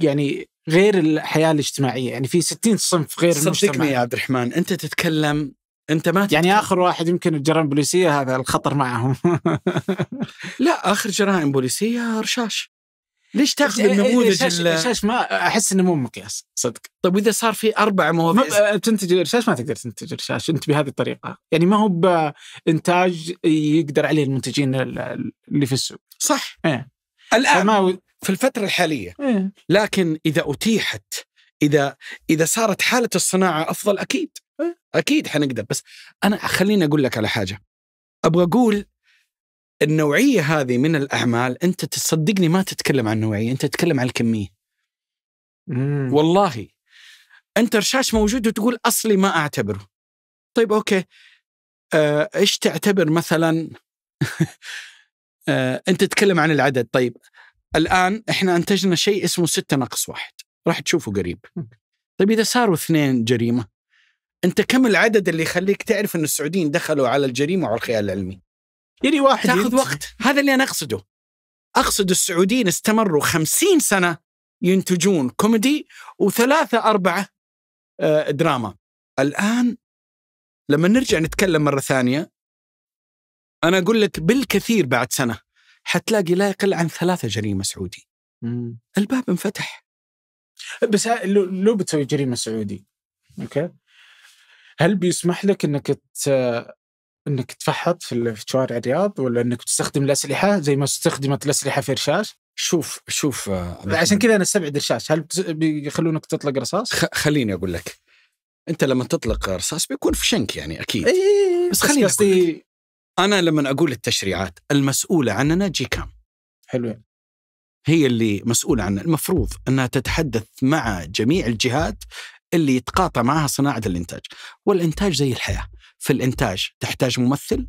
يعني غير الحياه الاجتماعيه يعني في 60 صنف غير المجتمع صدقني يا عبد الرحمن انت تتكلم انت ما يعني اخر واحد يمكن الجرائم البوليسيه هذا الخطر معهم لا اخر جرائم بوليسيه رشاش ليش تاخذ النموذج إيه، إيه، إيه، الرشاش ما احس انه مو مقياس صدق طيب واذا صار في اربع مواضيع تنتج رشاش ما تقدر تنتج رشاش انت بهذه الطريقه يعني ما هو بانتاج يقدر عليه المنتجين اللي في السوق صح إيه. الان و... في الفتره الحاليه إيه. لكن اذا اتيحت اذا اذا صارت حاله الصناعه افضل اكيد إيه، اكيد حنقدر بس انا خليني اقول لك على حاجه ابغى اقول النوعيه هذه من الاعمال انت تصدقني ما تتكلم عن النوعيه انت تتكلم عن الكميه والله انت رشاش موجود وتقول اصلي ما اعتبره طيب اوكي آه، ايش تعتبر مثلا آه، انت تتكلم عن العدد طيب الان احنا انتجنا شيء اسمه ستة ناقص واحد راح تشوفه قريب طيب اذا صاروا اثنين جريمه انت كم العدد اللي يخليك تعرف ان السعوديين دخلوا على الجريمه وعلى الخيال العلمي؟ يعني واحد تاخذ ينت... وقت هذا اللي انا اقصده اقصد السعوديين استمروا خمسين سنه ينتجون كوميدي وثلاثه اربعه آه، دراما الان لما نرجع نتكلم مره ثانيه انا اقول لك بالكثير بعد سنه حتلاقي لا يقل عن ثلاثه جريمه سعودي الباب انفتح بس لو بتسوي جريمه سعودي اوكي هل بيسمح لك انك ت... انك تفحط في شوارع الرياض ولا انك تستخدم الاسلحه زي ما استخدمت الاسلحه في رشاش؟ شوف شوف آه، عشان كذا انا استبعد رشاش، هل بيخلونك تطلق رصاص؟ خليني اقول لك انت لما تطلق رصاص بيكون في شنك يعني اكيد إيه, إيه،, إيه، بس خليني قصدي انا لما اقول التشريعات المسؤوله عننا جي كام حلو هي اللي مسؤولة عنها المفروض أنها تتحدث مع جميع الجهات اللي يتقاطع معها صناعه الانتاج والانتاج زي الحياه في الانتاج تحتاج ممثل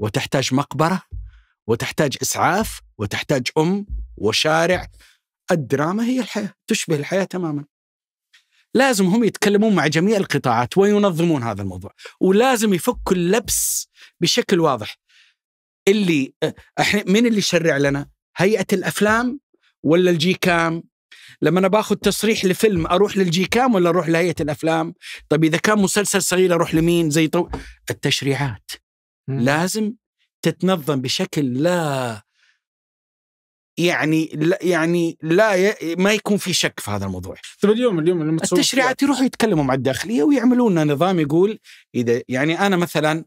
وتحتاج مقبره وتحتاج اسعاف وتحتاج ام وشارع الدراما هي الحياه تشبه الحياه تماما لازم هم يتكلمون مع جميع القطاعات وينظمون هذا الموضوع ولازم يفكوا اللبس بشكل واضح اللي أه، احنا من اللي يشرع لنا هيئه الافلام ولا الجي كام لما انا باخذ تصريح لفيلم اروح للجي كام ولا اروح لهيئه الافلام؟ طيب اذا كان مسلسل صغير اروح لمين؟ زي طو... التشريعات مم. لازم تتنظم بشكل لا يعني لا يعني لا ي... ما يكون في شك في هذا الموضوع. طيب اليوم اليوم التشريعات يروحوا يتكلموا مع الداخليه ويعملوا لنا نظام يقول اذا يعني انا مثلا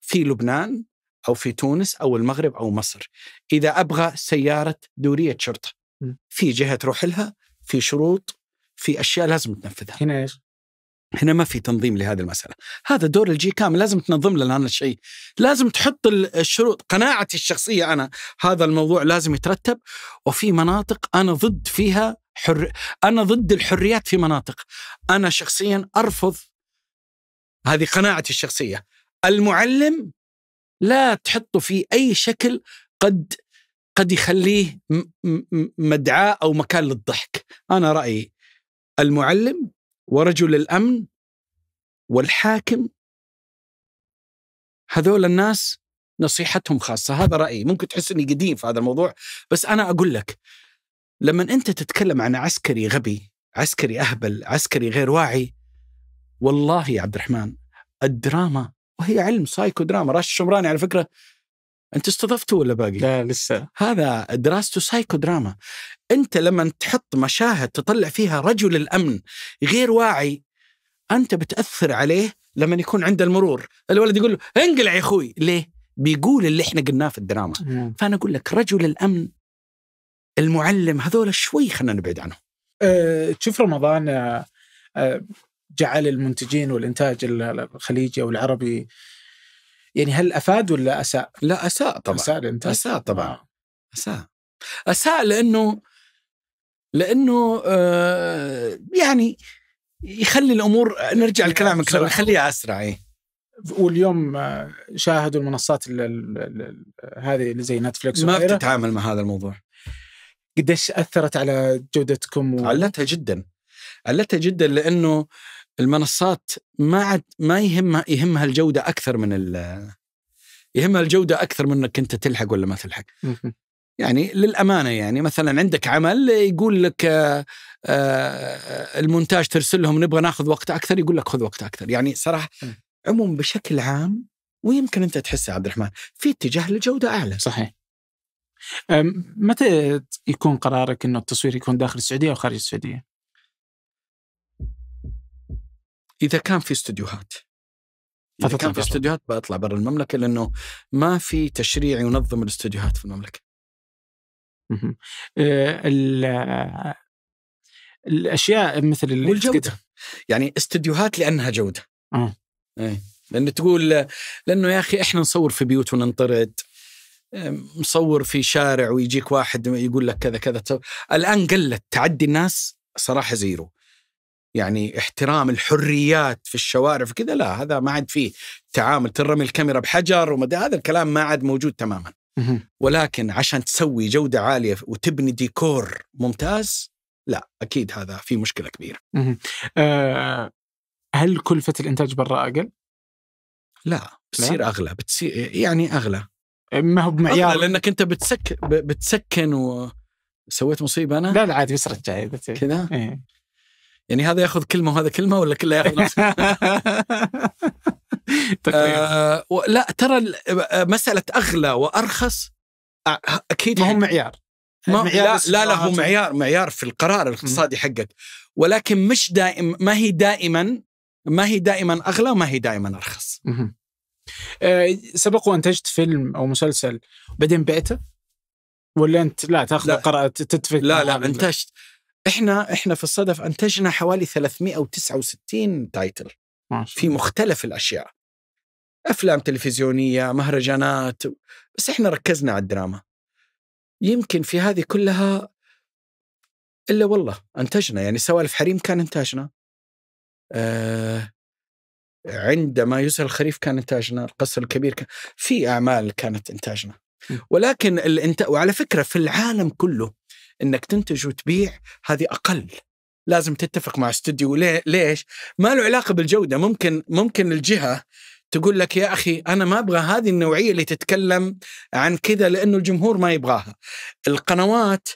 في لبنان او في تونس او المغرب او مصر اذا ابغى سياره دوريه شرطه في جهه تروح لها في شروط في اشياء لازم تنفذها هنا ايش؟ هنا ما في تنظيم لهذه المساله، هذا دور الجي كامل لازم تنظم لنا هذا الشيء، لازم تحط الشروط، قناعتي الشخصيه انا هذا الموضوع لازم يترتب وفي مناطق انا ضد فيها حر انا ضد الحريات في مناطق، انا شخصيا ارفض هذه قناعتي الشخصيه، المعلم لا تحطه في اي شكل قد قد يخليه مدعاه او مكان للضحك انا رايي المعلم ورجل الامن والحاكم هذول الناس نصيحتهم خاصه هذا رايي ممكن تحس اني قديم في هذا الموضوع بس انا اقول لك لما انت تتكلم عن عسكري غبي عسكري اهبل عسكري غير واعي والله يا عبد الرحمن الدراما وهي علم سايكو دراما راشد الشمراني على فكره انت استضفته ولا باقي؟ لا لسه هذا دراسته سايكو دراما انت لما تحط مشاهد تطلع فيها رجل الامن غير واعي انت بتاثر عليه لما يكون عند المرور الولد يقول له انقلع يا اخوي ليه؟ بيقول اللي احنا قلناه في الدراما مم. فانا اقول لك رجل الامن المعلم هذول شوي خلينا نبعد عنهم أه تشوف رمضان أه جعل المنتجين والانتاج الخليجي او العربي يعني هل افاد ولا اساء؟ لا اساء طبعا اساء الانتاج اساء طبعا اساء اساء لانه لانه آه يعني يخلي الامور نرجع لكلامك يخليها اسرع إيه؟ واليوم آه، شاهدوا المنصات الـ الـ الـ هذه اللي زي نتفلكس ما بتتعامل مع هذا الموضوع قديش اثرت على جودتكم و... علتها جدا علتها جدا لانه المنصات ما عاد ما يهمها يهمها الجوده اكثر من يهمها الجوده اكثر من انك انت تلحق ولا ما تلحق. يعني للامانه يعني مثلا عندك عمل يقول لك آه، آه، المونتاج ترسل لهم نبغى ناخذ وقت اكثر يقول لك خذ وقت اكثر يعني صراحه عموما بشكل عام ويمكن انت تحس عبد الرحمن في اتجاه لجوده اعلى صحيح متى يكون قرارك انه التصوير يكون داخل السعوديه او خارج السعوديه؟ اذا كان في استديوهات اذا كان في استديوهات بطلع برا المملكه لانه ما في تشريع ينظم الاستديوهات في المملكه آه، الاشياء مثل الجوده والجوده يعني استديوهات لانها جوده اه إيه. لان تقول لانه يا اخي احنا نصور في بيوت وننطرد مصور في شارع ويجيك واحد يقول لك كذا كذا الان قلت تعدي الناس صراحه زيرو يعني احترام الحريات في الشوارع كذا لا هذا ما عاد فيه تعامل ترمي الكاميرا بحجر ومدى هذا الكلام ما عاد موجود تماما ولكن عشان تسوي جودة عالية وتبني ديكور ممتاز لا أكيد هذا في مشكلة كبيرة أه هل كلفة الإنتاج برا أقل؟ لا بتصير أغلى بتصير يعني أغلى ما هو بمعيار لأنك أنت بتسك بتسكن و سويت مصيبة أنا؟ لا لا عادي بس رجع كذا؟ إيه. يعني هذا ياخذ كلمه وهذا كلمه ولا كله ياخذ نفس آه لا ترى آه، مساله اغلى وارخص اكيد ما هو يعني معيار ما لا لا, لا هو معيار معيار في القرار الاقتصادي حقك ولكن مش دائم ما هي دائما ما هي دائما اغلى وما هي دائما ارخص. آه، سبق وانتجت فيلم او مسلسل بعدين بعته ولا انت لا تاخذ قرار تتفق لا لا انتجت احنا احنا في الصدف انتجنا حوالي 369 تايتل في مختلف الاشياء افلام تلفزيونيه مهرجانات بس احنا ركزنا على الدراما يمكن في هذه كلها الا والله انتجنا يعني سوالف حريم كان انتاجنا آه عندما يسهل الخريف كان انتاجنا القصر الكبير كان في اعمال كانت انتاجنا ولكن الانت... وعلى فكره في العالم كله انك تنتج وتبيع هذه اقل لازم تتفق مع استوديو ليش؟ ما له علاقه بالجوده ممكن ممكن الجهه تقول لك يا اخي انا ما ابغى هذه النوعيه اللي تتكلم عن كذا لانه الجمهور ما يبغاها. القنوات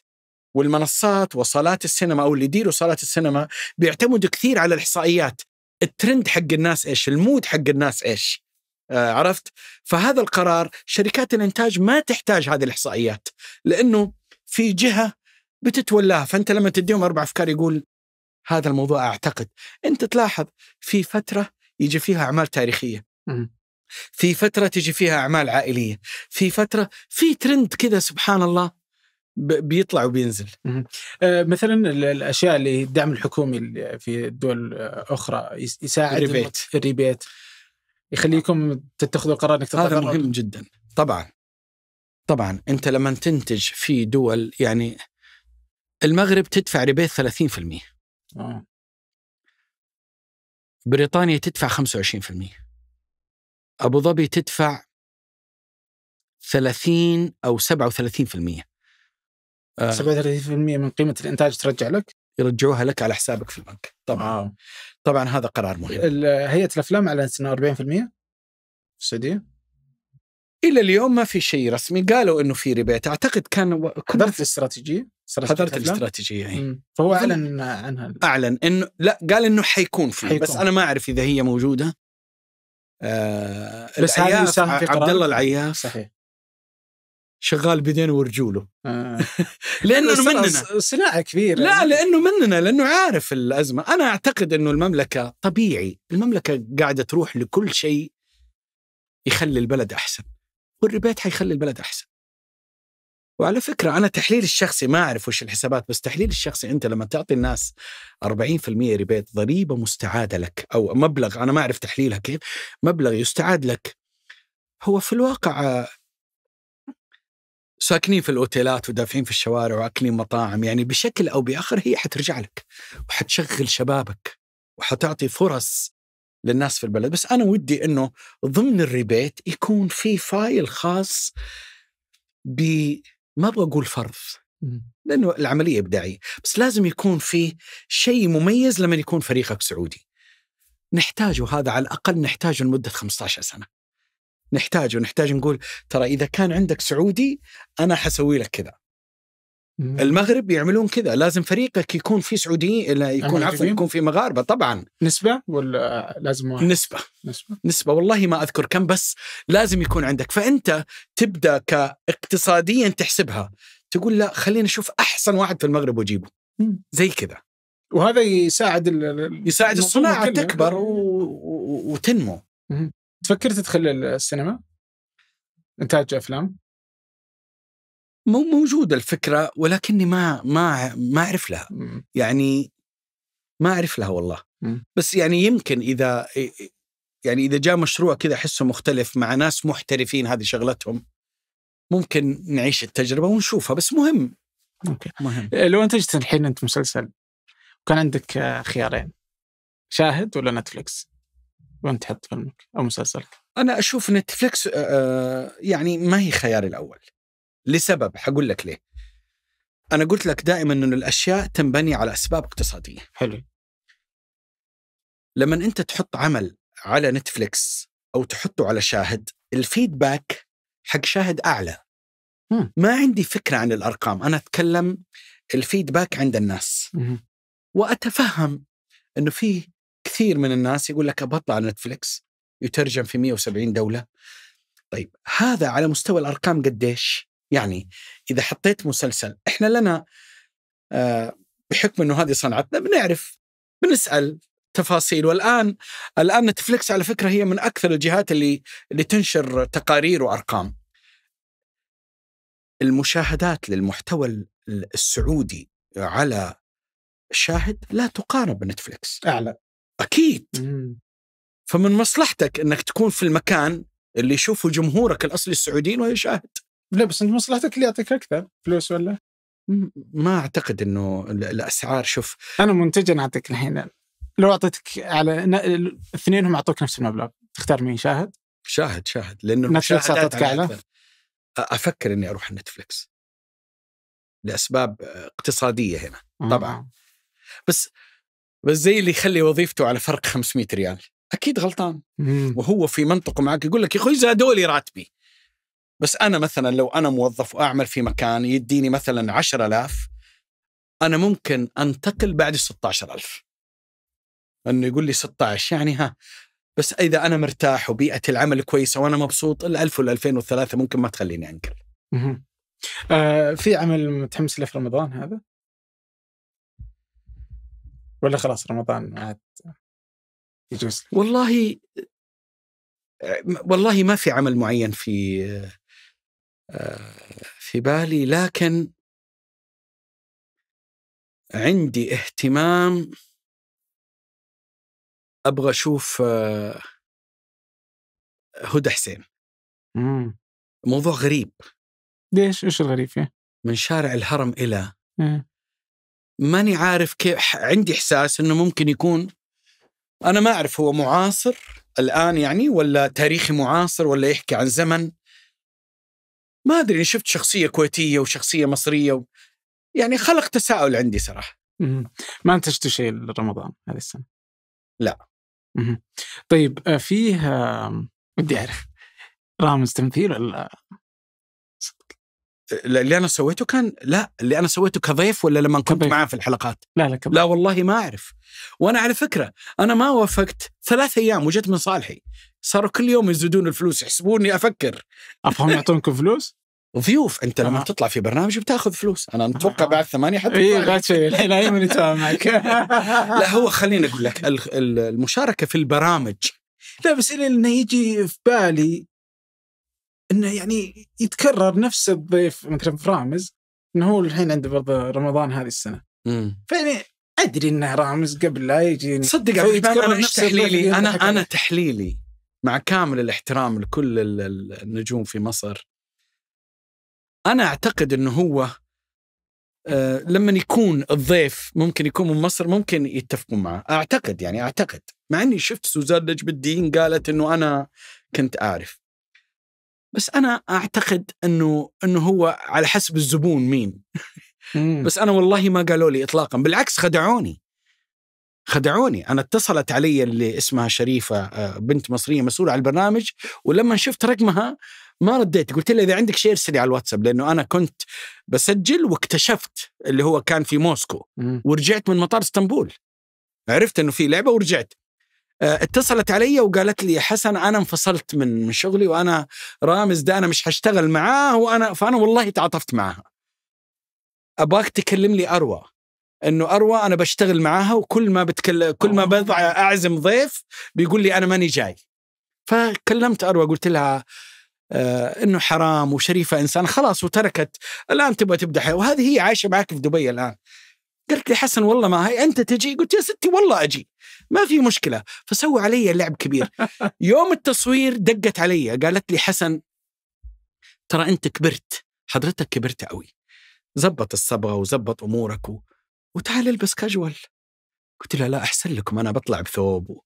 والمنصات وصالات السينما او اللي يديروا صالات السينما بيعتمدوا كثير على الاحصائيات. الترند حق الناس ايش؟ المود حق الناس ايش؟ آه عرفت؟ فهذا القرار شركات الانتاج ما تحتاج هذه الاحصائيات لانه في جهه بتتولاها فانت لما تديهم اربع افكار يقول هذا الموضوع اعتقد انت تلاحظ في فتره يجي فيها اعمال تاريخيه في فتره تجي فيها اعمال عائليه في فتره في ترند كذا سبحان الله بيطلع وبينزل آه، مثلا الاشياء اللي الدعم الحكومي في دول اخرى يساعد الريبيت الريبيت يخليكم تتخذوا قرار انك هذا مهم جدا طبعا طبعا انت لما تنتج في دول يعني المغرب تدفع ربيت 30% آه. بريطانيا تدفع 25% ابو ظبي تدفع 30 او 37% آه. 37% من قيمه الانتاج ترجع لك؟ يرجعوها لك على حسابك في البنك طبعا آه. طبعا هذا قرار مهم هيئه الافلام اعلنت انه 40% في السعوديه الى اليوم ما في شيء رسمي قالوا انه في ربيت اعتقد كان كنا حضرت الاستراتيجيه حضرت الاستراتيجيه هي. إيه. فهو اعلن عنها اعلن انه لا قال انه حيكون فيه حيكون. بس انا ما اعرف اذا هي موجوده آه بس هذا يساهم في عبد الله العياف صحيح شغال بيدين ورجوله آه. لانه مننا صناعه كبيره لا يعني. لانه مننا لانه عارف الازمه انا اعتقد انه المملكه طبيعي المملكه قاعده تروح لكل شيء يخلي البلد احسن والربيت حيخلي البلد احسن وعلى فكرة أنا تحليل الشخصي ما أعرف وش الحسابات بس تحليل الشخصي أنت لما تعطي الناس 40% ريبيت ضريبة مستعادة لك أو مبلغ أنا ما أعرف تحليلها كيف مبلغ يستعاد لك هو في الواقع ساكنين في الاوتيلات ودافعين في الشوارع واكلين مطاعم يعني بشكل او باخر هي حترجع لك وحتشغل شبابك وحتعطي فرص للناس في البلد بس انا ودي انه ضمن الريبيت يكون في فايل خاص ب ما ابغى اقول فرض لانه العمليه ابداعيه بس لازم يكون في شيء مميز لما يكون فريقك سعودي نحتاجه هذا على الاقل نحتاجه لمده 15 سنه نحتاجه نحتاج نقول ترى اذا كان عندك سعودي انا حسوي لك كذا المغرب يعملون كذا لازم فريقك يكون فيه سعودي يكون عفوا يكون فيه مغاربه طبعا نسبه ولا لازم واحد؟ نسبه نسبه نسبه والله ما اذكر كم بس لازم يكون عندك فانت تبدا كاقتصاديا تحسبها تقول لا خلينا نشوف احسن واحد في المغرب واجيبه زي كذا وهذا يساعد يساعد الصناعه تكبر و... و... وتنمو مم. تفكر تدخل السينما انتاج افلام مو موجودة الفكرة ولكني ما ما ما أعرف لها يعني ما أعرف لها والله بس يعني يمكن إذا يعني إذا جاء مشروع كذا أحسه مختلف مع ناس محترفين هذه شغلتهم ممكن نعيش التجربة ونشوفها بس مهم أوكي. مهم إيه، لو أنتجت الحين أنت مسلسل وكان عندك خيارين شاهد ولا نتفلكس وين تحط فيلمك أو مسلسلك؟ أنا أشوف نتفلكس آه، آه، يعني ما هي خياري الأول لسبب حقول لك ليه انا قلت لك دائما انه الاشياء تنبني على اسباب اقتصاديه حلو لما انت تحط عمل على نتفليكس او تحطه على شاهد الفيدباك حق شاهد اعلى مم. ما عندي فكره عن الارقام انا اتكلم الفيدباك عند الناس واتفهم انه في كثير من الناس يقول لك ابطل على نتفليكس يترجم في 170 دوله طيب هذا على مستوى الارقام قديش يعني اذا حطيت مسلسل احنا لنا آه، بحكم انه هذه صنعتنا بنعرف بنسال تفاصيل والان الان نتفلكس على فكره هي من اكثر الجهات اللي اللي تنشر تقارير وارقام المشاهدات للمحتوى السعودي على شاهد لا تقارب بنتفلكس اعلى اكيد مم. فمن مصلحتك انك تكون في المكان اللي يشوفه جمهورك الاصلي السعوديين وهي شاهد لا بس انت مصلحتك اللي يعطيك اكثر فلوس ولا؟ ما اعتقد انه الاسعار شوف انا منتجا اعطيك الحين لو اعطيتك على اثنينهم اعطوك نفس المبلغ تختار مين شاهد؟ شاهد شاهد لانه نتفلكس اعطتك اعلى افكر اني اروح نتفلكس لاسباب اقتصاديه هنا آه. طبعا بس بس زي اللي يخلي وظيفته على فرق 500 ريال اكيد غلطان مم. وهو في منطقه معك يقول لك يا اخوي زادوا لي راتبي بس أنا مثلا لو أنا موظف وأعمل في مكان يديني مثلا 10000 أنا ممكن أنتقل بعد 16000 أنه يقول لي 16 يعني ها بس إذا أنا مرتاح وبيئة العمل كويسة وأنا مبسوط الألف والألفين والثلاثة ممكن ما تخليني أنقل آه في عمل متحمس له في رمضان هذا؟ ولا خلاص رمضان عاد يجوز والله آه، والله ما في عمل معين في آه، في بالي لكن عندي اهتمام ابغى اشوف آه، هدى حسين مم. موضوع غريب ليش ايش الغريب فيه؟ من شارع الهرم الى إيه. ماني عارف كيف عندي احساس انه ممكن يكون انا ما اعرف هو معاصر الان يعني ولا تاريخي معاصر ولا يحكي عن زمن ما ادري شفت شخصيه كويتيه وشخصيه مصريه و... يعني خلق تساؤل عندي صراحه ما انتجتوا شيء لرمضان هذه السنه لا طيب آه، فيه ودي اعرف رامز تمثيل ولا اللي انا سويته كان لا اللي انا سويته كضيف ولا لما كنت كبير. معاه في الحلقات لا لا كبير. لا والله ما اعرف وانا على فكره انا ما وافقت ثلاث ايام وجت من صالحي صاروا كل يوم يزيدون الفلوس يحسبوني افكر افهم يعطونكم فلوس؟ ضيوف انت لما تطلع في برنامج بتاخذ فلوس انا اتوقع بعد ثمانية حتى إيه، اي غشي الحين ايمن معك لا هو خليني اقول لك المشاركه في البرامج لا بس اللي انه يجي في بالي انه يعني يتكرر نفس الضيف مثلا في رامز انه هو الحين عنده برضه رمضان هذه السنه فيعني ادري انه رامز قبل لا يجي صدق عبد الرحمن انا تحليلي انا انا تحليلي مع كامل الاحترام لكل النجوم في مصر انا اعتقد انه هو آه لما يكون الضيف ممكن يكون من مصر ممكن يتفقون معه اعتقد يعني اعتقد مع اني شفت سوزان نجم الدين قالت انه انا كنت اعرف بس انا اعتقد انه انه هو على حسب الزبون مين بس انا والله ما قالوا لي اطلاقا بالعكس خدعوني خدعوني انا اتصلت علي اللي اسمها شريفه آه، بنت مصريه مسؤوله على البرنامج ولما شفت رقمها ما رديت قلت لها اذا عندك شيء ارسلي على الواتساب لانه انا كنت بسجل واكتشفت اللي هو كان في موسكو ورجعت من مطار اسطنبول عرفت انه في لعبه ورجعت آه، اتصلت علي وقالت لي حسن انا انفصلت من شغلي وانا رامز ده انا مش هشتغل معاه وانا فانا والله تعاطفت معاها ابغاك تكلم لي اروى انه اروى انا بشتغل معاها وكل ما بتكلم كل ما آه. بضع اعزم ضيف بيقول لي انا ماني جاي فكلمت اروى قلت لها آه انه حرام وشريفه انسان خلاص وتركت الان تبغى تبدا وهذه هي عايشه معك في دبي الان قلت لي حسن والله ما هي انت تجي قلت يا ستي والله اجي ما في مشكله فسوى علي لعب كبير يوم التصوير دقت علي قالت لي حسن ترى انت كبرت حضرتك كبرت قوي زبط الصبغه وزبط امورك و... وتعال البس كاجوال قلت لها لا احسن لكم انا بطلع بثوب و...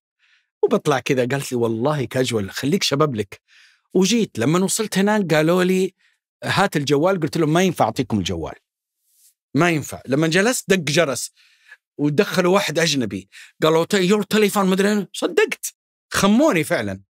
وبطلع كذا قالت لي والله كاجوال خليك شباب لك وجيت لما وصلت هناك قالوا لي هات الجوال قلت لهم ما ينفع اعطيكم الجوال ما ينفع لما جلست دق جرس ودخلوا واحد اجنبي قالوا يور تليفون مدري صدقت خموني فعلا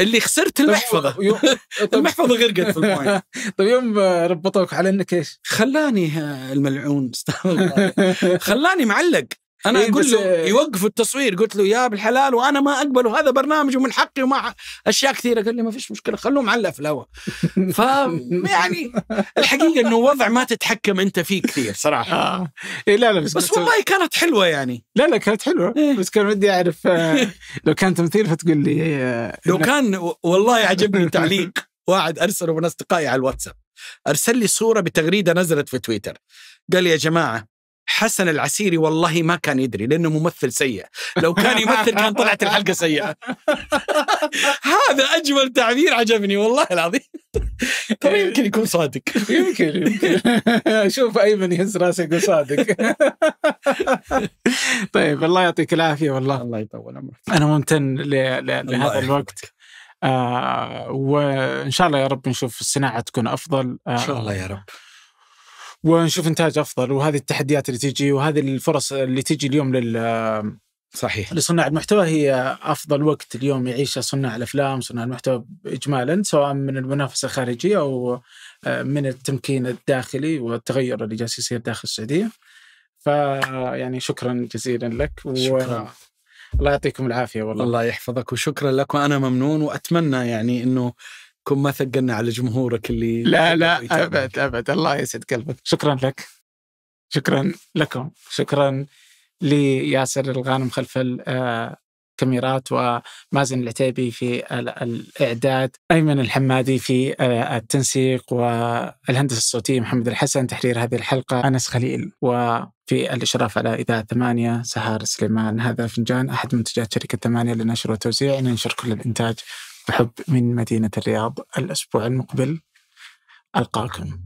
اللي خسرت طيب، المحفظه المحفظه غرقت في المويه طيب يوم ربطوك على انك ايش؟ خلاني آه، الملعون استغفر الله خلاني معلق انا إيه اقول له إيه يوقف التصوير قلت له يا بالحلال وانا ما اقبله هذا برنامج ومن حقي وما اشياء كثيره قال لي ما فيش مشكله خلوه معلق في الهواء ف يعني الحقيقه انه وضع ما تتحكم انت فيه كثير صراحه آه. إيه لا لا بس, بس والله كانت حلوه يعني لا لا كانت حلوه إيه؟ بس كان ودي اعرف آه، لو كان تمثيل فتقول لي إيه لو كان والله عجبني تعليق واحد ارسله من اصدقائي على الواتساب ارسل لي صوره بتغريده نزلت في تويتر قال لي يا جماعه حسن العسيري والله ما كان يدري لانه ممثل سيء لو كان يمثل كان طلعت الحلقه سيئه هذا اجمل تعبير عجبني والله العظيم ترى إيه. يمكن يكون صادق يمكن يمكن اشوف ايمن يهز راسه يقول صادق طيب الله يعطيك العافيه والله الله يطول عمرك انا ممتن لهذا الوقت آه وان شاء الله يا رب نشوف الصناعه تكون افضل آه ان شاء الله يا رب ونشوف انتاج افضل وهذه التحديات اللي تجي وهذه الفرص اللي تجي اليوم لل صحيح لصناع المحتوى هي افضل وقت اليوم يعيشه صناع الافلام صناع المحتوى اجمالا سواء من المنافسه الخارجيه او من التمكين الداخلي والتغير اللي جالس يصير داخل السعوديه فيعني شكرا جزيلا لك و... شكرا. الله يعطيكم العافيه والله الله يحفظك وشكرا لك وانا ممنون واتمنى يعني انه كن ما ثقلنا على جمهورك اللي لا لا ابد ابد الله يسعد قلبك شكرا لك شكرا لكم شكرا لياسر الغانم خلف الكاميرات ومازن العتيبي في الاعداد ايمن الحمادي في التنسيق والهندسه الصوتيه محمد الحسن تحرير هذه الحلقه انس خليل وفي الاشراف على اذاعه ثمانيه سهار سليمان هذا فنجان احد منتجات شركه ثمانيه للنشر والتوزيع ننشر كل الانتاج بحب من مدينة الرياض الأسبوع المقبل ألقاكم